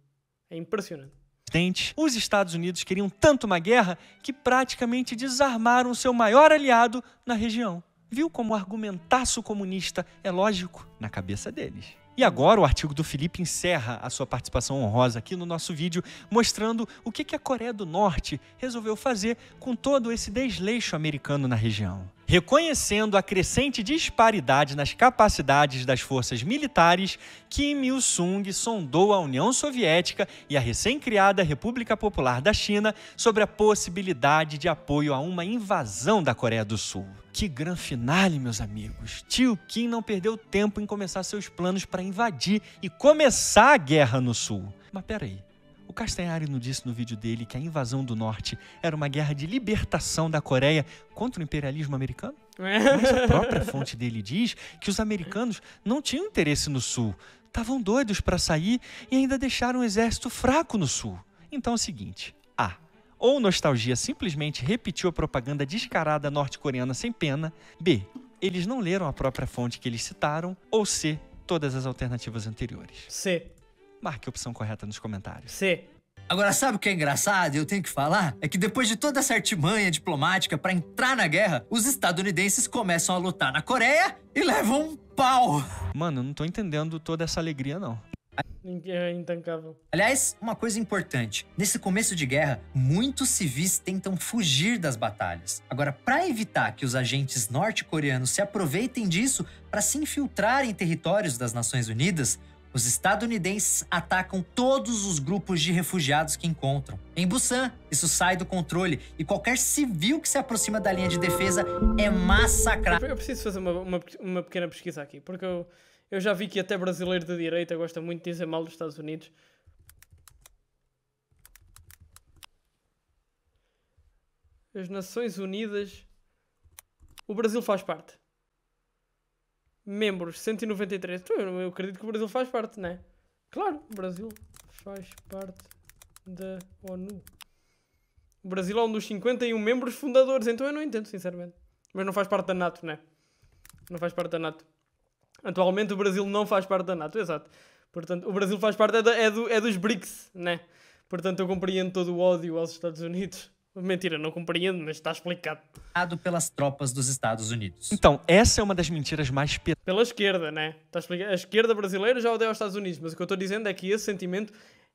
É impressionante os Estados Unidos queriam tanto uma guerra que praticamente desarmaram seu maior aliado na região. Viu como o comunista é lógico na cabeça deles? E agora o artigo do Felipe encerra a sua participação honrosa aqui no nosso vídeo, mostrando o que a Coreia do Norte resolveu fazer com todo esse desleixo americano na região. Reconhecendo a crescente disparidade nas capacidades das forças militares, Kim Il-sung sondou a União Soviética e a recém-criada República Popular da China sobre a possibilidade de apoio a uma invasão da Coreia do Sul. Que gran finale, meus amigos! Tio Kim não perdeu tempo em começar seus planos para invadir e começar a guerra no sul. Mas peraí, o Castanhari não disse no vídeo dele que a invasão do norte era uma guerra de libertação da Coreia contra o imperialismo americano? Mas a própria fonte dele diz que os americanos não tinham interesse no sul, estavam doidos para sair e ainda deixaram um exército fraco no sul. Então é o seguinte: A. Ah, ou nostalgia simplesmente repetiu a propaganda descarada norte-coreana sem pena. B. Eles não leram a própria fonte que eles citaram. Ou C. Todas as alternativas anteriores. C. Marque a opção correta nos comentários. C. Agora, sabe o que é engraçado? Eu tenho que falar? É que depois de toda essa artimanha diplomática para entrar na guerra, os estadunidenses começam a lutar na Coreia e levam um pau. Mano, eu não tô entendendo toda essa alegria, não. É intancável. Aliás, uma coisa importante: nesse começo de guerra, muitos civis tentam fugir das batalhas. Agora, para evitar que os agentes norte-coreanos se aproveitem disso para se infiltrar em territórios das Nações Unidas, os estadunidenses atacam todos os grupos de refugiados que encontram. Em Busan, isso sai do controle e qualquer civil que se aproxima da linha de defesa é massacrado. Eu preciso fazer uma, uma, uma pequena pesquisa aqui, porque eu. Eu já vi que até brasileiro de direita gosta muito de dizer mal dos Estados Unidos. As Nações Unidas. O Brasil faz parte. Membros 193. Então, eu, acredito que o Brasil faz parte, não é? Claro, o Brasil faz parte da ONU. O Brasil é um dos 51 membros fundadores, então eu não entendo, sinceramente. Mas não faz parte da NATO, né? Não faz parte da NATO. Atualmente o Brasil não faz parte da NATO, exato. Portanto, o Brasil faz parte é, da, é, do, é dos BRICS, né? Portanto, eu compreendo todo o ódio aos Estados Unidos. Mentira, não compreendo, mas está explicado. Pelas tropas dos Estados Unidos. Então, essa é uma das mentiras mais pesadas. Pela esquerda, né? Tá explicado. A esquerda brasileira já odeia os Estados Unidos, mas o que eu estou dizendo é que esse sentimento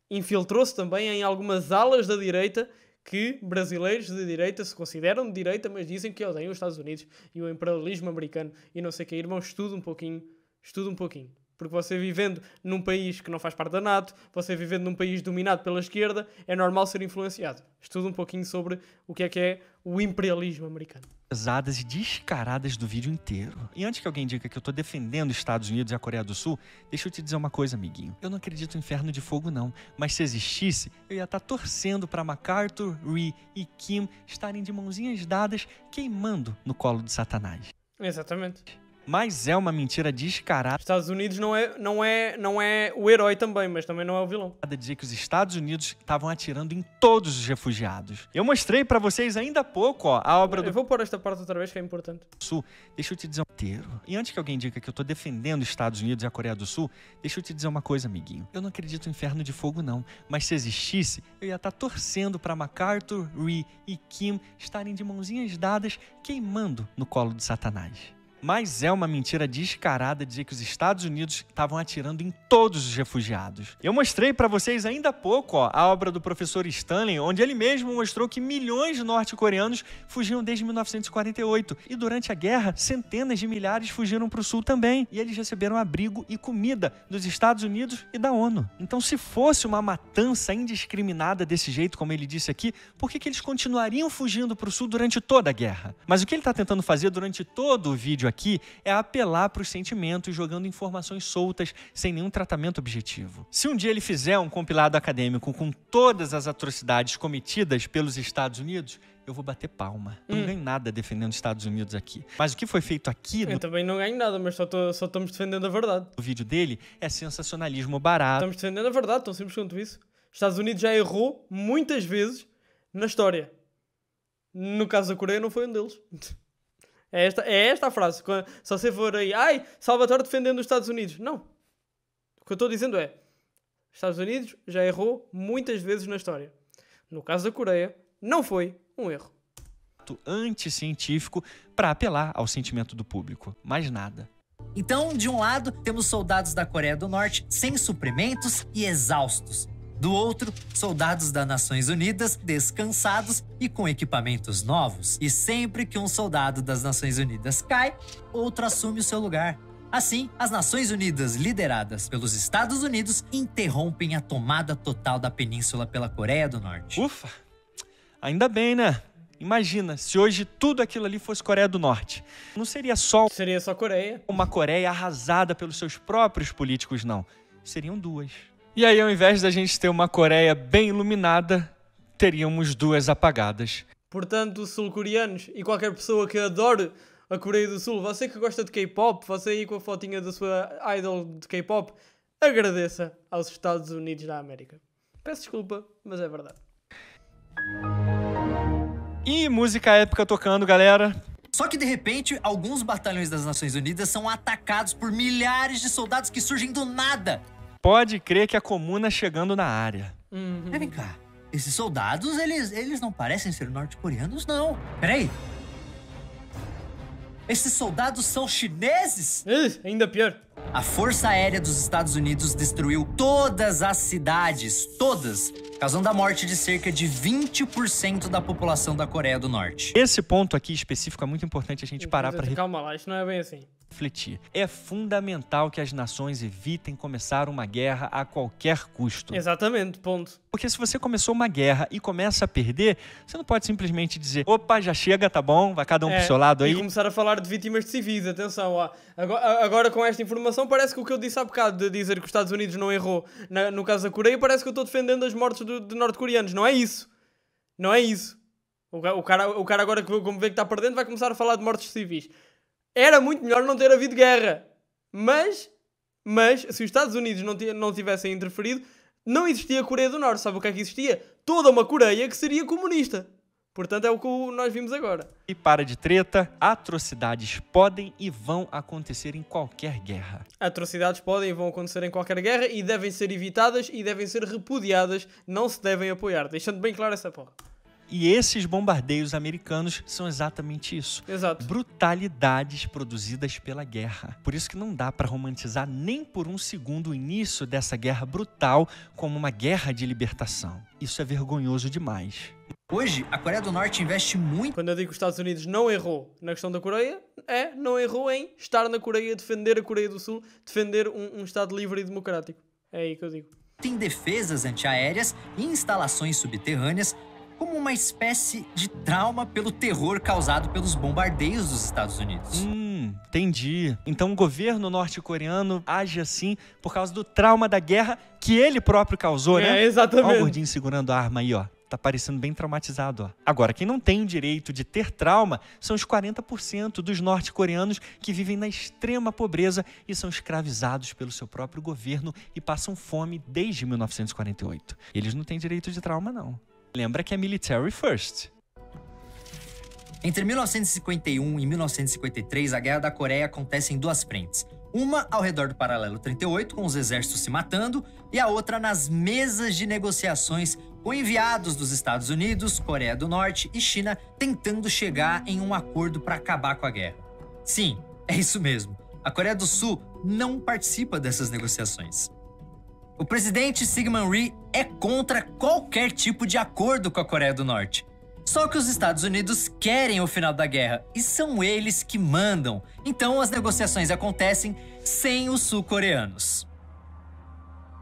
infiltrou-se também em algumas alas da direita que brasileiros de direita se consideram de direita, mas dizem que odeiam os Estados Unidos e o imperialismo americano e não sei o que. irmão estudo um pouquinho estude um pouquinho. Porque você vivendo num país que não faz parte da NATO, você vivendo num país dominado pela esquerda, é normal ser influenciado. Estude um pouquinho sobre o que é que é o imperialismo americano. Pesadas e descaradas do vídeo inteiro. E antes que alguém diga que eu tô defendendo Estados Unidos e a Coreia do Sul, deixa eu te dizer uma coisa, amiguinho. Eu não acredito em inferno de fogo, não. Mas se existisse, eu ia estar tá torcendo para MacArthur, Ree e Kim estarem de mãozinhas dadas queimando no colo de Satanás. Exatamente. Mas é uma mentira descarada. Os Estados Unidos não é, não, é, não é o herói também, mas também não é o vilão. Dizer que os Estados Unidos estavam atirando em todos os refugiados. Eu mostrei para vocês ainda há pouco ó, a obra eu do. Eu vou pôr esta parte outra vez que é importante. Sul, deixa eu te dizer um inteiro. E antes que alguém diga que eu tô defendendo os Estados Unidos e a Coreia do Sul, deixa eu te dizer uma coisa, amiguinho. Eu não acredito em inferno de fogo, não. Mas se existisse, eu ia estar tá torcendo para MacArthur, Ree e Kim estarem de mãozinhas dadas queimando no colo de Satanás. Mas é uma mentira descarada dizer que os Estados Unidos estavam atirando em todos os refugiados. Eu mostrei para vocês ainda há pouco ó, a obra do professor Stanley, onde ele mesmo mostrou que milhões de norte-coreanos fugiam desde 1948 e durante a guerra centenas de milhares fugiram para o sul também e eles receberam abrigo e comida dos Estados Unidos e da ONU. Então, se fosse uma matança indiscriminada desse jeito, como ele disse aqui, por que, que eles continuariam fugindo para o sul durante toda a guerra? Mas o que ele está tentando fazer durante todo o vídeo aqui é apelar para os sentimentos jogando informações soltas sem nenhum tratamento objetivo. Se um dia ele fizer um compilado acadêmico com todas as atrocidades cometidas pelos Estados Unidos, eu vou bater palma. Hum. Não ganho nada defendendo os Estados Unidos aqui. Mas o que foi feito aqui. Eu também não ganho nada, mas só, tô, só estamos defendendo a verdade. O vídeo dele é sensacionalismo barato. Estamos defendendo a verdade, tão simples quanto isso. Estados Unidos já errou muitas vezes na história. No caso da Coreia, não foi um deles. É esta, é esta a frase. Se você for aí, ai, Salvatore defendendo os Estados Unidos. Não. O que eu estou dizendo é: Estados Unidos já errou muitas vezes na história. No caso da Coreia, não foi um erro. Anticientífico para apelar ao sentimento do público. Mais nada. Então, de um lado, temos soldados da Coreia do Norte sem suprimentos e exaustos. Do outro, soldados das Nações Unidas descansados e com equipamentos novos. E sempre que um soldado das Nações Unidas cai, outro assume o seu lugar. Assim, as Nações Unidas, lideradas pelos Estados Unidos, interrompem a tomada total da península pela Coreia do Norte. Ufa! Ainda bem, né? Imagina se hoje tudo aquilo ali fosse Coreia do Norte. Não seria só. Seria só Coreia. Uma Coreia arrasada pelos seus próprios políticos, não. Seriam duas. E aí, ao invés da gente ter uma Coreia bem iluminada, teríamos duas apagadas. Portanto, sul-coreanos e qualquer pessoa que adore a Coreia do Sul, você que gosta de K-pop, você aí com a fotinha da sua idol de K-pop, agradeça aos Estados Unidos da América. Peço desculpa, mas é verdade. E música épica tocando, galera. Só que de repente, alguns batalhões das Nações Unidas são atacados por milhares de soldados que surgem do nada Pode crer que a comuna é chegando na área. Uhum. vem cá. Esses soldados, eles, eles não parecem ser norte-coreanos, não. Peraí. Esses soldados são chineses? Uh, ainda pior. A Força Aérea dos Estados Unidos destruiu todas as cidades, todas, causando a morte de cerca de 20% da população da Coreia do Norte. Esse ponto aqui específico é muito importante a gente parar para. Calma lá, isso não é bem assim refletir. É fundamental que as nações evitem começar uma guerra a qualquer custo. Exatamente, ponto. Porque se você começou uma guerra e começa a perder, você não pode simplesmente dizer, opa, já chega, tá bom, vai cada um é, pro seu lado aí. E começar a falar de vítimas de civis, atenção. Ó. Agora, agora, com esta informação parece que o que eu disse há bocado, de dizer que os Estados Unidos não errou na, no caso da Coreia, parece que eu estou defendendo as mortes de, de norte-coreanos. Não é isso. Não é isso. O, o, cara, o cara agora, como vê que está perdendo, vai começar a falar de mortes civis era muito melhor não ter havido guerra. Mas, mas se os Estados Unidos não, não tivessem interferido, não existia a Coreia do Norte. Sabe o que é que existia? Toda uma Coreia que seria comunista. Portanto, é o que nós vimos agora. E para de treta, atrocidades podem e vão acontecer em qualquer guerra. Atrocidades podem e vão acontecer em qualquer guerra e devem ser evitadas e devem ser repudiadas, não se devem apoiar. Deixando bem claro essa porra. E esses bombardeios americanos são exatamente isso. Exato. Brutalidades produzidas pela guerra. Por isso que não dá para romantizar nem por um segundo o início dessa guerra brutal como uma guerra de libertação. Isso é vergonhoso demais. Hoje, a Coreia do Norte investe muito. Quando eu digo que os Estados Unidos não errou na questão da Coreia, é, não errou em estar na Coreia, defender a Coreia do Sul, defender um, um Estado livre e democrático. É aí que eu digo. Tem defesas antiaéreas e instalações subterrâneas como uma espécie de trauma pelo terror causado pelos bombardeios dos Estados Unidos. Hum, entendi. Então o governo norte-coreano age assim por causa do trauma da guerra que ele próprio causou, é, né? É, exatamente. Olha o gordinho segurando a arma aí, ó tá parecendo bem traumatizado. Ó. Agora, quem não tem o direito de ter trauma são os 40% dos norte-coreanos que vivem na extrema pobreza e são escravizados pelo seu próprio governo e passam fome desde 1948. Eles não têm direito de trauma, não. Lembra que é military first. Entre 1951 e 1953, a Guerra da Coreia acontece em duas frentes. Uma ao redor do paralelo 38, com os exércitos se matando, e a outra nas mesas de negociações com enviados dos Estados Unidos, Coreia do Norte e China tentando chegar em um acordo para acabar com a guerra. Sim, é isso mesmo. A Coreia do Sul não participa dessas negociações. O presidente Sigmund Rhee é contra qualquer tipo de acordo com a Coreia do Norte. Só que os Estados Unidos querem o final da guerra e são eles que mandam. Então as negociações acontecem sem os sul-coreanos.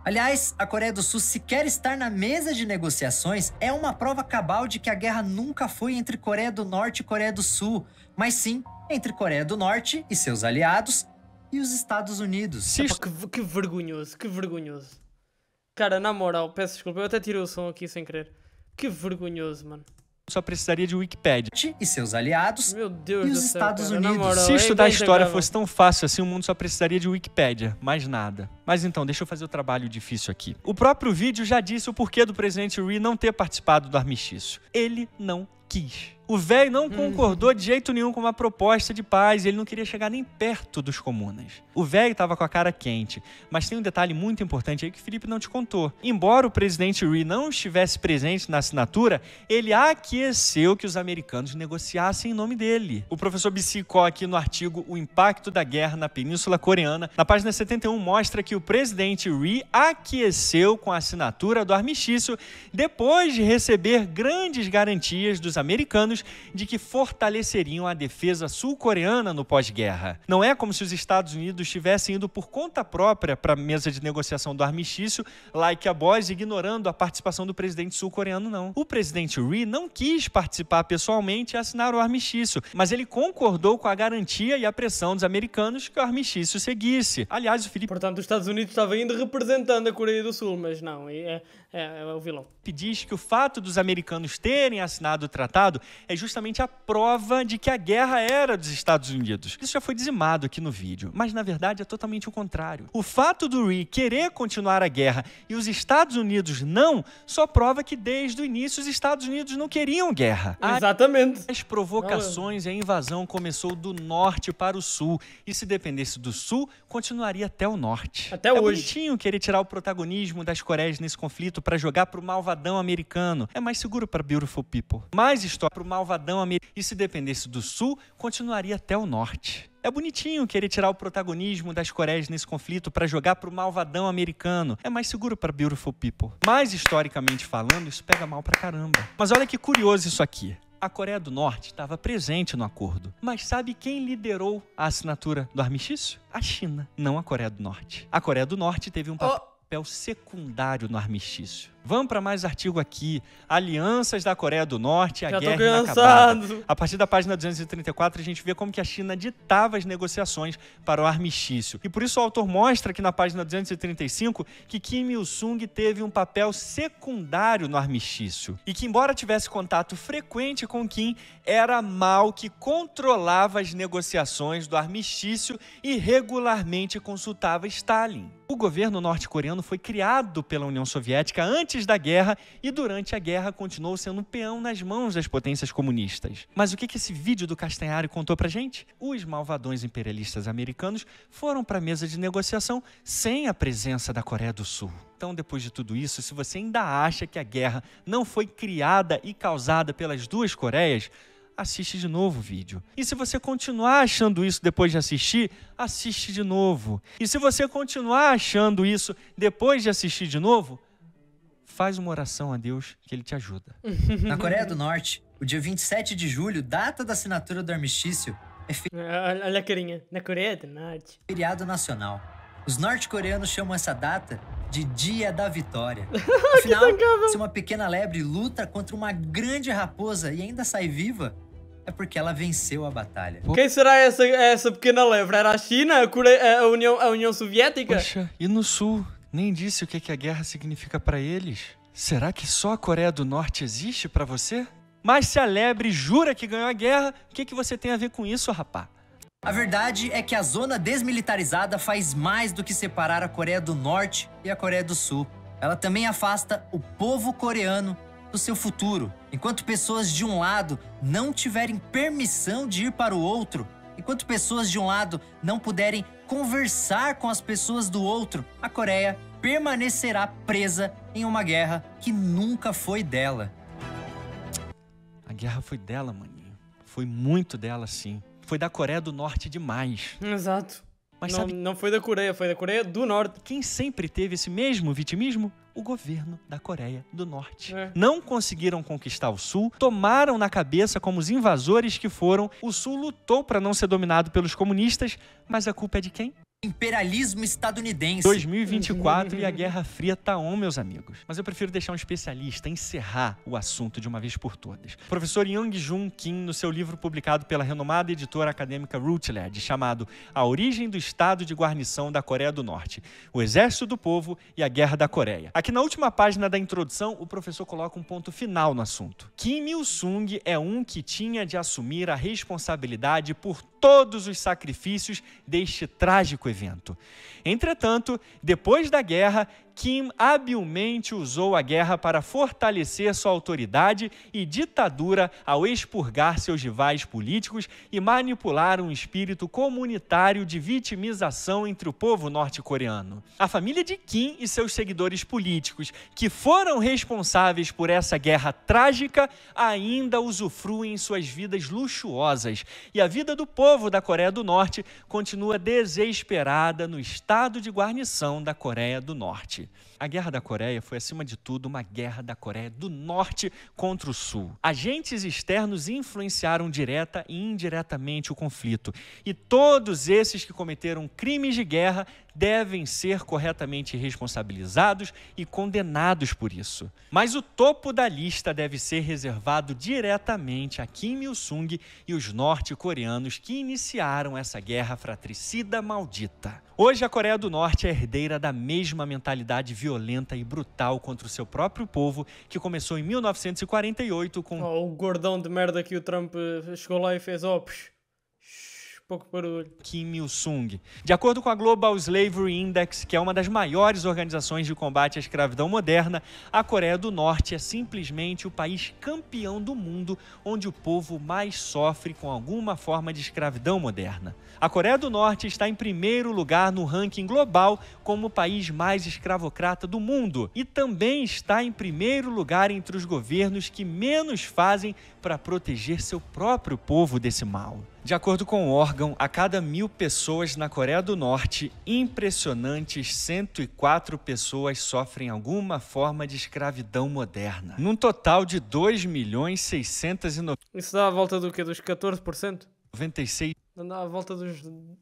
Aliás, a Coreia do Sul sequer estar na mesa de negociações é uma prova cabal de que a guerra nunca foi entre Coreia do Norte e Coreia do Sul, mas sim entre Coreia do Norte e seus aliados e os Estados Unidos. que, que vergonhoso, que vergonhoso. Cara, na moral, peço desculpa, eu até tirei o som aqui sem querer. Que vergonhoso, mano. Só precisaria de Wikipedia. E seus aliados. Meu Deus e os céu, Estados cara, Unidos. Moral, Se é estudar a história fosse tão fácil assim, o mundo só precisaria de Wikipedia. Mais nada. Mas então, deixa eu fazer o trabalho difícil aqui. O próprio vídeo já disse o porquê do presidente Rui não ter participado do armistício. Ele não quis. O velho não hum. concordou de jeito nenhum com uma proposta de paz, ele não queria chegar nem perto dos comunas. O velho estava com a cara quente, mas tem um detalhe muito importante aí que Felipe não te contou. Embora o presidente Rui não estivesse presente na assinatura, ele aqueceu que os americanos negociassem em nome dele. O professor Bicicó aqui no artigo O Impacto da Guerra na Península Coreana, na página 71 mostra que o presidente Rui aqueceu com a assinatura do armistício depois de receber grandes garantias dos americanos de que fortaleceriam a defesa sul-coreana no pós-guerra. Não é como se os Estados Unidos tivessem ido por conta própria para a mesa de negociação do armistício, like a boys, ignorando a participação do presidente sul-coreano, não. O presidente Ri não quis participar pessoalmente e assinar o armistício, mas ele concordou com a garantia e a pressão dos americanos que o armistício seguisse. Aliás, o Felipe. Portanto, os Estados Unidos estavam indo representando a Coreia do Sul, mas não. É, é, é o vilão. Diz que o fato dos americanos terem assinado o tratado é justamente a prova de que a guerra era dos Estados Unidos. Isso já foi dizimado aqui no vídeo, mas na verdade é totalmente o contrário. O fato do Ree querer continuar a guerra e os Estados Unidos não, só prova que desde o início os Estados Unidos não queriam guerra. Ah, exatamente. As provocações e a invasão começou do norte para o sul e se dependesse do sul, continuaria até o norte. Até é hoje. É bonitinho querer tirar o protagonismo das Coreias nesse conflito, para jogar pro malvadão americano. É mais seguro para Beautiful People. Mais história para o malvadão americano. E se dependesse do Sul, continuaria até o Norte. É bonitinho querer tirar o protagonismo das Coreias nesse conflito para jogar pro malvadão americano. É mais seguro para Beautiful People. Mas historicamente falando, isso pega mal pra caramba. Mas olha que curioso isso aqui. A Coreia do Norte estava presente no acordo, mas sabe quem liderou a assinatura do armistício? A China, não a Coreia do Norte. A Coreia do Norte teve um papel. Oh papel secundário no armistício. Vamos para mais artigo aqui. Alianças da Coreia do Norte, a Já guerra inacabada. A partir da página 234, a gente vê como que a China ditava as negociações para o armistício. E por isso o autor mostra aqui na página 235 que Kim Il-sung teve um papel secundário no armistício. E que, embora tivesse contato frequente com Kim, era Mao que controlava as negociações do armistício e regularmente consultava Stalin. O governo norte-coreano foi criado pela União Soviética antes antes da guerra e durante a guerra continuou sendo peão nas mãos das potências comunistas. Mas o que esse vídeo do Castanhari contou pra gente? Os malvadões imperialistas americanos foram para a mesa de negociação sem a presença da Coreia do Sul. Então, depois de tudo isso, se você ainda acha que a guerra não foi criada e causada pelas duas Coreias, assiste de novo o vídeo. E se você continuar achando isso depois de assistir, assiste de novo. E se você continuar achando isso depois de assistir de novo, faz uma oração a Deus que ele te ajuda. Na Coreia do Norte, o dia 27 de julho, data da assinatura do armistício, é fe... É, olha a carinha. Na Coreia do Norte. Feriado nacional. Os norte-coreanos chamam essa data de Dia da Vitória. Afinal, se uma pequena lebre luta contra uma grande raposa e ainda sai viva, é porque ela venceu a batalha. Quem será essa, essa pequena lebre? Era a China? A, Coreia, é, a, União, a União Soviética? Poxa, e no sul nem disse o que a guerra significa para eles. Será que só a Coreia do Norte existe para você? Mas se a lebre jura que ganhou a guerra, o que, que você tem a ver com isso, rapá? A verdade é que a zona desmilitarizada faz mais do que separar a Coreia do Norte e a Coreia do Sul. Ela também afasta o povo coreano do seu futuro. Enquanto pessoas de um lado não tiverem permissão de ir para o outro, Enquanto pessoas de um lado não puderem conversar com as pessoas do outro, a Coreia permanecerá presa em uma guerra que nunca foi dela. A guerra foi dela, maninho. Foi muito dela, sim. Foi da Coreia do Norte demais. Exato. Mas não, sabe... não foi da Coreia, foi da Coreia do Norte. Quem sempre teve esse mesmo vitimismo o governo da Coreia do Norte. É. Não conseguiram conquistar o Sul, tomaram na cabeça como os invasores que foram. O Sul lutou para não ser dominado pelos comunistas, mas a culpa é de quem? imperialismo estadunidense. 2024 e a Guerra Fria tá on, meus amigos. Mas eu prefiro deixar um especialista encerrar o assunto de uma vez por todas. O professor Yang Jun Kim, no seu livro publicado pela renomada editora acadêmica Routledge, chamado A Origem do Estado de Guarnição da Coreia do Norte: O Exército do Povo e a Guerra da Coreia. Aqui na última página da introdução, o professor coloca um ponto final no assunto. Kim Il-sung é um que tinha de assumir a responsabilidade por todos os sacrifícios deste trágico evento. Entretanto, depois da guerra, Kim habilmente usou a guerra para fortalecer sua autoridade e ditadura ao expurgar seus rivais políticos e manipular um espírito comunitário de vitimização entre o povo norte-coreano. A família de Kim e seus seguidores políticos, que foram responsáveis por essa guerra trágica, ainda usufruem suas vidas luxuosas e a vida do povo da Coreia do Norte continua desesperada no estado de guarnição da Coreia do Norte. A Guerra da Coreia foi, acima de tudo, uma guerra da Coreia do Norte contra o Sul. Agentes externos influenciaram direta e indiretamente o conflito. E todos esses que cometeram crimes de guerra devem ser corretamente responsabilizados e condenados por isso. Mas o topo da lista deve ser reservado diretamente a Kim Il-sung e os norte-coreanos que iniciaram essa guerra fratricida maldita. Hoje, a Coreia do Norte é herdeira da mesma mentalidade violenta e brutal contra o seu próprio povo que começou em 1948 com. Oh, o gordão de merda que o Trump eh, chegou lá e fez ops. Pouco barulho. Kim Il-sung. De acordo com a Global Slavery Index, que é uma das maiores organizações de combate à escravidão moderna, a Coreia do Norte é simplesmente o país campeão do mundo onde o povo mais sofre com alguma forma de escravidão moderna a Coreia do Norte está em primeiro lugar no ranking global como o país mais escravocrata do mundo e também está em primeiro lugar entre os governos que menos fazem para proteger seu próprio povo desse mal. De acordo com o órgão, a cada mil pessoas na Coreia do Norte, impressionantes 104 pessoas sofrem alguma forma de escravidão moderna. Num total de 2 milhões 690. Isso dá a volta do que? Dos 14%? 96 à volta dos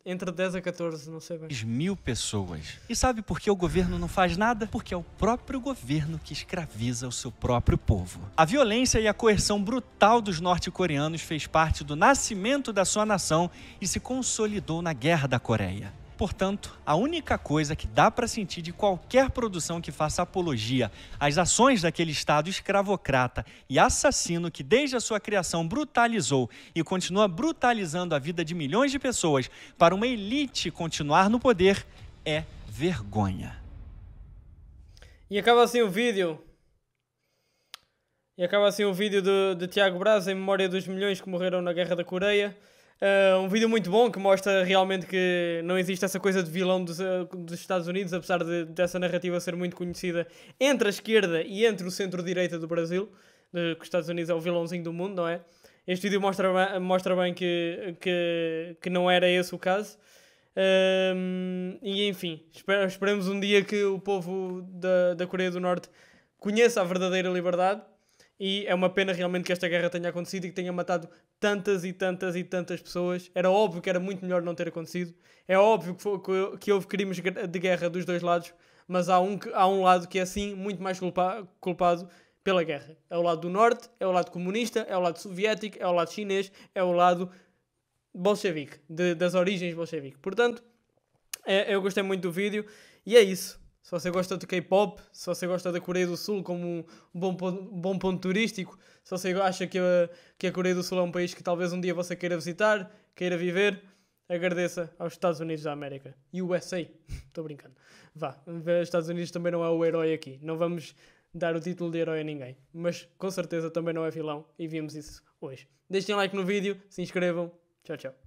entre 10 a 14, não sei bem. Mil pessoas. E sabe por que o governo não faz nada? Porque é o próprio governo que escraviza o seu próprio povo. A violência e a coerção brutal dos norte-coreanos fez parte do nascimento da sua nação e se consolidou na Guerra da Coreia. Portanto, a única coisa que dá para sentir de qualquer produção que faça apologia às ações daquele Estado escravocrata e assassino que, desde a sua criação, brutalizou e continua brutalizando a vida de milhões de pessoas para uma elite continuar no poder é vergonha. E acaba assim o vídeo. E acaba assim o vídeo do, de Tiago Braz em memória dos milhões que morreram na Guerra da Coreia. Uh, um vídeo muito bom que mostra realmente que não existe essa coisa de vilão dos, ah, dos Estados Unidos, apesar de, dessa narrativa ser muito conhecida entre a esquerda e entre o centro-direita do Brasil, de, que os Estados Unidos é o vilãozinho do mundo, não é? Este vídeo mostra, mostra bem que, que, que não era esse o caso. Uh, e enfim, esper, esperemos um dia que o povo da, da Coreia do Norte conheça a verdadeira liberdade e é uma pena realmente que esta guerra tenha acontecido e que tenha matado tantas e tantas e tantas pessoas. Era óbvio que era muito melhor não ter acontecido. É óbvio que, foi, que houve crimes de guerra dos dois lados, mas há um, há um lado que é sim muito mais culpa, culpado pela guerra. É o lado do norte, é o lado comunista, é o lado soviético, é o lado chinês, é o lado bolchevique, de, das origens bolchevique. Portanto, é, eu gostei muito do vídeo e é isso se você gosta de K-pop, se você gosta da Coreia do Sul como um bom ponto, bom ponto turístico, se você acha que a, que a Coreia do Sul é um país que talvez um dia você queira visitar, queira viver, agradeça aos Estados Unidos da América. USA. Estou brincando. Vá, os Estados Unidos também não é o herói aqui. Não vamos dar o título de herói a ninguém. Mas com certeza também não é vilão e vimos isso hoje. Deixem like no vídeo, se inscrevam. Tchau, tchau.